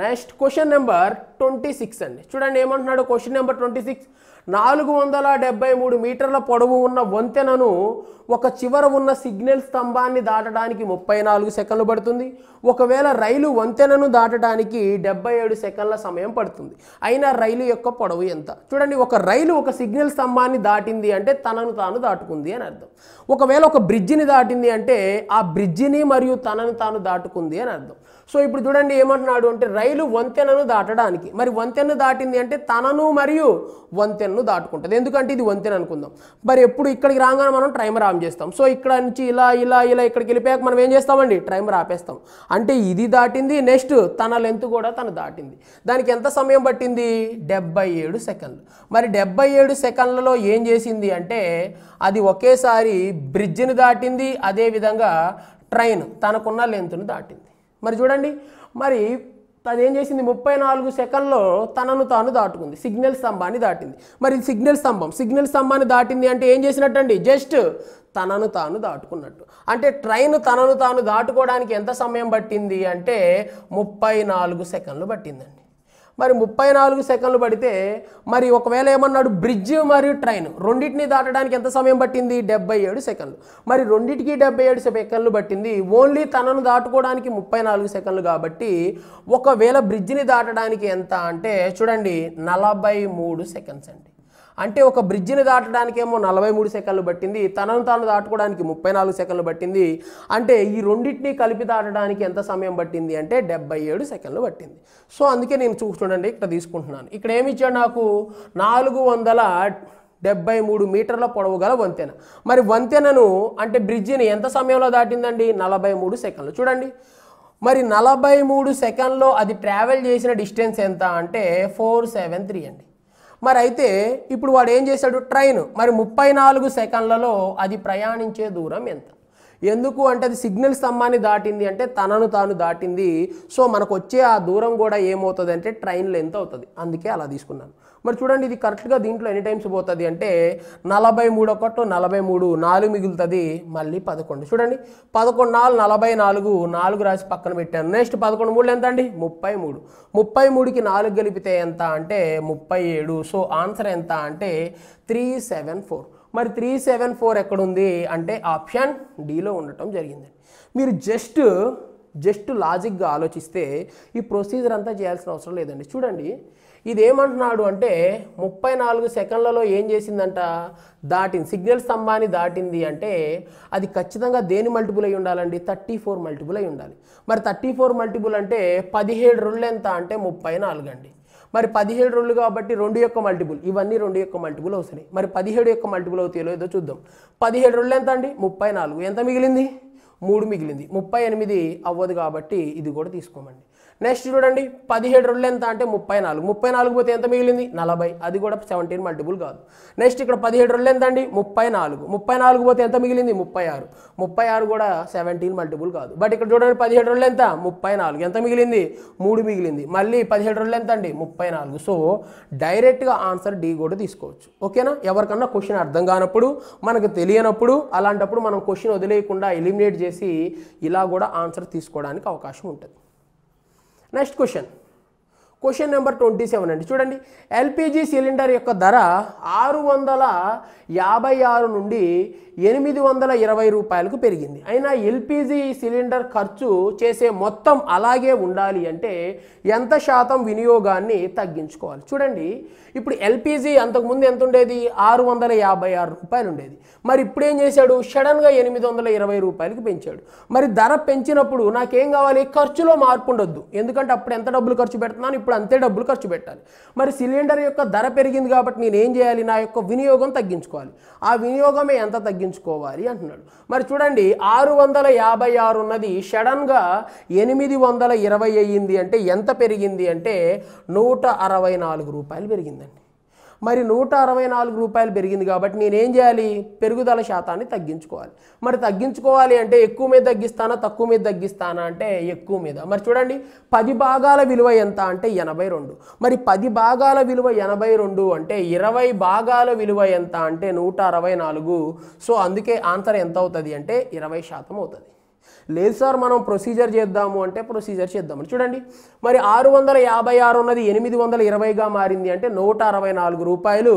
next question number twenty six అండి చూడండి ఏమంటున్నాడు క్వశ్చన్ నెంబర్ ట్వంటీ సిక్స్ నాలుగు వందల డెబ్బై మూడు మీటర్ల పొడవు ఉన్న వంతెనను ఒక చివర ఉన్న సిగ్నల్ స్తంభాన్ని దాటడానికి ముప్పై నాలుగు సెకండ్లు పడుతుంది ఒకవేళ రైలు వంతెనను దాటడానికి డెబ్బై ఏడు సెకండ్ల సమయం పడుతుంది అయినా రైలు యొక్క పొడవు ఎంత చూడండి ఒక రైలు ఒక సిగ్నల్ స్తంభాన్ని దాటింది అంటే తనను తాను దాటుకుంది అని అర్థం ఒకవేళ ఒక బ్రిడ్జిని దాటింది అంటే ఆ బ్రిడ్జిని మరియు తనను తాను దాటుకుంది అని అర్థం సో ఇప్పుడు చూడండి ఏమంటున్నాడు అంటే రైలు వంతెనను దాటడానికి మరి వంతెనను దాటింది అంటే తనను మరియు వంతెనను దాటుకుంటుంది ఎందుకంటే ఇది వంతెన అనుకుందాం మరి ఎప్పుడు ఇక్కడికి రాగానే మనం ట్రైమర్ ఆన్ చేస్తాం సో ఇక్కడ నుంచి ఇలా ఇలా ఇలా ఇక్కడికి వెళ్ళిపోయాక మనం ఏం చేస్తామండి ట్రైమర్ ఆపేస్తాం అంటే ఇది దాటింది నెక్స్ట్ తన లెంత్ కూడా తను దాటింది దానికి ఎంత సమయం పట్టింది డెబ్బై ఏడు సెకండ్లు మరి డెబ్బై ఏడు సెకండ్లలో ఏం చేసింది అంటే అది ఒకేసారి బ్రిడ్జ్ని దాటింది అదేవిధంగా ట్రైన్ తనకున్న లెంత్ను దాటింది మరి చూడండి మరి తదేం ఏం చేసింది ముప్పై నాలుగు సెకండ్లో తనను తాను దాటుకుంది సిగ్నల్ స్తంభాన్ని దాటింది మరి సిగ్నల్ స్తంభం సిగ్నల్ స్తంభాన్ని దాటింది అంటే ఏం చేసినట్టండి జస్ట్ తనను తాను దాటుకున్నట్టు అంటే ట్రైన్ తనను తాను దాటుకోవడానికి ఎంత సమయం పట్టింది అంటే ముప్పై నాలుగు సెకండ్లు పట్టిందండి మరి ముప్పై నాలుగు సెకండ్లు పడితే మరి ఒకవేళ ఏమన్నాడు బ్రిడ్జ్ మరియు ట్రైన్ రెండింటిని దాటడానికి ఎంత సమయం పట్టింది డెబ్బై ఏడు సెకండ్లు మరి రెండింటికి డెబ్బై ఏడు సెకండ్లు పట్టింది ఓన్లీ తనను దాటుకోవడానికి ముప్పై నాలుగు సెకండ్లు కాబట్టి ఒకవేళ బ్రిడ్జ్ని దాటడానికి ఎంత అంటే చూడండి నలభై మూడు సెకండ్స్ అండి అంటే ఒక బ్రిడ్జిని దాటడానికేమో నలభై మూడు సెకండ్లు పట్టింది తనను తాను దాటుకోవడానికి ముప్పై నాలుగు సెకండ్లు పట్టింది అంటే ఈ రెండింటిని కలిపి దాటడానికి ఎంత సమయం పట్టింది అంటే డెబ్బై ఏడు సెకండ్లు పట్టింది సో అందుకే నేను చూస్తుండండి ఇక్కడ తీసుకుంటున్నాను ఇక్కడ ఏమి ఇచ్చాడు నాకు నాలుగు వందల డెబ్బై మూడు మీటర్ల పొడవు గల వంతెన మరి వంతెనను అంటే బ్రిడ్జిని ఎంత సమయంలో దాటిందండి నలభై మూడు సెకండ్లు చూడండి మరి నలభై మూడు సెకండ్లో అది ట్రావెల్ చేసిన డిస్టెన్స్ ఎంత అంటే ఫోర్ సెవెన్ త్రీ అండి మరి అయితే ఇప్పుడు వాడు ఏం చేశాడు ట్రైన్ మరి ముప్పై నాలుగు సెకండ్లలో అది ప్రయాణించే దూరం ఎంత ఎందుకు అంటే అది సిగ్నల్ స్తంభాన్ని దాటింది అంటే తనను తాను దాటింది సో మనకు వచ్చే ఆ దూరం కూడా ఏమవుతుంది అంటే ట్రైన్ లెంత్ అవుతుంది అందుకే అలా తీసుకున్నాను మరి చూడండి ఇది కరెక్ట్గా దీంట్లో ఎన్ని టైమ్స్ పోతుంది అంటే నలభై మూడు ఒకటి నలభై మూడు నాలుగు మిగులుతుంది మళ్ళీ పదకొండు చూడండి పదకొండు నాలుగు నలభై నాలుగు నాలుగు రాసి పక్కన పెట్టాను నెక్స్ట్ పదకొండు మూడు ఎంత అండి ముప్పై మూడు ముప్పై మూడుకి నాలుగు గలిపితే ఎంత అంటే ముప్పై ఏడు సో ఆన్సర్ ఎంత అంటే త్రీ సెవెన్ ఫోర్ మరి త్రీ సెవెన్ ఫోర్ ఎక్కడుంది అంటే ఆప్షన్ డీలో ఉండటం జరిగింది మీరు జస్ట్ జస్ట్ లాజిక్గా ఆలోచిస్తే ఈ ప్రొసీజర్ అంతా చేయాల్సిన అవసరం లేదండి చూడండి ఇది ఏమంటున్నాడు అంటే ముప్పై నాలుగు సెకండ్లలో ఏం చేసిందంట దాటింది సిగ్నల్ స్తంభాన్ని దాటింది అంటే అది ఖచ్చితంగా దేని మల్టిపుల్ అయి ఉండాలండి థర్టీ ఫోర్ మల్టిపుల్ అయి ఉండాలి మరి థర్టీ ఫోర్ మల్టిపుల్ అంటే పదిహేడు రెండు ఎంత అంటే ముప్పై నాలుగు అండి మరి పదిహేడు రెండు కాబట్టి రెండు యొక్క మల్టిపుల్ ఇవన్నీ రెండు యొక్క మల్టిపుల్ అవుతున్నాయి మరి పదిహేడు యొక్క మల్టిపుల్ అవుతాయో ఏదో చూద్దాం పదిహేడు రెండు ఎంత అండి ముప్పై నాలుగు ఎంత మిగిలింది మూడు మిగిలింది ముప్పై ఎనిమిది అవ్వదు కాబట్టి ఇది కూడా తీసుకోమండి నెక్స్ట్ చూడండి పదిహేడు రెండు ఎంత అంటే ముప్పై నాలుగు ముప్పై నాలుగు పోతే ఎంత మిగిలింది నలభై అది కూడా సెవెంటీన్ మల్టిపుల్ కాదు నెక్స్ట్ ఇక్కడ పదిహేడు రెండు ఎంత అండి ముప్పై నాలుగు ముప్పై నాలుగు పోతే ఎంత మిగిలింది ముప్పై ఆరు ముప్పై ఆరు కూడా సెవెంటీన్ మల్టిపుల్ కాదు బట్ ఇక్కడ చూడండి పదిహేడు రెండు ఎంత ముప్పై నాలుగు ఎంత మిగిలింది మూడు మిగిలింది మళ్ళీ పదిహేడు రెండు ఎంత అండి ముప్పై నాలుగు సో డైరెక్ట్గా ఆన్సర్ డి కూడా తీసుకోవచ్చు ఓకేనా ఎవరికన్నా క్వశ్చన్ అర్థం కానప్పుడు మనకు తెలియనప్పుడు అలాంటప్పుడు మనం క్వశ్చన్ వదిలేయకుండా ఎలిమినేట్ చేసి ఇలా కూడా ఆన్సర్ తీసుకోవడానికి అవకాశం ఉంటుంది next question question number twenty seven అండి చూడండి ఎల్పిజి సిలిండర్ యొక్క ధర ఆరు వందల యాభై ఆరు నుండి ఎనిమిది వందల ఇరవై రూపాయలకు పెరిగింది అయినా ఎల్పిజి సిలిండర్ ఖర్చు చేసే మొత్తం అలాగే ఉండాలి అంటే ఎంత శాతం వినియోగాన్ని తగ్గించుకోవాలి చూడండి ఇప్పుడు ఎల్పిజి అంతకుముందు ఎంత ఉండేది ఆరు వందల యాభై ఆరు రూపాయలు ఉండేది మరి ఇప్పుడు ఏం చేశాడు సడన్గా ఎనిమిది వందల ఇరవై రూపాయలకి పెంచాడు మరి ధర పెంచినప్పుడు నాకేం కావాలి ఖర్చులో మార్పు ఉండొద్దు ఎందుకంటే అప్పుడు ఎంత డబ్బులు ఖర్చు పెడుతున్నాను ఇప్పుడు అంతే డబ్బులు ఖర్చు పెట్టాలి మరి సిలిండర్ యొక్క ధర పెరిగింది కాబట్టి నేను ఏం చేయాలి నా యొక్క వినియోగం తగ్గించుకోవాలి ఆ వినియోగమే ఎంత తగ్గించుకోవాలి అంటున్నాడు మరి చూడండి ఆరు వందల యాభై ఆరు ఉన్నది సడన్గా ఎనిమిది వందల ఇరవై అయ్యింది అంటే ఎంత పెరిగింది అంటే నూట అరవై నాలుగు రూపాయలు పెరిగింది మరి నూట అరవై నాలుగు రూపాయలు పెరిగింది కాబట్టి నేనేం చేయాలి పెరుగుదల శాతాన్ని తగ్గించుకోవాలి మరి తగ్గించుకోవాలి అంటే ఎక్కువ మీద తగ్గిస్తానా తక్కువ మీద తగ్గిస్తానా అంటే ఎక్కువ మీద మరి చూడండి పది భాగాల విలువ ఎంత అంటే ఎనభై రెండు మరి పది భాగాల విలువ ఎనభై రెండు అంటే ఇరవై భాగాల విలువ ఎంత అంటే నూట అరవై నాలుగు సో అందుకే ఆన్సర్ ఎంత అవుతుంది అంటే ఇరవై శాతం అవుతుంది లేదు సార్ మనం ప్రొసీజర్ చేద్దాము అంటే ప్రొసీజర్ చేద్దాము చూడండి మరి ఆరు వందల యాభై ఆరు ఉన్నది ఎనిమిది వందల ఇరవైగా మారింది అంటే నూట అరవై నాలుగు రూపాయలు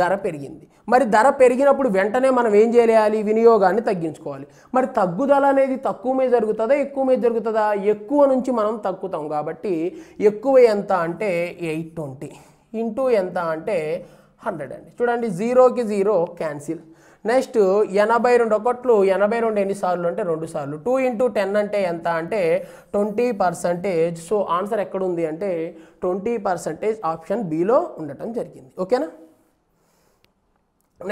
ధర పెరిగింది మరి ధర పెరిగినప్పుడు వెంటనే మనం ఏం చేయాలి వినియోగాన్ని తగ్గించుకోవాలి మరి తగ్గుదల అనేది తక్కువ మీద జరుగుతుందా ఎక్కువ మీద జరుగుతుందా ఎక్కువ నుంచి మనం తగ్గుతాం కాబట్టి ఎక్కువ ఎంత అంటే ఎయిట్ ట్వంటీ ఇంటూ ఎంత అంటే హండ్రెడ్ అండి చూడండి జీరోకి జీరో క్యాన్సిల్ నెక్స్ట్ ఎనభై రెండు ఒకట్లు ఎనభై రెండు ఎన్నిసార్లు అంటే రెండు సార్లు టూ ఇంటూ టెన్ అంటే ఎంత అంటే ట్వంటీ పర్సంటేజ్ సో ఆన్సర్ ఎక్కడ ఉంది అంటే ట్వంటీ పర్సంటేజ్ ఆప్షన్ బిలో ఉండటం జరిగింది ఓకేనా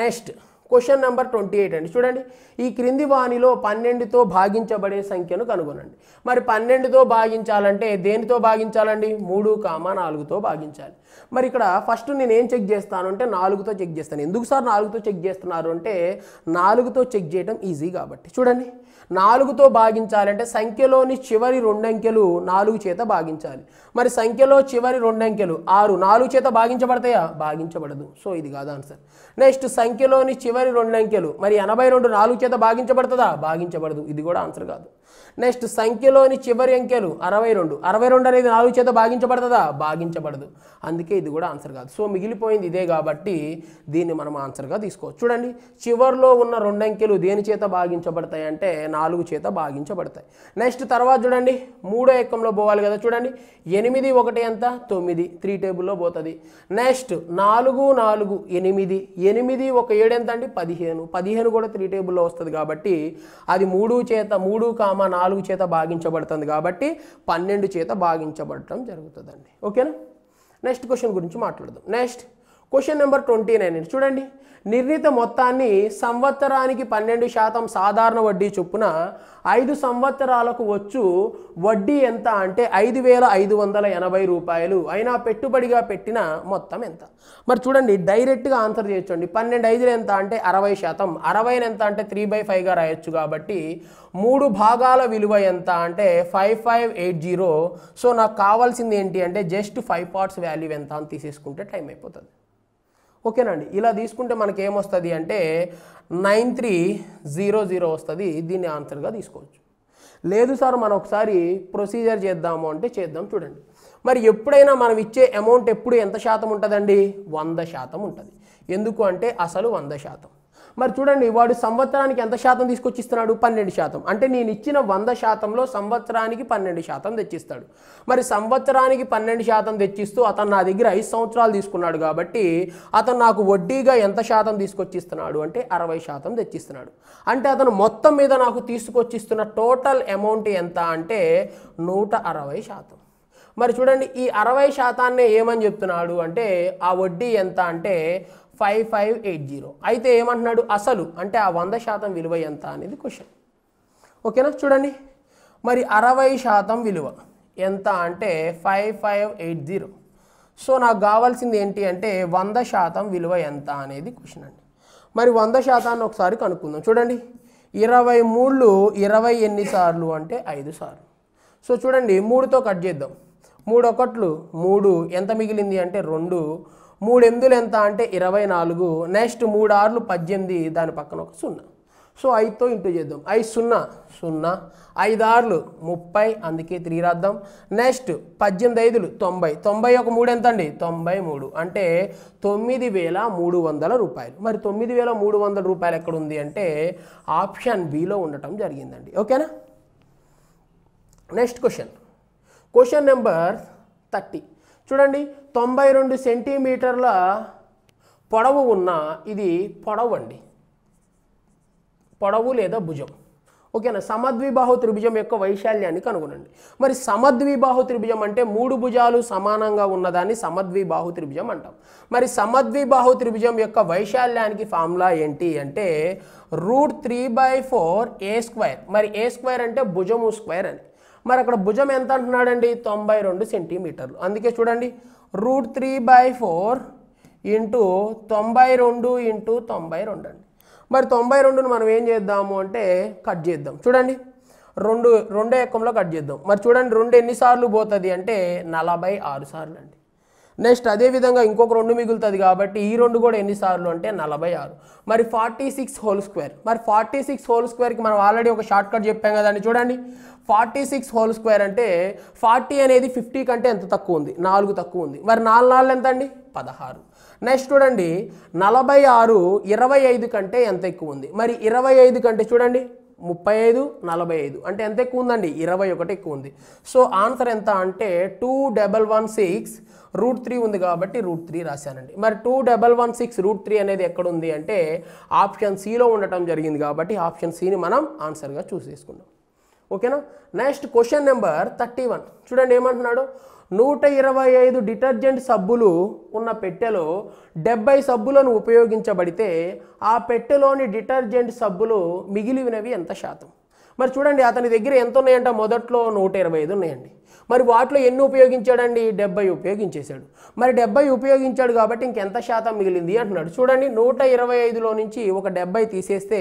next question number twenty eight అండి చూడండి ఈ క్రింది వాణిలో పన్నెండుతో భాగించబడే సంఖ్యను కనుగొనండి మరి పన్నెండుతో భాగించాలంటే దేనితో భాగించాలండి మూడు కామా నాలుగుతో భాగించాలి మరి ఇక్కడ ఫస్ట్ నేను ఏం చెక్ చేస్తాను అంటే నాలుగుతో చెక్ చేస్తాను ఎందుకు సార్ నాలుగుతో చెక్ చేస్తున్నారు అంటే నాలుగుతో చెక్ చేయడం ఈజీ కాబట్టి చూడండి నాలుగుతో భాగించాలంటే సంఖ్యలోని చివరి రెండంకెలు నాలుగు చేత భాగించాలి మరి సంఖ్యలో చివరి రెండంకెలు ఆరు నాలుగు చేత భాగించబడతాయా భాగించబడదు సో ఇది కాదు ఆన్సర్ నెక్స్ట్ సంఖ్యలోని చివరి రెండంకెలు మరి ఎనభై రెండు నాలుగు చేత భాగించబడుతుందా భాగించబడదు ఇది కూడా ఆన్సర్ కాదు నెక్స్ట్ సంఖ్యలోని చివరి అంకెలు అరవై రెండు అరవై రెండు అనేది నాలుగు చేత భాగించబడుతుందా భాగించబడదు అందుకే ఇది కూడా ఆన్సర్ కాదు సో మిగిలిపోయింది ఇదే కాబట్టి దీన్ని మనం ఆన్సర్గా తీసుకోవచ్చు చూడండి చివరిలో ఉన్న రెండు అంకెలు దేని చేత భాగించబడతాయి అంటే నాలుగు చేత భాగించబడతాయి నెక్స్ట్ తర్వాత చూడండి మూడో ఎక్కంలో పోవాలి కదా చూడండి ఎనిమిది ఒకటి ఎంత తొమ్మిది త్రీ టేబుల్లో పోతుంది నెక్స్ట్ నాలుగు నాలుగు ఎనిమిది ఎనిమిది ఒక ఏడు ఎంత అండి పదిహేను పదిహేను కూడా త్రీ టేబుల్లో వస్తుంది కాబట్టి అది మూడు చేత మూడు కామా నాలుగు చేత భాగించబడుతుంది కాబట్టి పన్నెండు చేత భాగించబడటం జరుగుతుందండి ఓకేనా నెక్స్ట్ క్వశ్చన్ గురించి మాట్లాడదాం next question number twenty nine చూడండి నిర్ణీత మొత్తాన్ని సంవత్సరానికి పన్నెండు శాతం సాధారణ వడ్డీ చొప్పున ఐదు సంవత్సరాలకు వచ్చు వడ్డీ ఎంత అంటే ఐదు వేల ఐదు వందల ఎనభై రూపాయలు అయినా పెట్టుబడిగా పెట్టిన మొత్తం ఎంత మరి చూడండి డైరెక్ట్గా ఆన్సర్ చేయొచ్చండి పన్నెండు ఐదులు ఎంత అంటే అరవై శాతం అరవైని ఎంత అంటే త్రీ బై ఫైవ్గా రాయొచ్చు కాబట్టి మూడు భాగాల విలువ ఎంత అంటే five five eight zero so నాకు కావాల్సింది ఏంటి అంటే జస్ట్ ఫైవ్ పార్ట్స్ వాల్యూ ఎంత అని తీసేసుకుంటే టైం అయిపోతుంది ఓకేనండి ఇలా తీసుకుంటే మనకి ఏమొస్తుంది అంటే నైన్ త్రీ జీరో జీరో వస్తుంది దీన్ని ఆన్సర్గా తీసుకోవచ్చు లేదు సార్ మనం ఒకసారి ప్రొసీజర్ చేద్దాము అంటే చేద్దాం చూడండి మరి ఎప్పుడైనా మనం ఇచ్చే అమౌంట్ ఎప్పుడు ఎంత శాతం ఉంటుందండి వంద శాతం ఉంటుంది ఎందుకు అంటే అసలు వంద శాతం మరి చూడండి వాడు సంవత్సరానికి ఎంత శాతం తీసుకొచ్చిస్తున్నాడు పన్నెండు శాతం అంటే నేను ఇచ్చిన వంద శాతంలో సంవత్సరానికి పన్నెండు శాతం తెచ్చిస్తాడు మరి సంవత్సరానికి పన్నెండు శాతం తెచ్చిస్తూ అతను నా దగ్గర ఐదు సంవత్సరాలు తీసుకున్నాడు కాబట్టి అతను నాకు వడ్డీగా ఎంత శాతం తీసుకొచ్చిస్తున్నాడు అంటే అరవై శాతం తెచ్చిస్తున్నాడు అంటే అతను మొత్తం మీద నాకు తీసుకొచ్చిస్తున్న టోటల్ అమౌంట్ ఎంత అంటే నూట అరవై శాతం మరి చూడండి ఈ అరవై శాతాన్నే ఏమని చెప్తున్నాడు అంటే ఆ వడ్డీ ఎంత అంటే ఫైవ్ ఫైవ్ ఎయిట్ జీరో అయితే ఏమంటున్నాడు అసలు అంటే ఆ వంద శాతం విలువ ఎంత అనేది క్వశ్చన్ ఓకేనా చూడండి మరి అరవై శాతం విలువ ఎంత అంటే five five eight zero so నాకు కావాల్సింది ఏంటి అంటే వంద శాతం విలువ ఎంత అనేది క్వశ్చన్ అండి మరి వంద శాతాన్ని ఒకసారి కనుక్కుందాం చూడండి ఇరవై మూడు ఇరవై ఎన్నిసార్లు అంటే ఐదు సార్లు సో చూడండి మూడుతో కట్ చేద్దాం మూడు ఒకట్లు మూడు ఎంత మిగిలింది అంటే రెండు మూడెందులు ఎంత అంటే ఇరవై నాలుగు నెక్స్ట్ మూడు ఆరులు పద్దెనిమిది దాని పక్కన ఒక సున్నా సో ఐదుతో ఇంటూ చేద్దాం ఐదు సున్నా సున్నా ఐదు ఆరులు ముప్పై అందుకే త్రీ రాద్దాం నెక్స్ట్ పద్దెనిమిది ఐదులు తొంభై తొంభై ఒక మూడు ఎంత అండి తొంభై మూడు అంటే తొమ్మిది వేల మూడు వందల రూపాయలు మరి తొమ్మిది వేల మూడు వందల రూపాయలు ఎక్కడ ఉంది అంటే ఆప్షన్ బిలో ఉండటం జరిగిందండి ఓకేనా next question question number thirty చూడండి తొంభై రెండు సెంటీమీటర్ల పొడవు ఉన్న ఇది పొడవు అండి పొడవు లేదా భుజం ఓకేనా సమద్విబాహు త్రిభుజం యొక్క వైశాల్యాన్ని కనుగొనండి మరి సమద్విబాహు త్రిభుజం అంటే మూడు భుజాలు సమానంగా ఉన్నదాన్ని సమద్విబాహు త్రిభుజం అంటాం మరి సమద్విబాహు త్రిభుజం యొక్క వైశాల్యానికి ఫార్ములా ఏంటి అంటే root three by four a square మరి ఏ స్క్వేర్ అంటే భుజము స్క్వేర్ అని మరి అక్కడ భుజం ఎంత అంటున్నాడండి తొంభై రెండు సెంటీమీటర్లు అందుకే చూడండి root three by four into తొంభై రెండు ఇంటూ తొంభై రెండు అండి మరి తొంభై రెండును మనం ఏం చేద్దాము అంటే కట్ చేద్దాం చూడండి రెండు రెండో ఎక్కంలో కట్ చేద్దాం మరి చూడండి రెండు ఎన్నిసార్లు పోతుంది అంటే నలభై ఆరు సార్లు అండి నెక్స్ట్ అదేవిధంగా ఇంకొక రెండు మిగులుతుంది కాబట్టి ఈ రెండు కూడా ఎన్నిసార్లు అంటే నలభై ఆరు మరి ఫార్టీ సిక్స్ హోల్ స్క్వేర్ మరి ఫార్టీ సిక్స్ హోల్ స్క్వేర్కి మనం ఆల్రెడీ ఒక షార్ట్ కట్ చెప్పాం కదండి చూడండి ఫార్టీ సిక్స్ హోల్ స్క్వేర్ అంటే ఫార్టీ అనేది ఫిఫ్టీ కంటే ఎంత తక్కువ ఉంది నాలుగు తక్కువ ఉంది మరి నాలుగు నాలుగు ఎంత అండి పదహారు నెక్స్ట్ చూడండి నలభై ఆరు ఇరవై ఐదు కంటే ఎంత ఎక్కువ ఉంది మరి ఇరవై ఐదు కంటే చూడండి ముప్పై ఐదు నలభై ఐదు అంటే ఎంత ఎక్కువ ఉందండి ఇరవై ఒకటి ఎక్కువ ఉంది సో ఆన్సర్ ఎంత అంటే two double one six root three ఉంది కాబట్టి రూట్ త్రీ రాశానండి మరి two double one six root three అనేది ఎక్కడుంది అంటే ఆప్షన్ సిలో ఉండటం జరిగింది కాబట్టి ఆప్షన్ సిని మనం ఆన్సర్గా చూసేసుకుందాం ఓకేనా next question number thirty one చూడండి ఏమంటున్నాడు నూట ఇరవై ఐదు డిటర్జెంట్ సబ్బులు ఉన్న పెట్టెలో డెబ్బై సబ్బులను ఉపయోగించబడితే ఆ పెట్టెలోని డిటర్జెంట్ సబ్బులు మిగిలినవి ఎంత శాతం మరి చూడండి అతని దగ్గర ఎంత ఉన్నాయంట మొదట్లో నూట ఇరవై ఐదు ఉన్నాయండి మరి వాటిలో ఎన్ని ఉపయోగించాడండి డెబ్బై ఉపయోగించేశాడు మరి డెబ్బై ఉపయోగించాడు కాబట్టి ఇంకెంత శాతం మిగిలింది అంటున్నాడు చూడండి నూట ఇరవై ఐదులో నుంచి ఒక డెబ్బై తీసేస్తే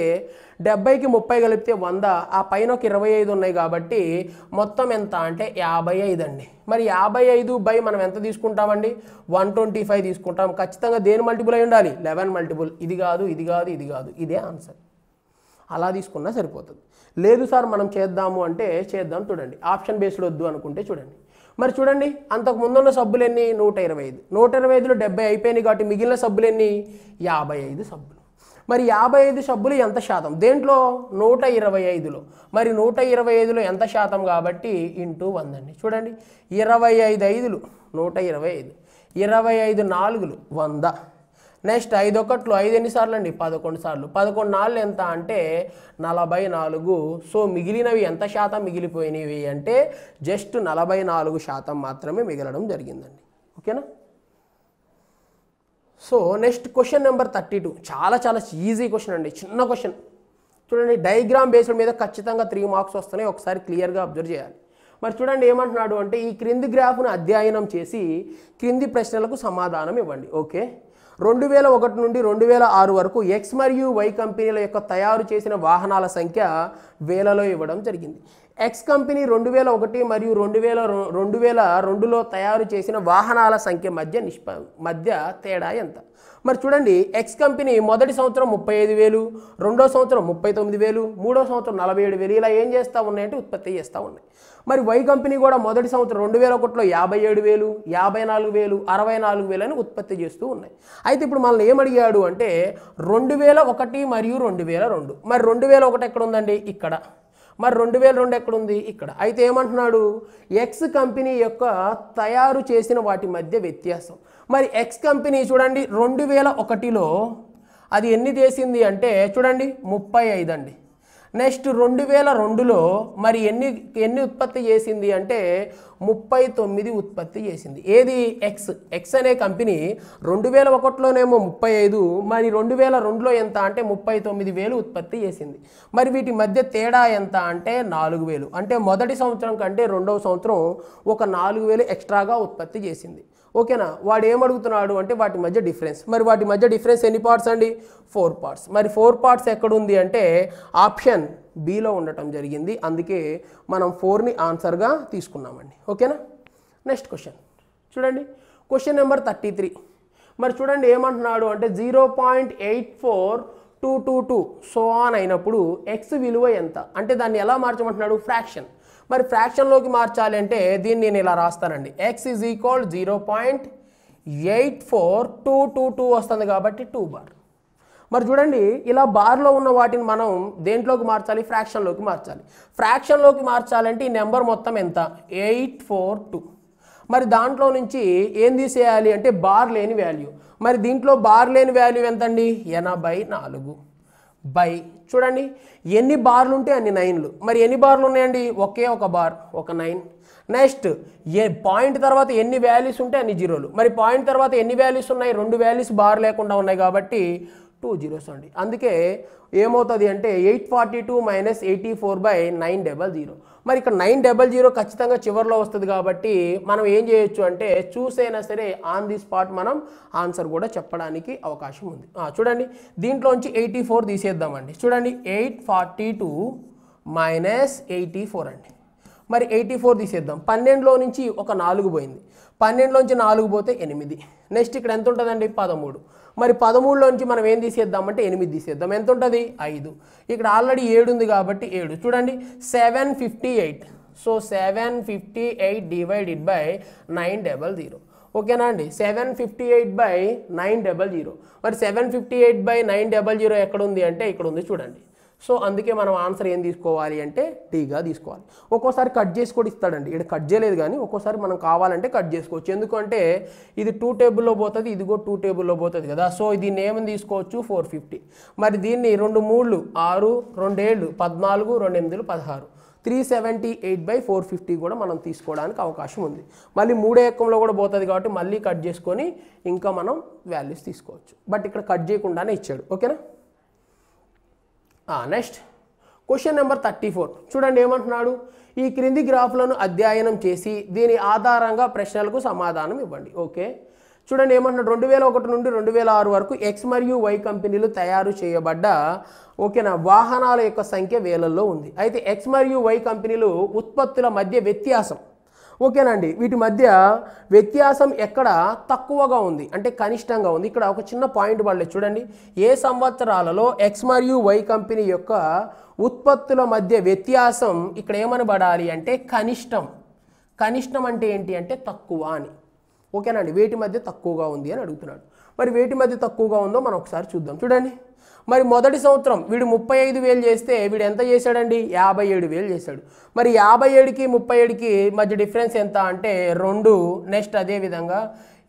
డెబ్బైకి ముప్పై కలిపితే వంద ఆ పైన ఒక ఇరవై ఐదు ఉన్నాయి కాబట్టి మొత్తం ఎంత అంటే యాభై ఐదు అండి మరి యాభై ఐదు బై మనం ఎంత తీసుకుంటామండి వన్ ట్వంటీ ఫైవ్ తీసుకుంటాం ఖచ్చితంగా దేని మల్టిపుల్ అయి ఉండాలి లెవెన్ మల్టిపుల్ ఇది కాదు ఇది కాదు ఇది కాదు ఇదే ఆన్సర్ అలా తీసుకున్నా సరిపోతుంది లేదు సార్ మనం చేద్దాము అంటే చేద్దాం చూడండి ఆప్షన్ బేస్డ్ వద్దు అనుకుంటే చూడండి మరి చూడండి అంతకు ముందున్న సబ్బులన్నీ నూట ఇరవై ఐదు నూట ఇరవై ఐదులో డెబ్బై అయిపోయినాయి కాబట్టి మిగిలిన సబ్బులన్నీ యాభై ఐదు సబ్బులు మరి యాభై ఐదు సబ్బులు ఎంత శాతం దేంట్లో నూట ఇరవై ఐదులో మరి నూట ఇరవై ఐదులో ఎంత శాతం కాబట్టి ఇంటూ వందండి చూడండి ఇరవై ఐదు ఐదులు నూట ఇరవై ఐదు ఇరవై ఐదు నాలుగులు వంద నెక్స్ట్ ఐదు ఒకట్లు ఐదు ఎన్నిసార్లు అండి పదకొండు సార్లు పదకొండు నాళ్ళు ఎంత అంటే నలభై నాలుగు సో మిగిలినవి ఎంత శాతం మిగిలిపోయినవి అంటే జస్ట్ నలభై నాలుగు శాతం మాత్రమే మిగలడం జరిగిందండి ఓకేనా so next question number thirty two చాలా చాలా ఈజీ క్వశ్చన్ అండి చిన్న క్వశ్చన్ చూడండి డయాగ్రామ్ బేస్డ్ మీద ఖచ్చితంగా త్రీ మార్క్స్ వస్తున్నాయి ఒకసారి క్లియర్గా అబ్జర్వ్ చేయాలి మరి చూడండి ఏమంటున్నాడు అంటే ఈ క్రింది గ్రాఫ్ను అధ్యయనం చేసి క్రింది ప్రశ్నలకు సమాధానం ఇవ్వండి ఓకే రెండు వేల ఒకటి నుండి రెండు వేల ఆరు వరకు ఎక్స్ మరియు వై కంపెనీల యొక్క తయారు చేసిన వాహనాల సంఖ్య వేలలో ఇవ్వడం జరిగింది ఎక్స్ కంపెనీ రెండు వేల ఒకటి మరియు రెండు వేల రెండు వేల రెండులో తయారు చేసిన వాహనాల సంఖ్య మధ్య నిష్ప మధ్య తేడా ఎంత మరి చూడండి ఎక్స్ కంపెనీ మొదటి సంవత్సరం ముప్పై ఐదు వేలు రెండో సంవత్సరం ముప్పై తొమ్మిది వేలు మూడో సంవత్సరం నలభై ఏడు వేలు ఇలా ఏం చేస్తూ ఉన్నాయంటే ఉత్పత్తి చేస్తూ ఉన్నాయి మరి వై కంపెనీ కూడా మొదటి సంవత్సరం రెండు వేల ఒకటిలో యాభై ఏడు వేలు యాభై నాలుగు వేలు అరవై నాలుగు వేలు అని ఉత్పత్తి చేస్తూ ఉన్నాయి అయితే ఇప్పుడు మనల్ని ఏమడిగాడు అంటే రెండు వేల ఒకటి మరియు రెండు వేల రెండు మరి రెండు వేల ఒకటి ఎక్కడ ఉందండి ఇక్కడ మరి రెండు వేల రెండు ఎక్కడుంది ఇక్కడ అయితే ఏమంటున్నాడు ఎక్స్ కంపెనీ యొక్క తయారు చేసిన వాటి మధ్య వ్యత్యాసం మరి ఎక్స్ కంపెనీ చూడండి రెండు వేల ఒకటిలో అది ఎన్ని చేసింది అంటే చూడండి ముప్పై ఐదు అండి నెక్స్ట్ రెండు వేల రెండులో మరి ఎన్ని ఎన్ని ఉత్పత్తి చేసింది అంటే ముప్పై తొమ్మిది ఉత్పత్తి చేసింది ఏది ఎక్స్ ఎక్స్ అనే కంపెనీ రెండు వేల ఒకటిలోనేమో ముప్పై ఐదు మరి రెండు వేల రెండులో ఎంత అంటే ముప్పై తొమ్మిది వేలు ఉత్పత్తి చేసింది మరి వీటి మధ్య తేడా ఎంత అంటే నాలుగు వేలు అంటే మొదటి సంవత్సరం కంటే రెండవ సంవత్సరం ఒక నాలుగు వేలు ఎక్స్ట్రాగా ఉత్పత్తి చేసింది ఓకేనా వాడు ఏమడుగుతున్నాడు అంటే వాటి మధ్య డిఫరెన్స్ మరి వాటి మధ్య డిఫరెన్స్ ఎన్ని పార్ట్స్ అండి ఫోర్ పార్ట్స్ మరి ఫోర్ పార్ట్స్ ఎక్కడుంది అంటే ఆప్షన్ బీలో ఉండటం జరిగింది అందుకే మనం ఫోర్ని ఆన్సర్గా తీసుకున్నామండి ఓకేనా నెక్స్ట్ క్వశ్చన్ చూడండి క్వశ్చన్ నెంబర్ థర్టీ త్రీ మరి చూడండి ఏమంటున్నాడు అంటే zero point eight four two two two so on అయినప్పుడు ఎక్స్ విలువ ఎంత అంటే దాన్ని ఎలా మార్చమంటున్నాడు ఫ్రాక్షన్ మరి ఫ్రాక్షన్లోకి మార్చాలి అంటే దీన్ని నేను ఇలా రాస్తానండి x is equal zero point eight four two two two వస్తుంది కాబట్టి టూ బార్ మరి చూడండి ఇలా బార్లో ఉన్న వాటిని మనం దేంట్లోకి మార్చాలి ఫ్రాక్షన్లోకి మార్చాలి ఫ్రాక్షన్లోకి మార్చాలంటే ఈ నెంబర్ మొత్తం ఎంత ఎయిట్ ఫోర్ టూ మరి దాంట్లో నుంచి ఏం తీసేయాలి అంటే బార్ లేని వాల్యూ మరి దీంట్లో బార్ లేని వాల్యూ ఎంతండి ఎనభై నాలుగు బై చూడండి ఎన్ని బార్లు ఉంటే అన్ని నైన్లు మరి ఎన్ని బార్లు ఉన్నాయండి ఒకే ఒక బార్ ఒక నైన్ నెక్స్ట్ ఏ పాయింట్ తర్వాత ఎన్ని వాల్యూస్ ఉంటే అన్ని జీరోలు మరి పాయింట్ తర్వాత ఎన్ని వాల్యూస్ ఉన్నాయి రెండు వాల్యూస్ బార్ లేకుండా ఉన్నాయి కాబట్టి టూ జీరోస్ అండి అందుకే ఏమవుతుంది అంటే eight forty two minus eighty four by nine double zero మరి ఇక్కడ నైన్ డబల్ జీరో ఖచ్చితంగా చివరిలో వస్తుంది కాబట్టి మనం ఏం చేయొచ్చు అంటే చూసైనా సరే ఆన్ ది స్పాట్ మనం ఆన్సర్ కూడా చెప్పడానికి అవకాశం ఉంది చూడండి దీంట్లోంచి ఎయిటీ ఫోర్ తీసేద్దామండి చూడండి eight forty two minus eighty four అండి మరి ఎయిటీ ఫోర్ తీసేద్దాం పన్నెండులో నుంచి ఒక నాలుగు పోయింది పన్నెండులోంచి నాలుగు పోతే ఎనిమిది నెక్స్ట్ ఇక్కడ ఎంత ఉంటుందండి పదమూడు మరి పదమూడులోంచి మనం ఏం తీసేద్దామంటే ఎనిమిది తీసేద్దాం ఎంత ఉంటుంది ఐదు ఇక్కడ ఆల్రెడీ ఏడు ఉంది కాబట్టి ఏడు చూడండి seven fifty eight so seven fifty eight divided by nine double zero ఓకేనా అండి seven fifty eight by nine double zero మరి seven fifty eight by nine double zero ఎక్కడ ఉంది అంటే ఇక్కడ ఉంది చూడండి సో అందుకే మనం ఆన్సర్ ఏం తీసుకోవాలి అంటే టీగా తీసుకోవాలి ఒక్కోసారి కట్ చేసి కూడా ఇస్తాడండి ఇక్కడ కట్ చేయలేదు కానీ ఒక్కోసారి మనం కావాలంటే కట్ చేసుకోవచ్చు ఎందుకంటే ఇది టూ టేబుల్లో పోతుంది ఇది కూడా టూ టేబుల్లో పోతుంది కదా సో దీన్ని ఏమని తీసుకోవచ్చు ఫోర్ ఫిఫ్టీ మరి దీన్ని రెండు మూడు ఆరు రెండేళ్ళు పద్నాలుగు రెండు ఎనిమిదిలు పదహారు three seventy eight by four fifty కూడా మనం తీసుకోవడానికి అవకాశం ఉంది మళ్ళీ మూడే ఎక్కంలో కూడా పోతుంది కాబట్టి మళ్ళీ కట్ చేసుకొని ఇంకా మనం వాల్యూస్ తీసుకోవచ్చు బట్ ఇక్కడ కట్ చేయకుండానే ఇచ్చాడు ఓకేనా next question number thirty four చూడండి ఏమంటున్నాడు ఈ క్రింది గ్రాఫ్లను అధ్యయనం చేసి దీని ఆధారంగా ప్రశ్నలకు సమాధానం ఇవ్వండి ఓకే చూడండి ఏమంటున్నాడు రెండు వేల ఒకటి నుండి రెండు వేల ఆరు వరకు ఎక్స్ మరియు వై కంపెనీలు తయారు చేయబడ్డ ఓకేనా వాహనాల యొక్క సంఖ్య వేలల్లో ఉంది అయితే ఎక్స్ మరియు వై కంపెనీలు ఉత్పత్తుల మధ్య వ్యత్యాసం ఓకేనండి వీటి మధ్య వ్యత్యాసం ఎక్కడ తక్కువగా ఉంది అంటే కనిష్టంగా ఉంది ఇక్కడ ఒక చిన్న పాయింట్ వాళ్ళు చూడండి ఏ సంవత్సరాలలో ఎక్స్ మరియు వై కంపెనీ యొక్క ఉత్పత్తుల మధ్య వ్యత్యాసం ఇక్కడ ఏమనబడాలి అంటే కనిష్టం కనిష్టం అంటే ఏంటి అంటే తక్కువ అని ఓకేనండి వేటి మధ్య తక్కువగా ఉంది అని అడుగుతున్నాడు మరి వేటి మధ్య తక్కువగా ఉందో మనం ఒకసారి చూద్దాం చూడండి మరి మొదటి సంవత్సరం వీడు ముప్పై ఐదు వేలు చేస్తే వీడు ఎంత చేశాడండి యాభై ఏడు వేలు చేశాడు మరి యాభై ఏడుకి ముప్పై ఏడుకి మధ్య డిఫరెన్స్ ఎంత అంటే రెండు నెక్స్ట్ అదేవిధంగా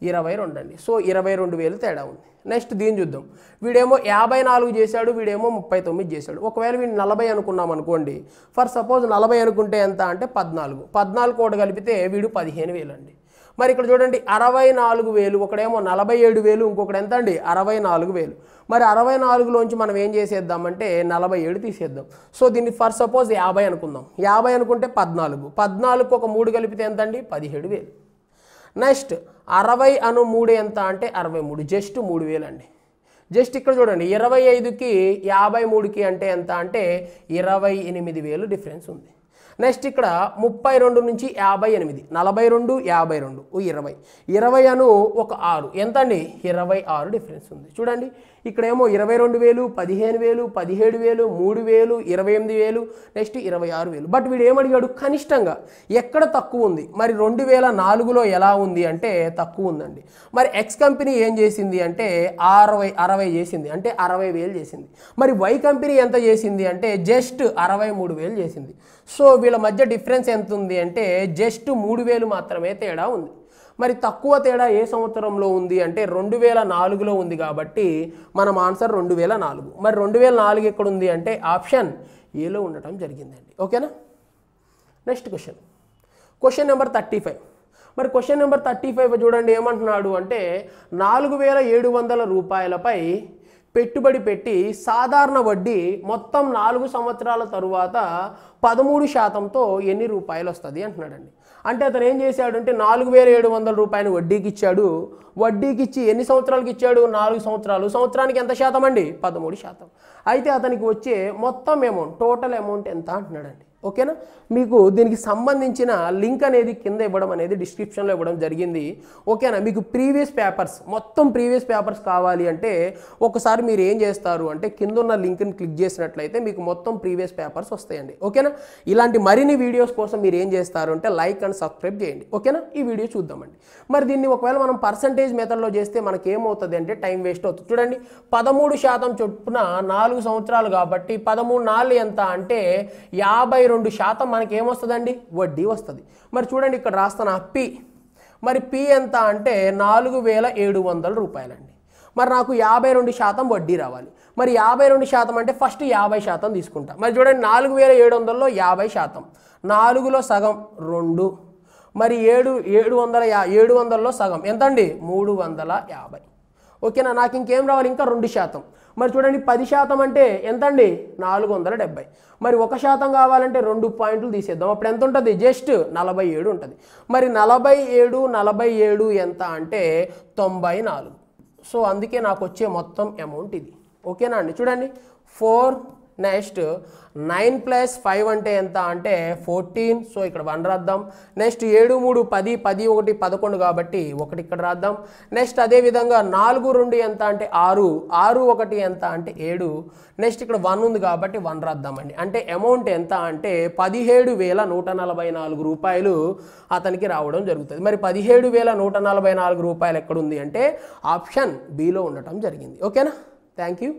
ఇరవై రెండు అండి సో ఇరవై రెండు వేలు తేడా ఉంది నెక్స్ట్ దీని చూద్దాం వీడేమో యాభై నాలుగు చేశాడు వీడేమో ముప్పై తొమ్మిది చేశాడు ఒకవేళ వీడు నలభై అనుకున్నాం అనుకోండి ఫర్ సపోజ్ నలభై అనుకుంటే ఎంత అంటే పద్నాలుగు పద్నాలుగు కోట కలిపితే వీడు పదిహేను వేలు అండి మరి ఇక్కడ చూడండి అరవై నాలుగు వేలు ఒకడేమో నలభై ఏడు వేలు ఇంకొకటి ఎంత అండి అరవై నాలుగు వేలు మరి అరవై నాలుగులోంచి మనం ఏం చేసేద్దామంటే నలభై ఏడు తీసేద్దాం సో దీన్ని ఫర్ సపోజ్ యాభై అనుకుందాం యాభై అనుకుంటే పద్నాలుగు పద్నాలుగు ఒక మూడు కలిపితే ఎంత అండి పదిహేడు వేలు నెక్స్ట్ అరవై అను మూడు ఎంత అంటే అరవై మూడు జస్ట్ మూడు వేలు అండి జస్ట్ ఇక్కడ చూడండి ఇరవై ఐదుకి యాభై మూడుకి అంటే ఎంత అంటే ఇరవై ఎనిమిది వేలు డిఫరెన్స్ ఉంది నెక్స్ట్ ఇక్కడ ముప్పై రెండు నుంచి యాభై ఎనిమిది నలభై రెండు యాభై రెండు ఇరవై ఇరవై అను ఒక ఆరు ఎంత అండి ఇరవై ఆరు డిఫరెన్స్ ఉంది చూడండి ఇక్కడేమో ఇరవై రెండు వేలు పదిహేను వేలు పదిహేడు వేలు మూడు వేలు ఇరవై ఎనిమిది వేలు నెక్స్ట్ ఇరవై ఆరు వేలు బట్ వీడు ఏమడిగాడు కనిష్టంగా ఎక్కడ తక్కువ ఉంది మరి రెండు వేల నాలుగులో ఎలా ఉంది అంటే తక్కువ ఉందండి మరి ఎక్స్ కంపెనీ ఏం చేసింది అంటే అరవై అరవై చేసింది అంటే అరవై వేలు చేసింది మరి వై కంపెనీ ఎంత చేసింది అంటే జస్ట్ అరవై మూడు వేలు చేసింది సో వీళ్ళ మధ్య డిఫరెన్స్ ఎంత ఉంది అంటే జస్ట్ మూడు వేలు మాత్రమే తేడా ఉంది మరి తక్కువ తేడా ఏ సంవత్సరంలో ఉంది అంటే రెండు వేల నాలుగులో ఉంది కాబట్టి మనం ఆన్సర్ రెండు వేల నాలుగు మరి రెండు వేల నాలుగు ఎక్కడ ఉంది అంటే ఆప్షన్ ఏలో ఉండటం జరిగిందండి ఓకేనా next question question number thirty five మరి క్వశ్చన్ నెంబర్ థర్టీ ఫైవ్ చూడండి ఏమంటున్నాడు అంటే నాలుగు వేల ఏడు వందల రూపాయలపై పెట్టుబడి పెట్టి సాధారణ వడ్డీ మొత్తం నాలుగు సంవత్సరాల తరువాత పదమూడు శాతంతో ఎన్ని రూపాయలు వస్తుంది అంటున్నాడండి అంటే అతను ఏం చేశాడు అంటే నాలుగు వేల ఏడు వందల రూపాయలు వడ్డీకి ఇచ్చాడు వడ్డీకి ఇచ్చి ఎన్ని సంవత్సరాలకి ఇచ్చాడు నాలుగు సంవత్సరాలు సంవత్సరానికి ఎంత శాతం అండి పదమూడు శాతం అయితే అతనికి వచ్చే మొత్తం అమౌంట్ టోటల్ అమౌంట్ ఎంత అంటున్నాడండి ఓకేనా మీకు దీనికి సంబంధించిన లింక్ అనేది కింద ఇవ్వడం అనేది డిస్క్రిప్షన్లో ఇవ్వడం జరిగింది ఓకేనా మీకు ప్రీవియస్ పేపర్స్ మొత్తం ప్రీవియస్ పేపర్స్ కావాలి అంటే ఒకసారి మీరు ఏం చేస్తారు అంటే కింద ఉన్న లింక్ని క్లిక్ చేసినట్లయితే మీకు మొత్తం ప్రీవియస్ పేపర్స్ వస్తాయండి ఓకేనా ఇలాంటి మరిన్ని వీడియోస్ కోసం మీరు ఏం చేస్తారు అంటే లైక్ అండ్ సబ్స్క్రైబ్ చేయండి ఓకేనా ఈ వీడియో చూద్దామండి మరి దీన్ని ఒకవేళ మనం పర్సంటేజ్ మెథడ్లో చేస్తే మనకి ఏమవుతుంది అంటే టైం వేస్ట్ అవుతుంది చూడండి పదమూడు శాతం చొప్పున నాలుగు సంవత్సరాలు కాబట్టి పదమూడు నాలుగు ఎంత అంటే యాభై రెండు శాతం మనకి ఏమొస్తుందండి వడ్డీ వస్తుంది మరి చూడండి ఇక్కడ రాస్తాను పి మరి పి ఎంత అంటే నాలుగు వేల ఏడు వందల రూపాయలండి మరి నాకు యాభై రెండు శాతం వడ్డీ రావాలి మరి యాభై రెండు శాతం అంటే ఫస్ట్ యాభై శాతం తీసుకుంటా మరి చూడండి నాలుగు వేల ఏడు వందల్లో యాభై శాతం నాలుగులో సగం రెండు మరి ఏడు ఏడు వందల యా ఏడు వందల్లో సగం ఎంతండి మూడు వందల యాభై ఓకేనా నాకు ఇంకేం రావాలి ఇంకా రెండు శాతం మరి చూడండి పది శాతం అంటే ఎంత అండి నాలుగు వందల డెబ్బై మరి ఒక శాతం కావాలంటే రెండు పాయింట్లు తీసేద్దాం అప్పుడు ఎంత ఉంటుంది జస్ట్ నలభై ఏడు ఉంటుంది మరి నలభై ఏడు నలభై ఏడు ఎంత అంటే తొంభై నాలుగు సో అందుకే నాకు వచ్చే మొత్తం అమౌంట్ ఇది ఓకేనా అండి చూడండి four next nine plus five అంటే ఎంత అంటే ఫోర్టీన్ సో ఇక్కడ వన్ రాద్దాం నెక్స్ట్ ఏడు మూడు పది పది ఒకటి పదకొండు కాబట్టి ఒకటి ఇక్కడ రాద్దాం నెక్స్ట్ అదేవిధంగా నాలుగు రెండు ఎంత అంటే ఆరు ఆరు ఒకటి ఎంత అంటే ఏడు నెక్స్ట్ ఇక్కడ వన్ ఉంది కాబట్టి వన్ రాద్దామండి అంటే అమౌంట్ ఎంత అంటే పదిహేడు వేల నూట నలభై నాలుగు రూపాయలు అతనికి రావడం జరుగుతుంది మరి పదిహేడు వేల నూట నలభై నాలుగు రూపాయలు ఎక్కడుంది అంటే ఆప్షన్ బిలో ఉండటం జరిగింది ఓకేనా థ్యాంక్ యూ